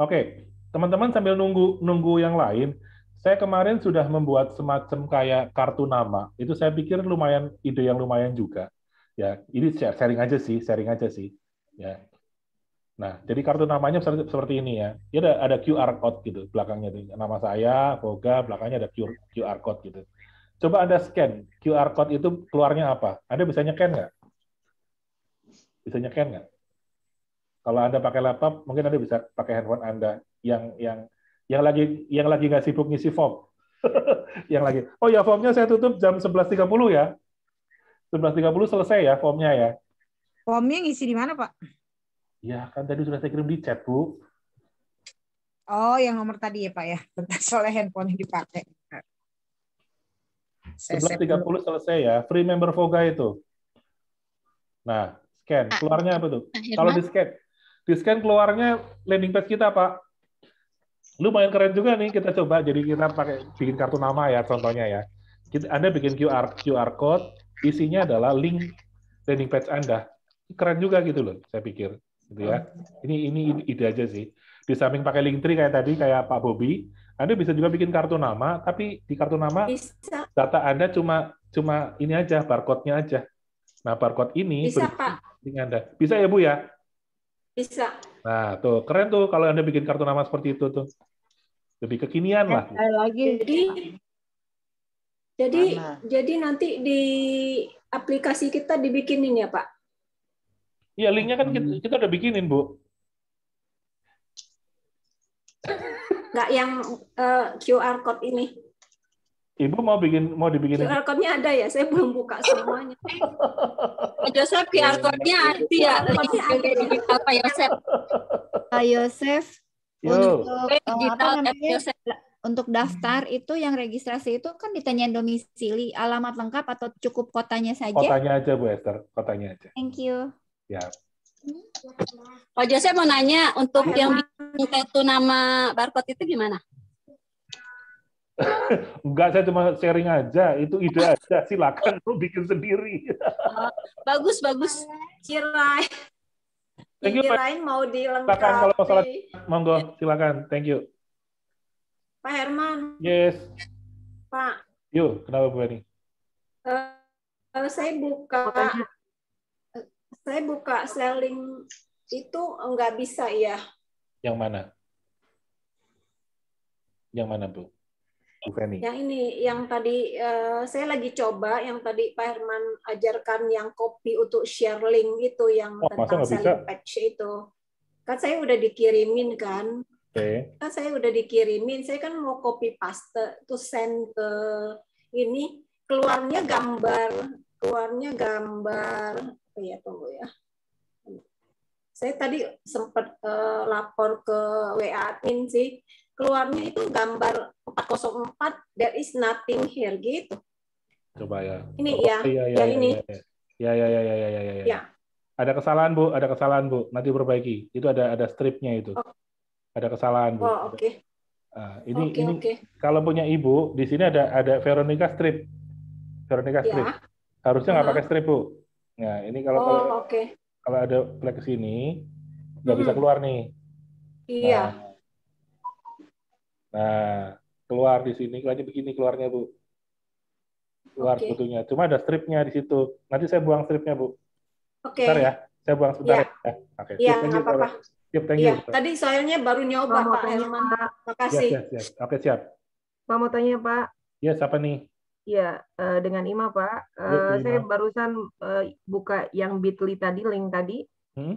okay. teman-teman sambil nunggu nunggu yang lain, saya kemarin sudah membuat semacam kayak kartu nama. Itu saya pikir lumayan ide yang lumayan juga Ya, ini sharing aja sih, sharing aja sih. Ya. Nah, jadi kartu namanya seperti ini ya. Dia ada, ada QR code gitu belakangnya tuh. Nama saya, Voga, belakangnya ada QR, QR code gitu. Coba Anda scan QR code itu keluarnya apa? Anda bisa nyeken nggak? Bisa nyeken nggak? Kalau Anda pakai laptop, mungkin Anda bisa pakai handphone Anda yang yang yang lagi yang lagi nggak sibuk ngisi form. yang lagi, oh ya formnya saya tutup jam 11.30 ya. 11.30 selesai ya formnya ya? Formnya ngisi di mana, Pak? Ya, kan tadi sudah saya kirim di chat, Bu. Oh, yang nomor tadi ya, Pak ya. Bentar, soalnya handphone yang dipakai. 11.30 selesai ya. Free member Voga itu. Nah, scan. Keluarnya apa tuh? Kalau di scan. Di scan keluarnya landing page kita, Pak. Lumayan keren juga nih kita coba. Jadi kita pakai bikin kartu nama ya contohnya ya. Anda bikin QR QR code, isinya adalah link landing page Anda. Keren juga gitu loh, saya pikir. Gitu ya. Ini ini ide aja sih. Di samping pakai link tree kayak tadi, kayak Pak Bobi, Anda bisa juga bikin kartu nama, tapi di kartu nama bisa. data Anda cuma cuma ini aja, barcode-nya aja. Nah, barcode ini bisa, Pak. Anda. Bisa ya, Bu ya? Bisa. Nah, tuh keren tuh kalau Anda bikin kartu nama seperti itu tuh. Lebih kekinian lah. Lagi. Jadi jadi Mana? jadi nanti di aplikasi kita dibikinin ya Pak? Iya linknya kan kita, hmm. kita udah bikinin Bu. Gak yang uh, eh, QR code ini. Ibu mau bikin mau dibikin QR code-nya ada ya? Saya belum buka semuanya. Joseph QR iya, iya. code-nya ada ya? ada ya? apa Yosef? Ya, Pak Yosef untuk eh, digital apa ya, namanya? Untuk daftar hmm. itu yang registrasi itu kan ditanyain domisili, alamat lengkap atau cukup kotanya saja? Kotanya aja Bu Esther, kotanya aja. Thank you. Ya. Pak oh, Jose mau nanya untuk ya. yang bikin kartu nama barcode itu gimana? Enggak, saya cuma sharing aja. Itu ide aja. Silakan lu bikin sendiri. oh, bagus, bagus. Cirai. Thank you. Pak. mau dilengkapi. Silakan kalau masalah monggo silakan. Thank you. Pak Herman. Yes. Pak. Yuk, kenapa Bu Eni? Uh, saya buka eh, saya buka selling itu nggak bisa ya. Yang mana? Yang mana Bu? Bu Feni. Yang ini, yang tadi uh, saya lagi coba, yang tadi Pak Herman ajarkan yang kopi untuk share link itu, yang oh, tentang selling bisa? patch itu. Kan saya udah dikirimin kan. Okay. Kan nah, saya udah dikirimin, saya kan mau copy paste to send ke ini keluarnya gambar, keluarnya gambar. Oh ya tunggu ya. Saya tadi sempat uh, eh, lapor ke WA admin sih, keluarnya itu gambar 404 there is nothing here gitu. Coba ya. Ini ya, oh, ya, iya, iya, ya, iya, ini. Ya ya ya ya ya ya ya. ya. ya ada kesalahan bu ada kesalahan bu nanti perbaiki itu ada ada stripnya itu oh, ada kesalahan bu. Oh, oke. Okay. Uh, ini okay, ini okay. kalau punya ibu di sini ada ada Veronica Strip. Veronica ya. Strip. Harusnya nggak uh pakai strip bu. Nah ini kalau oh, kalau, okay. kalau ada plek sini nggak hmm. bisa keluar nih. Iya. Nah, nah keluar di sini lagi begini keluarnya bu. Keluar okay. sebetulnya. Cuma ada stripnya di situ. Nanti saya buang stripnya bu. Oke. Okay. ya. Saya buang sebentar. Iya. Ya. Oke. Okay. Ya, apa-apa thank iya, you. Ya, tadi soalnya baru nyoba Pak Elman. Terima kasih. Siap, siap, Oke, siap. Pak mau tanya Pak. Iya, siapa nih? Iya, eh, dengan Ima Pak. ya, Ima. Saya barusan eh, buka yang Bitly tadi, link tadi. Hmm?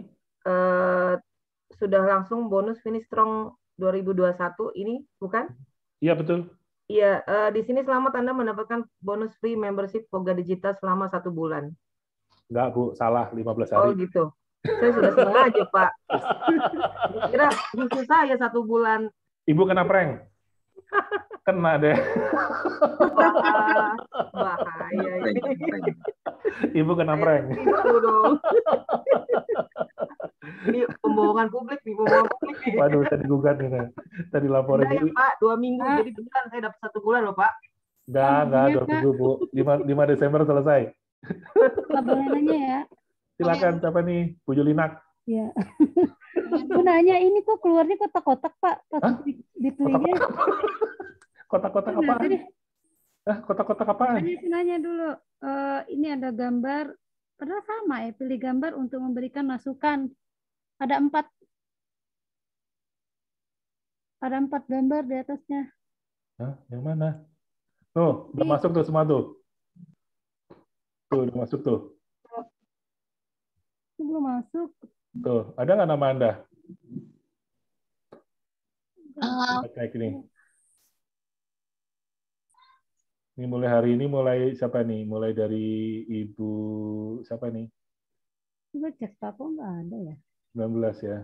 sudah langsung bonus finish strong 2021 ini, bukan? Iya, betul. Iya, di sini selamat Anda mendapatkan bonus free membership Poga Digital selama satu bulan. Enggak, Bu. Salah, 15 hari. Oh, gitu. Saya sudah aja Pak. Kira khusus saya satu bulan. Ibu kena prank? Kena deh. Wah, bahaya ini. Ibu kena prank. ibu gitu dong. Ini pembohongan publik nih, pembohongan publik. Waduh, saya digugat nih. Saya dilaporin. ya, Pak, dua minggu. Jadi bulan saya dapat satu bulan loh, Pak. Enggak, enggak, iya, dua minggu, Bu. 5, 5 Desember selesai. Nggak boleh nanya ya. Silakan iya. siapa nih Bu Julina? Iya. Bu nanya ini kok keluarnya kotak-kotak Pak? Pas telinga. Kotak-kotak apa? Ah, kotak-kotak apa? nanya dulu. Uh, ini ada gambar padahal sama ya pilih gambar untuk memberikan masukan. Ada empat ada empat gambar di atasnya. Hah, yang mana? Tuh, udah masuk tuh semua tuh. Tuh, udah masuk tuh. Aku belum masuk. Tuh, ada nggak nama Anda? Uh, kayak Ini mulai hari ini mulai siapa nih? Mulai dari Ibu siapa nih? Coba cek apa nggak ada ya? 19 ya.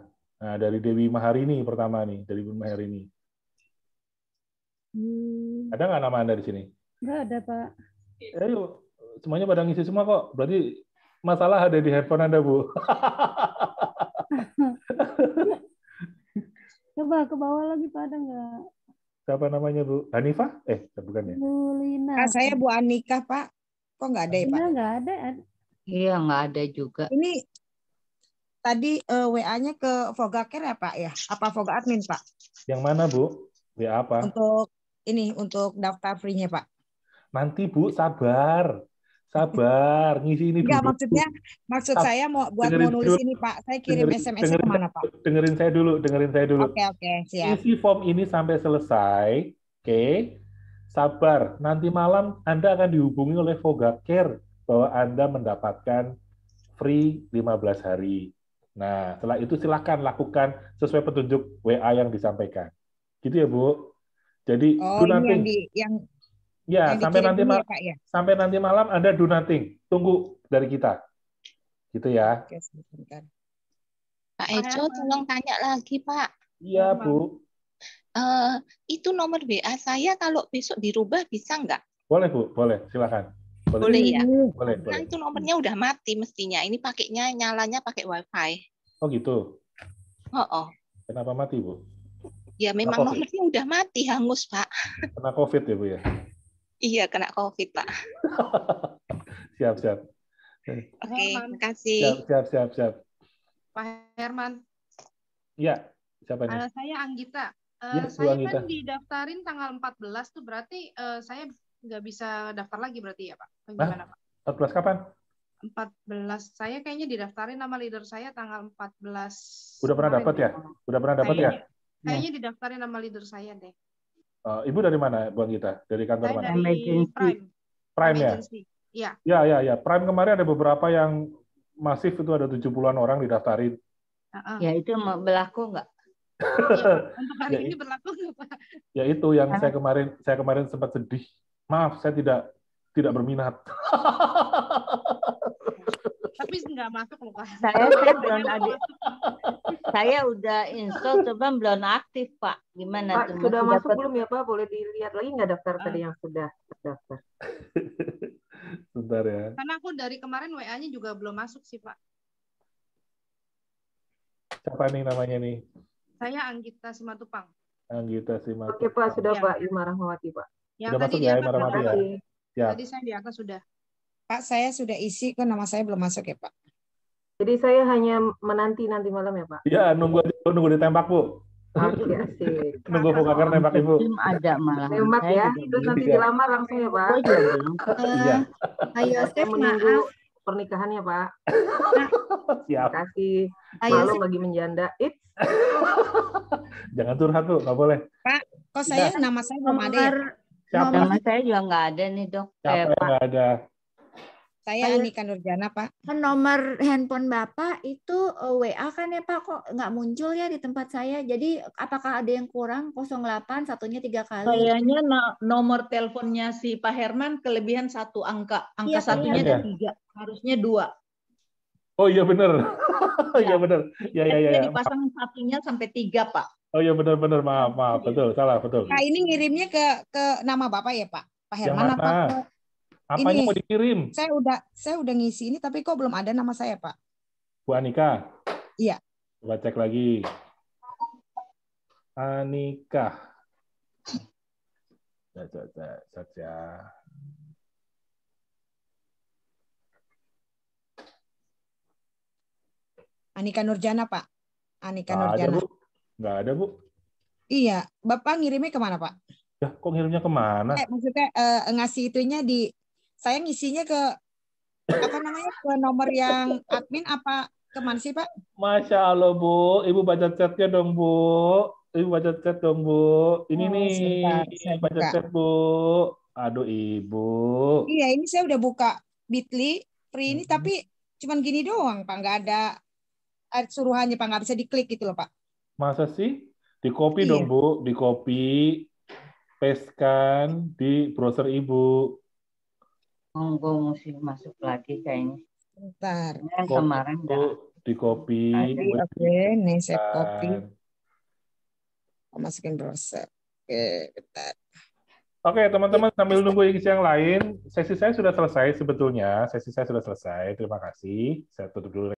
Nah, dari Dewi Maharini pertama nih, dari Ibu Maharini. Hmm. Ada nggak nama Anda di sini? Nggak ada, Pak. Ayo, eh, semuanya pada ngisi semua kok. Berarti masalah ada di handphone Anda, Bu. Coba ke bawah lagi Pak, ada nggak? Siapa namanya Bu? Hanifah? Eh, ya, bukan ya? Bu Lina. Ah, saya Bu Anika, Pak. Kok nggak ada ya, Pak? Nggak ada. Iya, nggak ada juga. Ini tadi uh, eh, WA-nya ke Voga Care ya, Pak ya? Apa Voga Admin, Pak? Yang mana, Bu? WA apa? Untuk ini untuk daftar free-nya, Pak. Nanti, Bu, sabar. Sabar, ngisi ini Enggak, maksudnya maksud saya mau buat mau nulis dulu. ini Pak, saya kirim dengerin, SMS dengerin, kemana Pak? Dengerin saya dulu, dengerin saya dulu. Oke, okay, oke, okay, siap. Isi form ini sampai selesai, oke. Okay? Sabar, nanti malam Anda akan dihubungi oleh Voga Care bahwa Anda mendapatkan free 15 hari. Nah, setelah itu silahkan lakukan sesuai petunjuk WA yang disampaikan. Gitu ya, Bu. Jadi, oh, ini Yang, di, yang Ya, sampai nanti ya, Pak, ya? sampai nanti malam ada do nothing. Tunggu dari kita. Gitu ya. Oke, sebentar. Pak Ejo, tolong tanya lagi, Pak. Iya, Bu. Uh, itu nomor WA saya kalau besok dirubah bisa nggak? Boleh, Bu. Boleh. Silakan. Boleh, boleh ya? Boleh, boleh. Kan itu nomornya udah mati mestinya. Ini pakainya nyalanya pakai WiFi. Oh, gitu. Oh, oh. Kenapa mati, Bu? Ya memang nomornya udah mati, hangus, Pak. Kena COVID ya, Bu ya? Iya, kena COVID, Pak. siap, siap. Oke, terima kasih. Siap, siap, siap, Pak Herman. Iya, siapa ini? Uh, saya Anggita. Uh, ya, saya kan Anggita. kan didaftarin tanggal 14 tuh berarti uh, saya nggak bisa daftar lagi berarti ya, Pak? Gimana, Pak? 14 kapan? 14 saya kayaknya didaftarin nama leader saya tanggal 14. Udah pernah dapat ya? Udah pernah dapat ya? Kayaknya iya. didaftarin nama leader saya deh. Uh, Ibu dari mana, Buan kita Dari kantor Saya mana? Dari Prime. Prime ya? Iya. Ya, ya, ya. Prime kemarin ada beberapa yang masif itu ada 70-an orang didaftarin. Uh-uh. Ya, itu berlaku nggak? ya, untuk hari ya, ini berlaku nggak, Ya, itu yang saya kemarin saya kemarin sempat sedih. Maaf, saya tidak tidak berminat. Ya tapi nggak masuk loh saya saya belum ada saya udah install coba belum aktif pak gimana pak, tuh sudah masuk dapat... belum ya pak boleh dilihat lagi nggak daftar ah. tadi yang sudah terdaftar sebentar ya karena aku dari kemarin wa nya juga belum masuk sih pak siapa nih namanya nih saya Anggita Simatupang Anggita Simatupang oke pak sudah iya. ya. pak Irma pak yang sudah tadi masuk ya Irma ya? ya tadi saya di atas sudah Pak, saya sudah isi, kok nama saya belum masuk ya Pak? Jadi saya hanya menanti nanti malam ya Pak? Iya, nunggu oh, nunggu ditembak Bu. Asik, ah, iya asik. Nunggu Pak Akar nembak Ibu. Ada malah. tembak ya, itu nanti dilamar langsung ya Pak? Eh, iya. ayo, Yosef, maaf. Pernikahannya Pak. Siap. Terima kasih. Malu lagi menjanda. it Jangan curhat tuh, nggak boleh. Pak, kok saya nama saya belum ada ya? Siapa? Nama saya juga nggak ada nih dok. Siapa eh, nggak ada? Saya Anika Nurjana, Pak. nomor handphone Bapak itu eh, WA kan ya, Pak? Kok nggak muncul ya di tempat saya? Jadi apakah ada yang kurang 08 satunya tiga kali? Kayaknya no nomor teleponnya si Pak Herman kelebihan satu angka. Angka ya, satunya ada tiga, harusnya dua. Oh iya benar. Iya, iya benar. Ya ya ya. Dipasang satunya sampai tiga, Pak. Oh iya benar-benar maaf maaf iya. betul salah betul. Nah ini ngirimnya ke ke nama bapak ya Pak Pak Herman apa? Apanya ini, mau dikirim? Saya udah saya udah ngisi ini tapi kok belum ada nama saya, Pak. Bu Anika? Iya. Coba cek lagi. Anika. Anika Nurjana, Pak. Anika Nggak Nurjana. Ada, Nggak ada, Bu. Iya. Bapak ngirimnya kemana, Pak? Ya, kok ngirimnya kemana? Eh, maksudnya eh, ngasih itunya di saya ngisinya ke apa namanya ke nomor yang admin apa teman sih Pak? Masya Allah Bu, Ibu baca chatnya dong Bu. Ibu baca chat dong Bu. Ini oh, nih saya saya baca chat Bu. Aduh Ibu. Iya ini saya udah buka Bitly free ini hmm. tapi cuman gini doang Pak, nggak ada suruhannya Pak, nggak bisa diklik gitu loh Pak. Masa sih? Di copy iya. dong Bu, di copy, paste kan di browser Ibu monggo masih mesti masuk lagi kayaknya. Bentar. Yang kemarin enggak. Di kopi. Oke, okay, nih saya kopi. Masukin browser. Oke, okay, bentar. Oke, okay, teman-teman sambil nunggu isi yang lain, sesi saya sudah selesai sebetulnya. Sesi saya sudah selesai. Terima kasih. Saya tutup dulu.